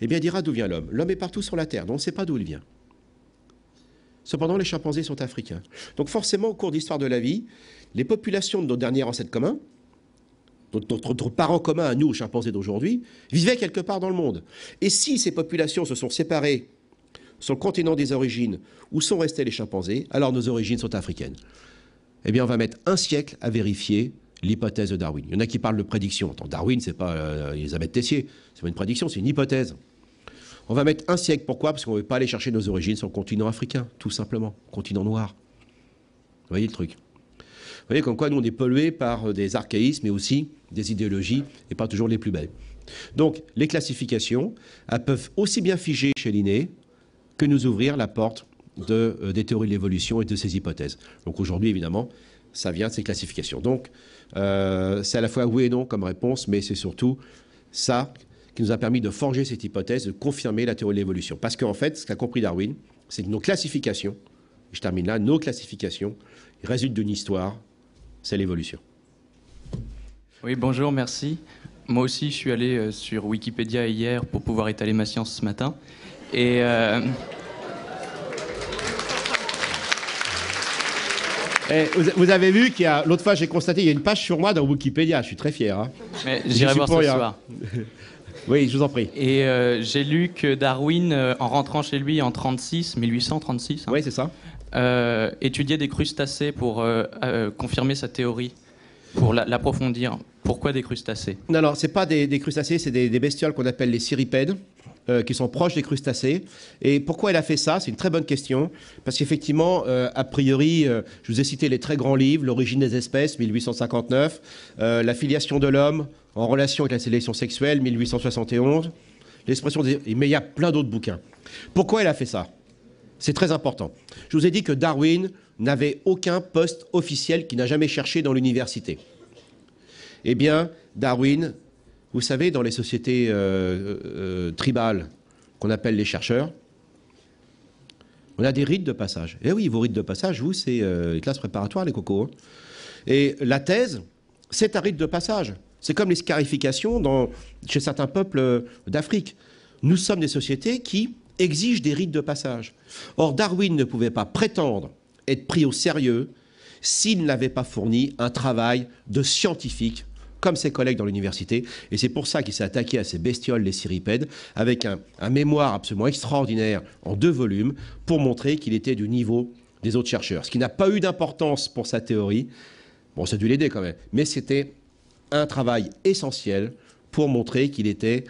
Eh bien, dira d'où vient l'homme. L'homme est partout sur la Terre, donc on ne sait pas d'où il vient. Cependant, les chimpanzés sont africains. Donc forcément, au cours l'histoire de la vie, les populations de nos derniers ancêtres communs, notre, notre, parent commun à nous, chimpanzés d'aujourd'hui, vivaient quelque part dans le monde. Et si ces populations se sont séparées sur le continent des origines où sont restés les chimpanzés, alors nos origines sont africaines. Eh bien, on va mettre un siècle à vérifier l'hypothèse de Darwin. Il y en a qui parlent de prédiction. Darwin, Darwin, n'est pas euh, Elisabeth Tessier, c'est pas une prédiction, c'est une hypothèse. On va mettre un siècle. Pourquoi Parce qu'on ne veut pas aller chercher nos origines sur le continent africain, tout simplement, continent noir. Vous voyez le truc vous voyez comme quoi nous on est pollué par euh, des archaïsmes et aussi des idéologies et pas toujours les plus belles. Donc les classifications peuvent aussi bien figer chez Linné que nous ouvrir la porte de, euh, des théories de l'évolution et de ses hypothèses. Donc aujourd'hui évidemment ça vient de ces classifications. Donc euh, c'est à la fois oui et non comme réponse mais c'est surtout ça qui nous a permis de forger cette hypothèse, de confirmer la théorie de l'évolution. Parce qu'en fait, ce qu'a compris Darwin, c'est que nos classifications, je termine là, nos classifications résulte d'une histoire, c'est l'évolution. Oui, bonjour, merci. Moi aussi, je suis allé euh, sur Wikipédia hier pour pouvoir étaler ma science ce matin. Et. Euh, eh, vous, avez vu qu'il y a, l'autre fois j'ai constaté, qu'il y a une page sur moi dans Wikipédia, je suis très fier. Hein. j'irai voir ce soir. oui, je vous en prie. Et euh, j'ai lu que Darwin, en rentrant chez lui en 36, 1836, hein. oui, c'est ça. Euh, étudier des crustacés pour euh, euh, confirmer sa théorie, pour l'approfondir. Pourquoi des crustacés Alors, ce pas des, crustacés, c'est des, des, bestioles qu'on appelle les cirripèdes. qui sont proches des crustacés. Et pourquoi elle a fait ça C'est une très bonne question. Parce qu'effectivement, a priori, je vous ai cité les très grands livres, L'origine des espèces, 1859, La filiation de l'homme en relation avec la sélection sexuelle, 1871, l'expression des... Mais il y a plein d'autres bouquins. Pourquoi elle a fait ça c'est très important. Je vous ai dit que Darwin n'avait aucun poste officiel qu'il n'a jamais cherché dans l'université. Eh bien, Darwin, vous savez, dans les sociétés euh, euh, tribales qu'on appelle les chercheurs, on a des rites de passage. Eh oui, vos rites de passage, vous, c'est euh, les classes préparatoires, les cocos. Hein. Et la thèse, c'est un rite de passage. C'est comme les scarifications chez certains peuples d'Afrique. Nous sommes des sociétés qui exige des rites de passage. Or, Darwin ne pouvait pas prétendre être pris au sérieux s'il n'avait pas fourni un travail de scientifique comme ses collègues dans l'université. Et c'est pour ça qu'il s'est attaqué à ces bestioles, les cirripèdes, avec un, un, mémoire absolument extraordinaire en deux volumes pour montrer qu'il était du niveau des autres chercheurs. Ce qui n'a pas eu d'importance pour sa théorie. Bon, ça a dû l'aider quand même. Mais c'était un travail essentiel pour montrer qu'il était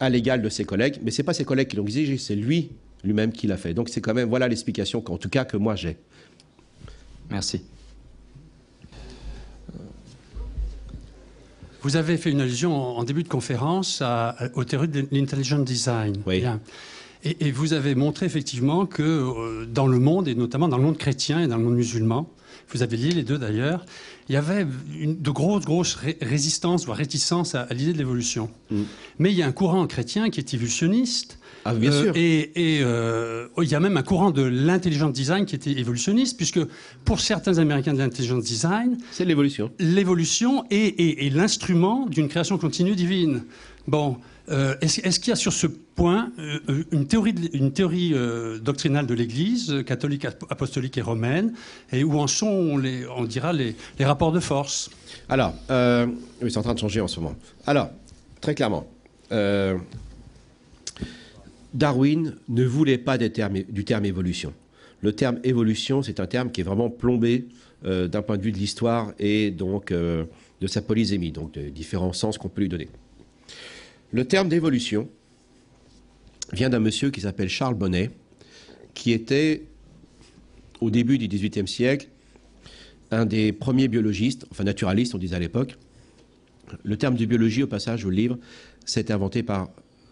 à l'égal de ses collègues, mais ce n'est pas ses collègues qui l'ont exigé, c'est lui lui-même qui l'a fait. Donc c'est quand même, voilà l'explication en tout cas que moi j'ai. Merci. Vous avez fait une allusion en début de conférence au théorie de l'intelligent design. Oui. Et, vous avez montré effectivement que euh, dans le monde, et notamment dans le monde chrétien et dans le monde musulman, vous avez lié les deux d'ailleurs, il y avait une, de grosses, grosses résistance résistances voire réticences à, l'idée de l'évolution. Mm. Mais il y a un courant chrétien qui est évolutionniste. Ah, bien euh, sûr. Et, euh, il y a même un courant de l'intelligence design qui était évolutionniste, puisque pour certains Américains de l'intelligent design, c'est l'évolution. L'évolution est, est l'instrument d'une création continue divine. Bon. Euh, est-ce, qu'il y a sur ce point euh, euh, une théorie, doctrinale de l'Église catholique, apostolique et romaine Et où en sont, on dira, les, rapports de force Alors, c'est en train de changer en ce moment. Alors, très clairement, Darwin ne voulait pas du terme évolution. Le terme évolution, c'est un terme qui est vraiment plombé d'un point de vue de l'histoire et donc de sa polysémie, donc de différents sens qu'on peut lui donner. Le terme d'évolution vient d'un monsieur qui s'appelle Charles Bonnet, qui était, au début du XVIIIe siècle, un des premiers biologistes, enfin naturalistes, on disait à l'époque. Le terme de biologie, au passage, au livre, s'est inventé par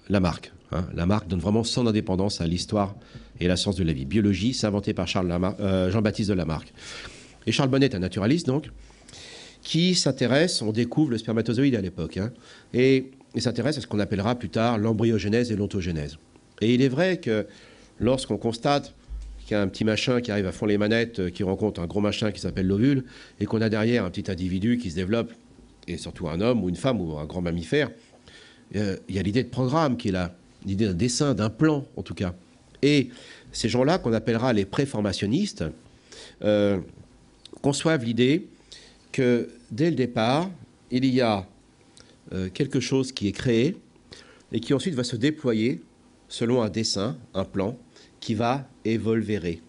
Lamarck. Hein. Lamarck donne vraiment son indépendance à l'histoire et la science de la vie. Biologie, c'est inventé par euh, Jean-Baptiste de Lamarck. Et Charles Bonnet est un naturaliste, donc, qui s'intéresse, on découvre le spermatozoïde à l'époque. Hein. Et et s'intéresse à ce qu'on appellera plus tard l'embryogenèse et l'ontogénèse. Et il est vrai que lorsqu'on constate qu'il y a un petit machin qui arrive à fond les manettes, euh, qui rencontre un gros machin qui s'appelle l'ovule, et qu'on a derrière un petit individu qui se développe, et surtout un homme ou une femme ou un grand mammifère, euh, il y a l'idée de programme qui est là, l'idée d'un dessin, d'un plan en tout cas. Et ces gens-là, qu'on appellera les préformationnistes, euh, conçoivent l'idée que dès le départ, il y a euh, quelque chose qui est créé et qui ensuite va se déployer selon un dessin, un plan, qui va évoluer.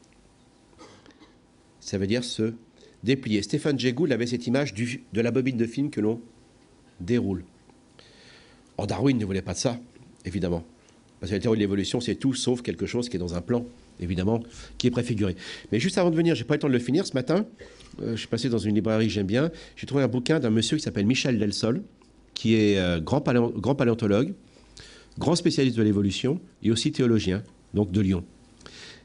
Ça veut dire se déplier. Stéphane Jégoul avait cette image de la bobine de film que l'on déroule. Or, oh, Darwin ne voulait pas de ça, évidemment. Parce que la théorie de l'évolution, c'est tout sauf quelque chose qui est dans un plan, évidemment, qui est préfiguré. Mais juste avant de venir, j'ai pas eu le temps de le finir. Ce matin, euh, je suis passé dans une librairie j'aime bien. J'ai trouvé un bouquin d'un monsieur qui s'appelle Michel Delsol, qui est euh, grand, paléontologue, grand spécialiste de l'évolution et aussi théologien, donc de Lyon.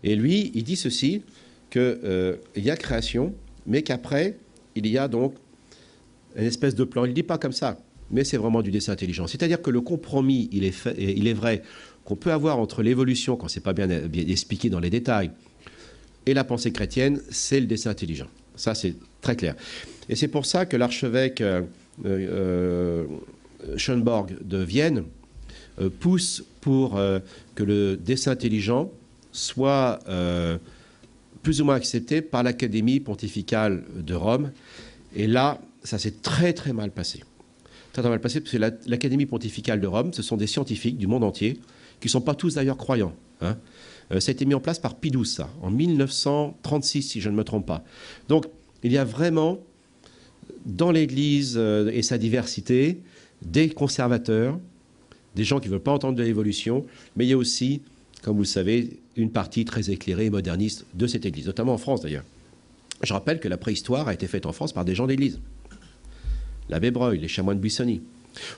Et lui, il dit ceci, qu'il euh, y a création, mais qu'après, il y a donc une espèce de plan. Il ne dit pas comme ça, mais c'est vraiment du dessin intelligent. C'est-à-dire que le compromis, il est, vrai qu'on peut avoir entre l'évolution, quand c'est pas bien, bien expliqué dans les détails, et la pensée chrétienne, c'est le dessin intelligent. Ça, c'est très clair. Et c'est pour ça que l'archevêque euh, euh, Schoenborg de Vienne euh, pousse pour euh, que le dessin intelligent soit plus ou moins accepté par l'Académie pontificale de Rome. Et là, ça s'est très très mal passé. Très, très mal passé parce que l'Académie pontificale de Rome, ce sont des scientifiques du monde entier, qui ne sont pas tous d'ailleurs croyants. Hein. ça a été mis en place par Pidou ça, en 1936, si je ne me trompe pas. Donc, il y a vraiment dans l'Église euh, et sa diversité, des conservateurs, des gens qui ne veulent pas entendre de l'évolution, mais il y a aussi, comme vous le savez, une partie très éclairée et moderniste de cette Église, notamment en France d'ailleurs. Je rappelle que la préhistoire a été faite en France par des gens d'Église. L'abbé Breuil, les chamois de Buissonni.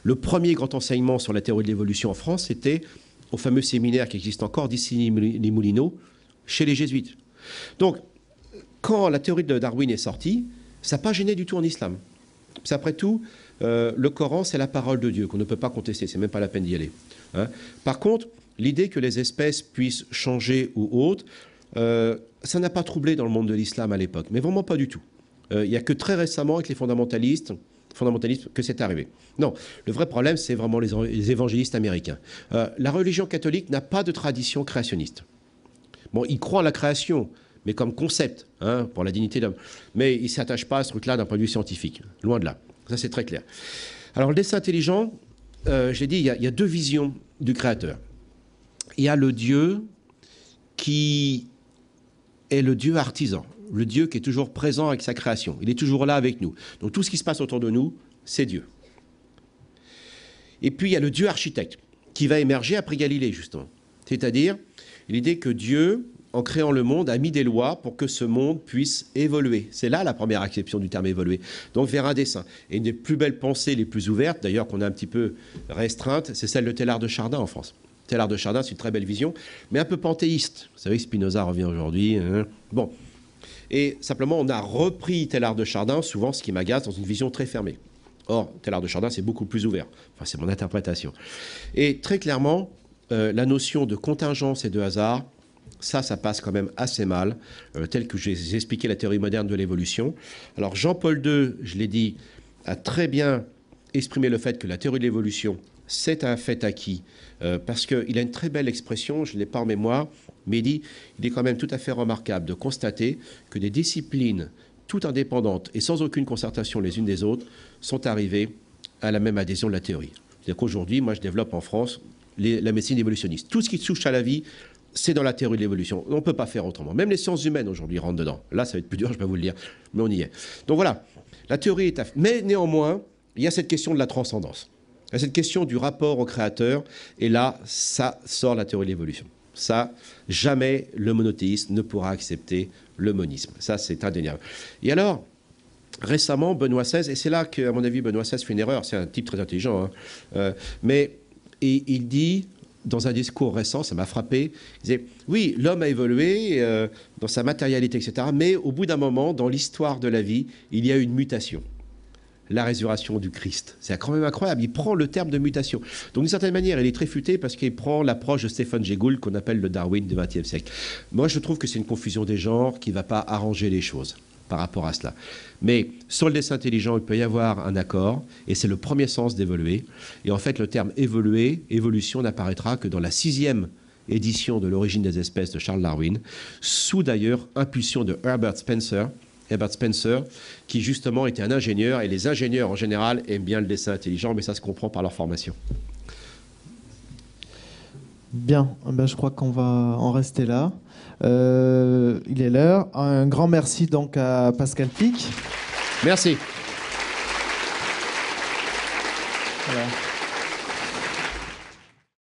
Le premier grand enseignement sur la théorie de l'évolution en France, c'était au fameux séminaire qui existe encore d'ici les Moulineaux, chez les jésuites. Donc, quand la théorie de Darwin est sortie, ça n'a pas gêné du tout en islam. C'est après tout, euh, le Coran, c'est la parole de Dieu qu'on ne peut pas contester, c'est même pas la peine d'y aller. Hein. Par contre, l'idée que les espèces puissent changer ou autre, euh, ça n'a pas troublé dans le monde de l'islam à l'époque, mais vraiment pas du tout. Euh, il n'y a que très récemment avec les fondamentalistes, que c'est arrivé. Non, le vrai problème, c'est vraiment les, évangélistes américains. la religion catholique n'a pas de tradition créationniste. Bon, ils croient à la création, mais comme concept hein, pour la dignité d'homme. Mais il ne s'attache pas à ce truc-là d'un point de vue scientifique, loin de là. Ça, c'est très clair. Alors, le dessin intelligent, euh, je l'ai dit, il y, il y, a, deux visions du créateur. Il y a le Dieu qui est le Dieu artisan, le Dieu qui est toujours présent avec sa création. Il est toujours là avec nous. Donc, tout ce qui se passe autour de nous, c'est Dieu. Et puis, il y a le Dieu architecte qui va émerger après Galilée, justement. C'est-à-dire l'idée que Dieu en créant le monde, a mis des lois pour que ce monde puisse évoluer. C'est là la première acception du terme évoluer. Donc vers un dessin. Et une des plus belles pensées les plus ouvertes, d'ailleurs qu'on a un petit peu restreinte, c'est celle de Teilhard de Chardin en France. Teilhard de Chardin, c'est une très belle vision, mais un peu panthéiste. Vous savez, Spinoza revient aujourd'hui. Hein. bon. Et simplement, on a repris Teilhard de Chardin, souvent ce qui m'agace, dans une vision très fermée. Or, Teilhard de Chardin, c'est beaucoup plus ouvert. Enfin, c'est mon interprétation. Et très clairement, euh, la notion de contingence et de hasard, ça, ça passe quand même assez mal, euh, tel que j'ai expliqué la théorie moderne de l'évolution. Alors Jean-Paul II, je l'ai dit, a très bien exprimé le fait que la théorie de l'évolution, c'est un fait acquis, parce euh, parce qu'il a une très belle expression, je ne l'ai pas en mémoire, mais il dit, il est quand même tout à fait remarquable de constater que des disciplines toutes indépendantes et sans aucune concertation les unes des autres sont arrivées à la même adhésion de la théorie. C'est-à-dire qu'aujourd'hui, moi, je développe en France la médecine évolutionniste. Tout ce qui touche à la vie, c'est dans la théorie de l'évolution. On ne peut pas faire autrement. Même les sciences humaines aujourd'hui rentrent dedans. Là, ça va être plus dur, je vais vous le dire, mais on y est. Donc voilà, la théorie est à... Mais néanmoins, il y a cette question de la transcendance. Il y a cette question du rapport au créateur. Et là, ça sort la théorie de l'évolution. Ça, jamais le monothéiste ne pourra accepter le monisme. Ça, c'est indéniable. Et alors, récemment, Benoît XVI, et c'est là qu'à mon avis, Benoît XVI fait une erreur, c'est un type très intelligent, hein, euh, mais et il dit dans un discours récent, ça m'a frappé, il disait, oui, l'homme a évolué euh, dans sa matérialité, etc., mais au bout d'un moment, dans l'histoire de la vie, il y a une mutation. La résurrection du Christ. C'est quand même incroyable. Il prend le terme de mutation. Donc, d'une certaine manière, il est très futé parce qu'il prend l'approche de Stéphane Gould qu'on appelle le Darwin du XXe siècle. Moi, je trouve que c'est une confusion des genres qui ne va pas arranger les choses par rapport à cela. Mais sur le dessin intelligent, il peut y avoir un accord, et c'est le premier sens d'évoluer. Et en fait, le terme évoluer, évolution n'apparaîtra que dans la sixième édition de l'origine des espèces de Charles Darwin, sous d'ailleurs impulsion de Herbert Spencer, Spencer, qui justement était un ingénieur, et les ingénieurs en général aiment bien le dessin intelligent, mais ça se comprend par leur formation. Bien, eh ben je crois qu'on va en rester là. Euh, il est l'heure. Un grand merci donc à Pascal Pic. Merci.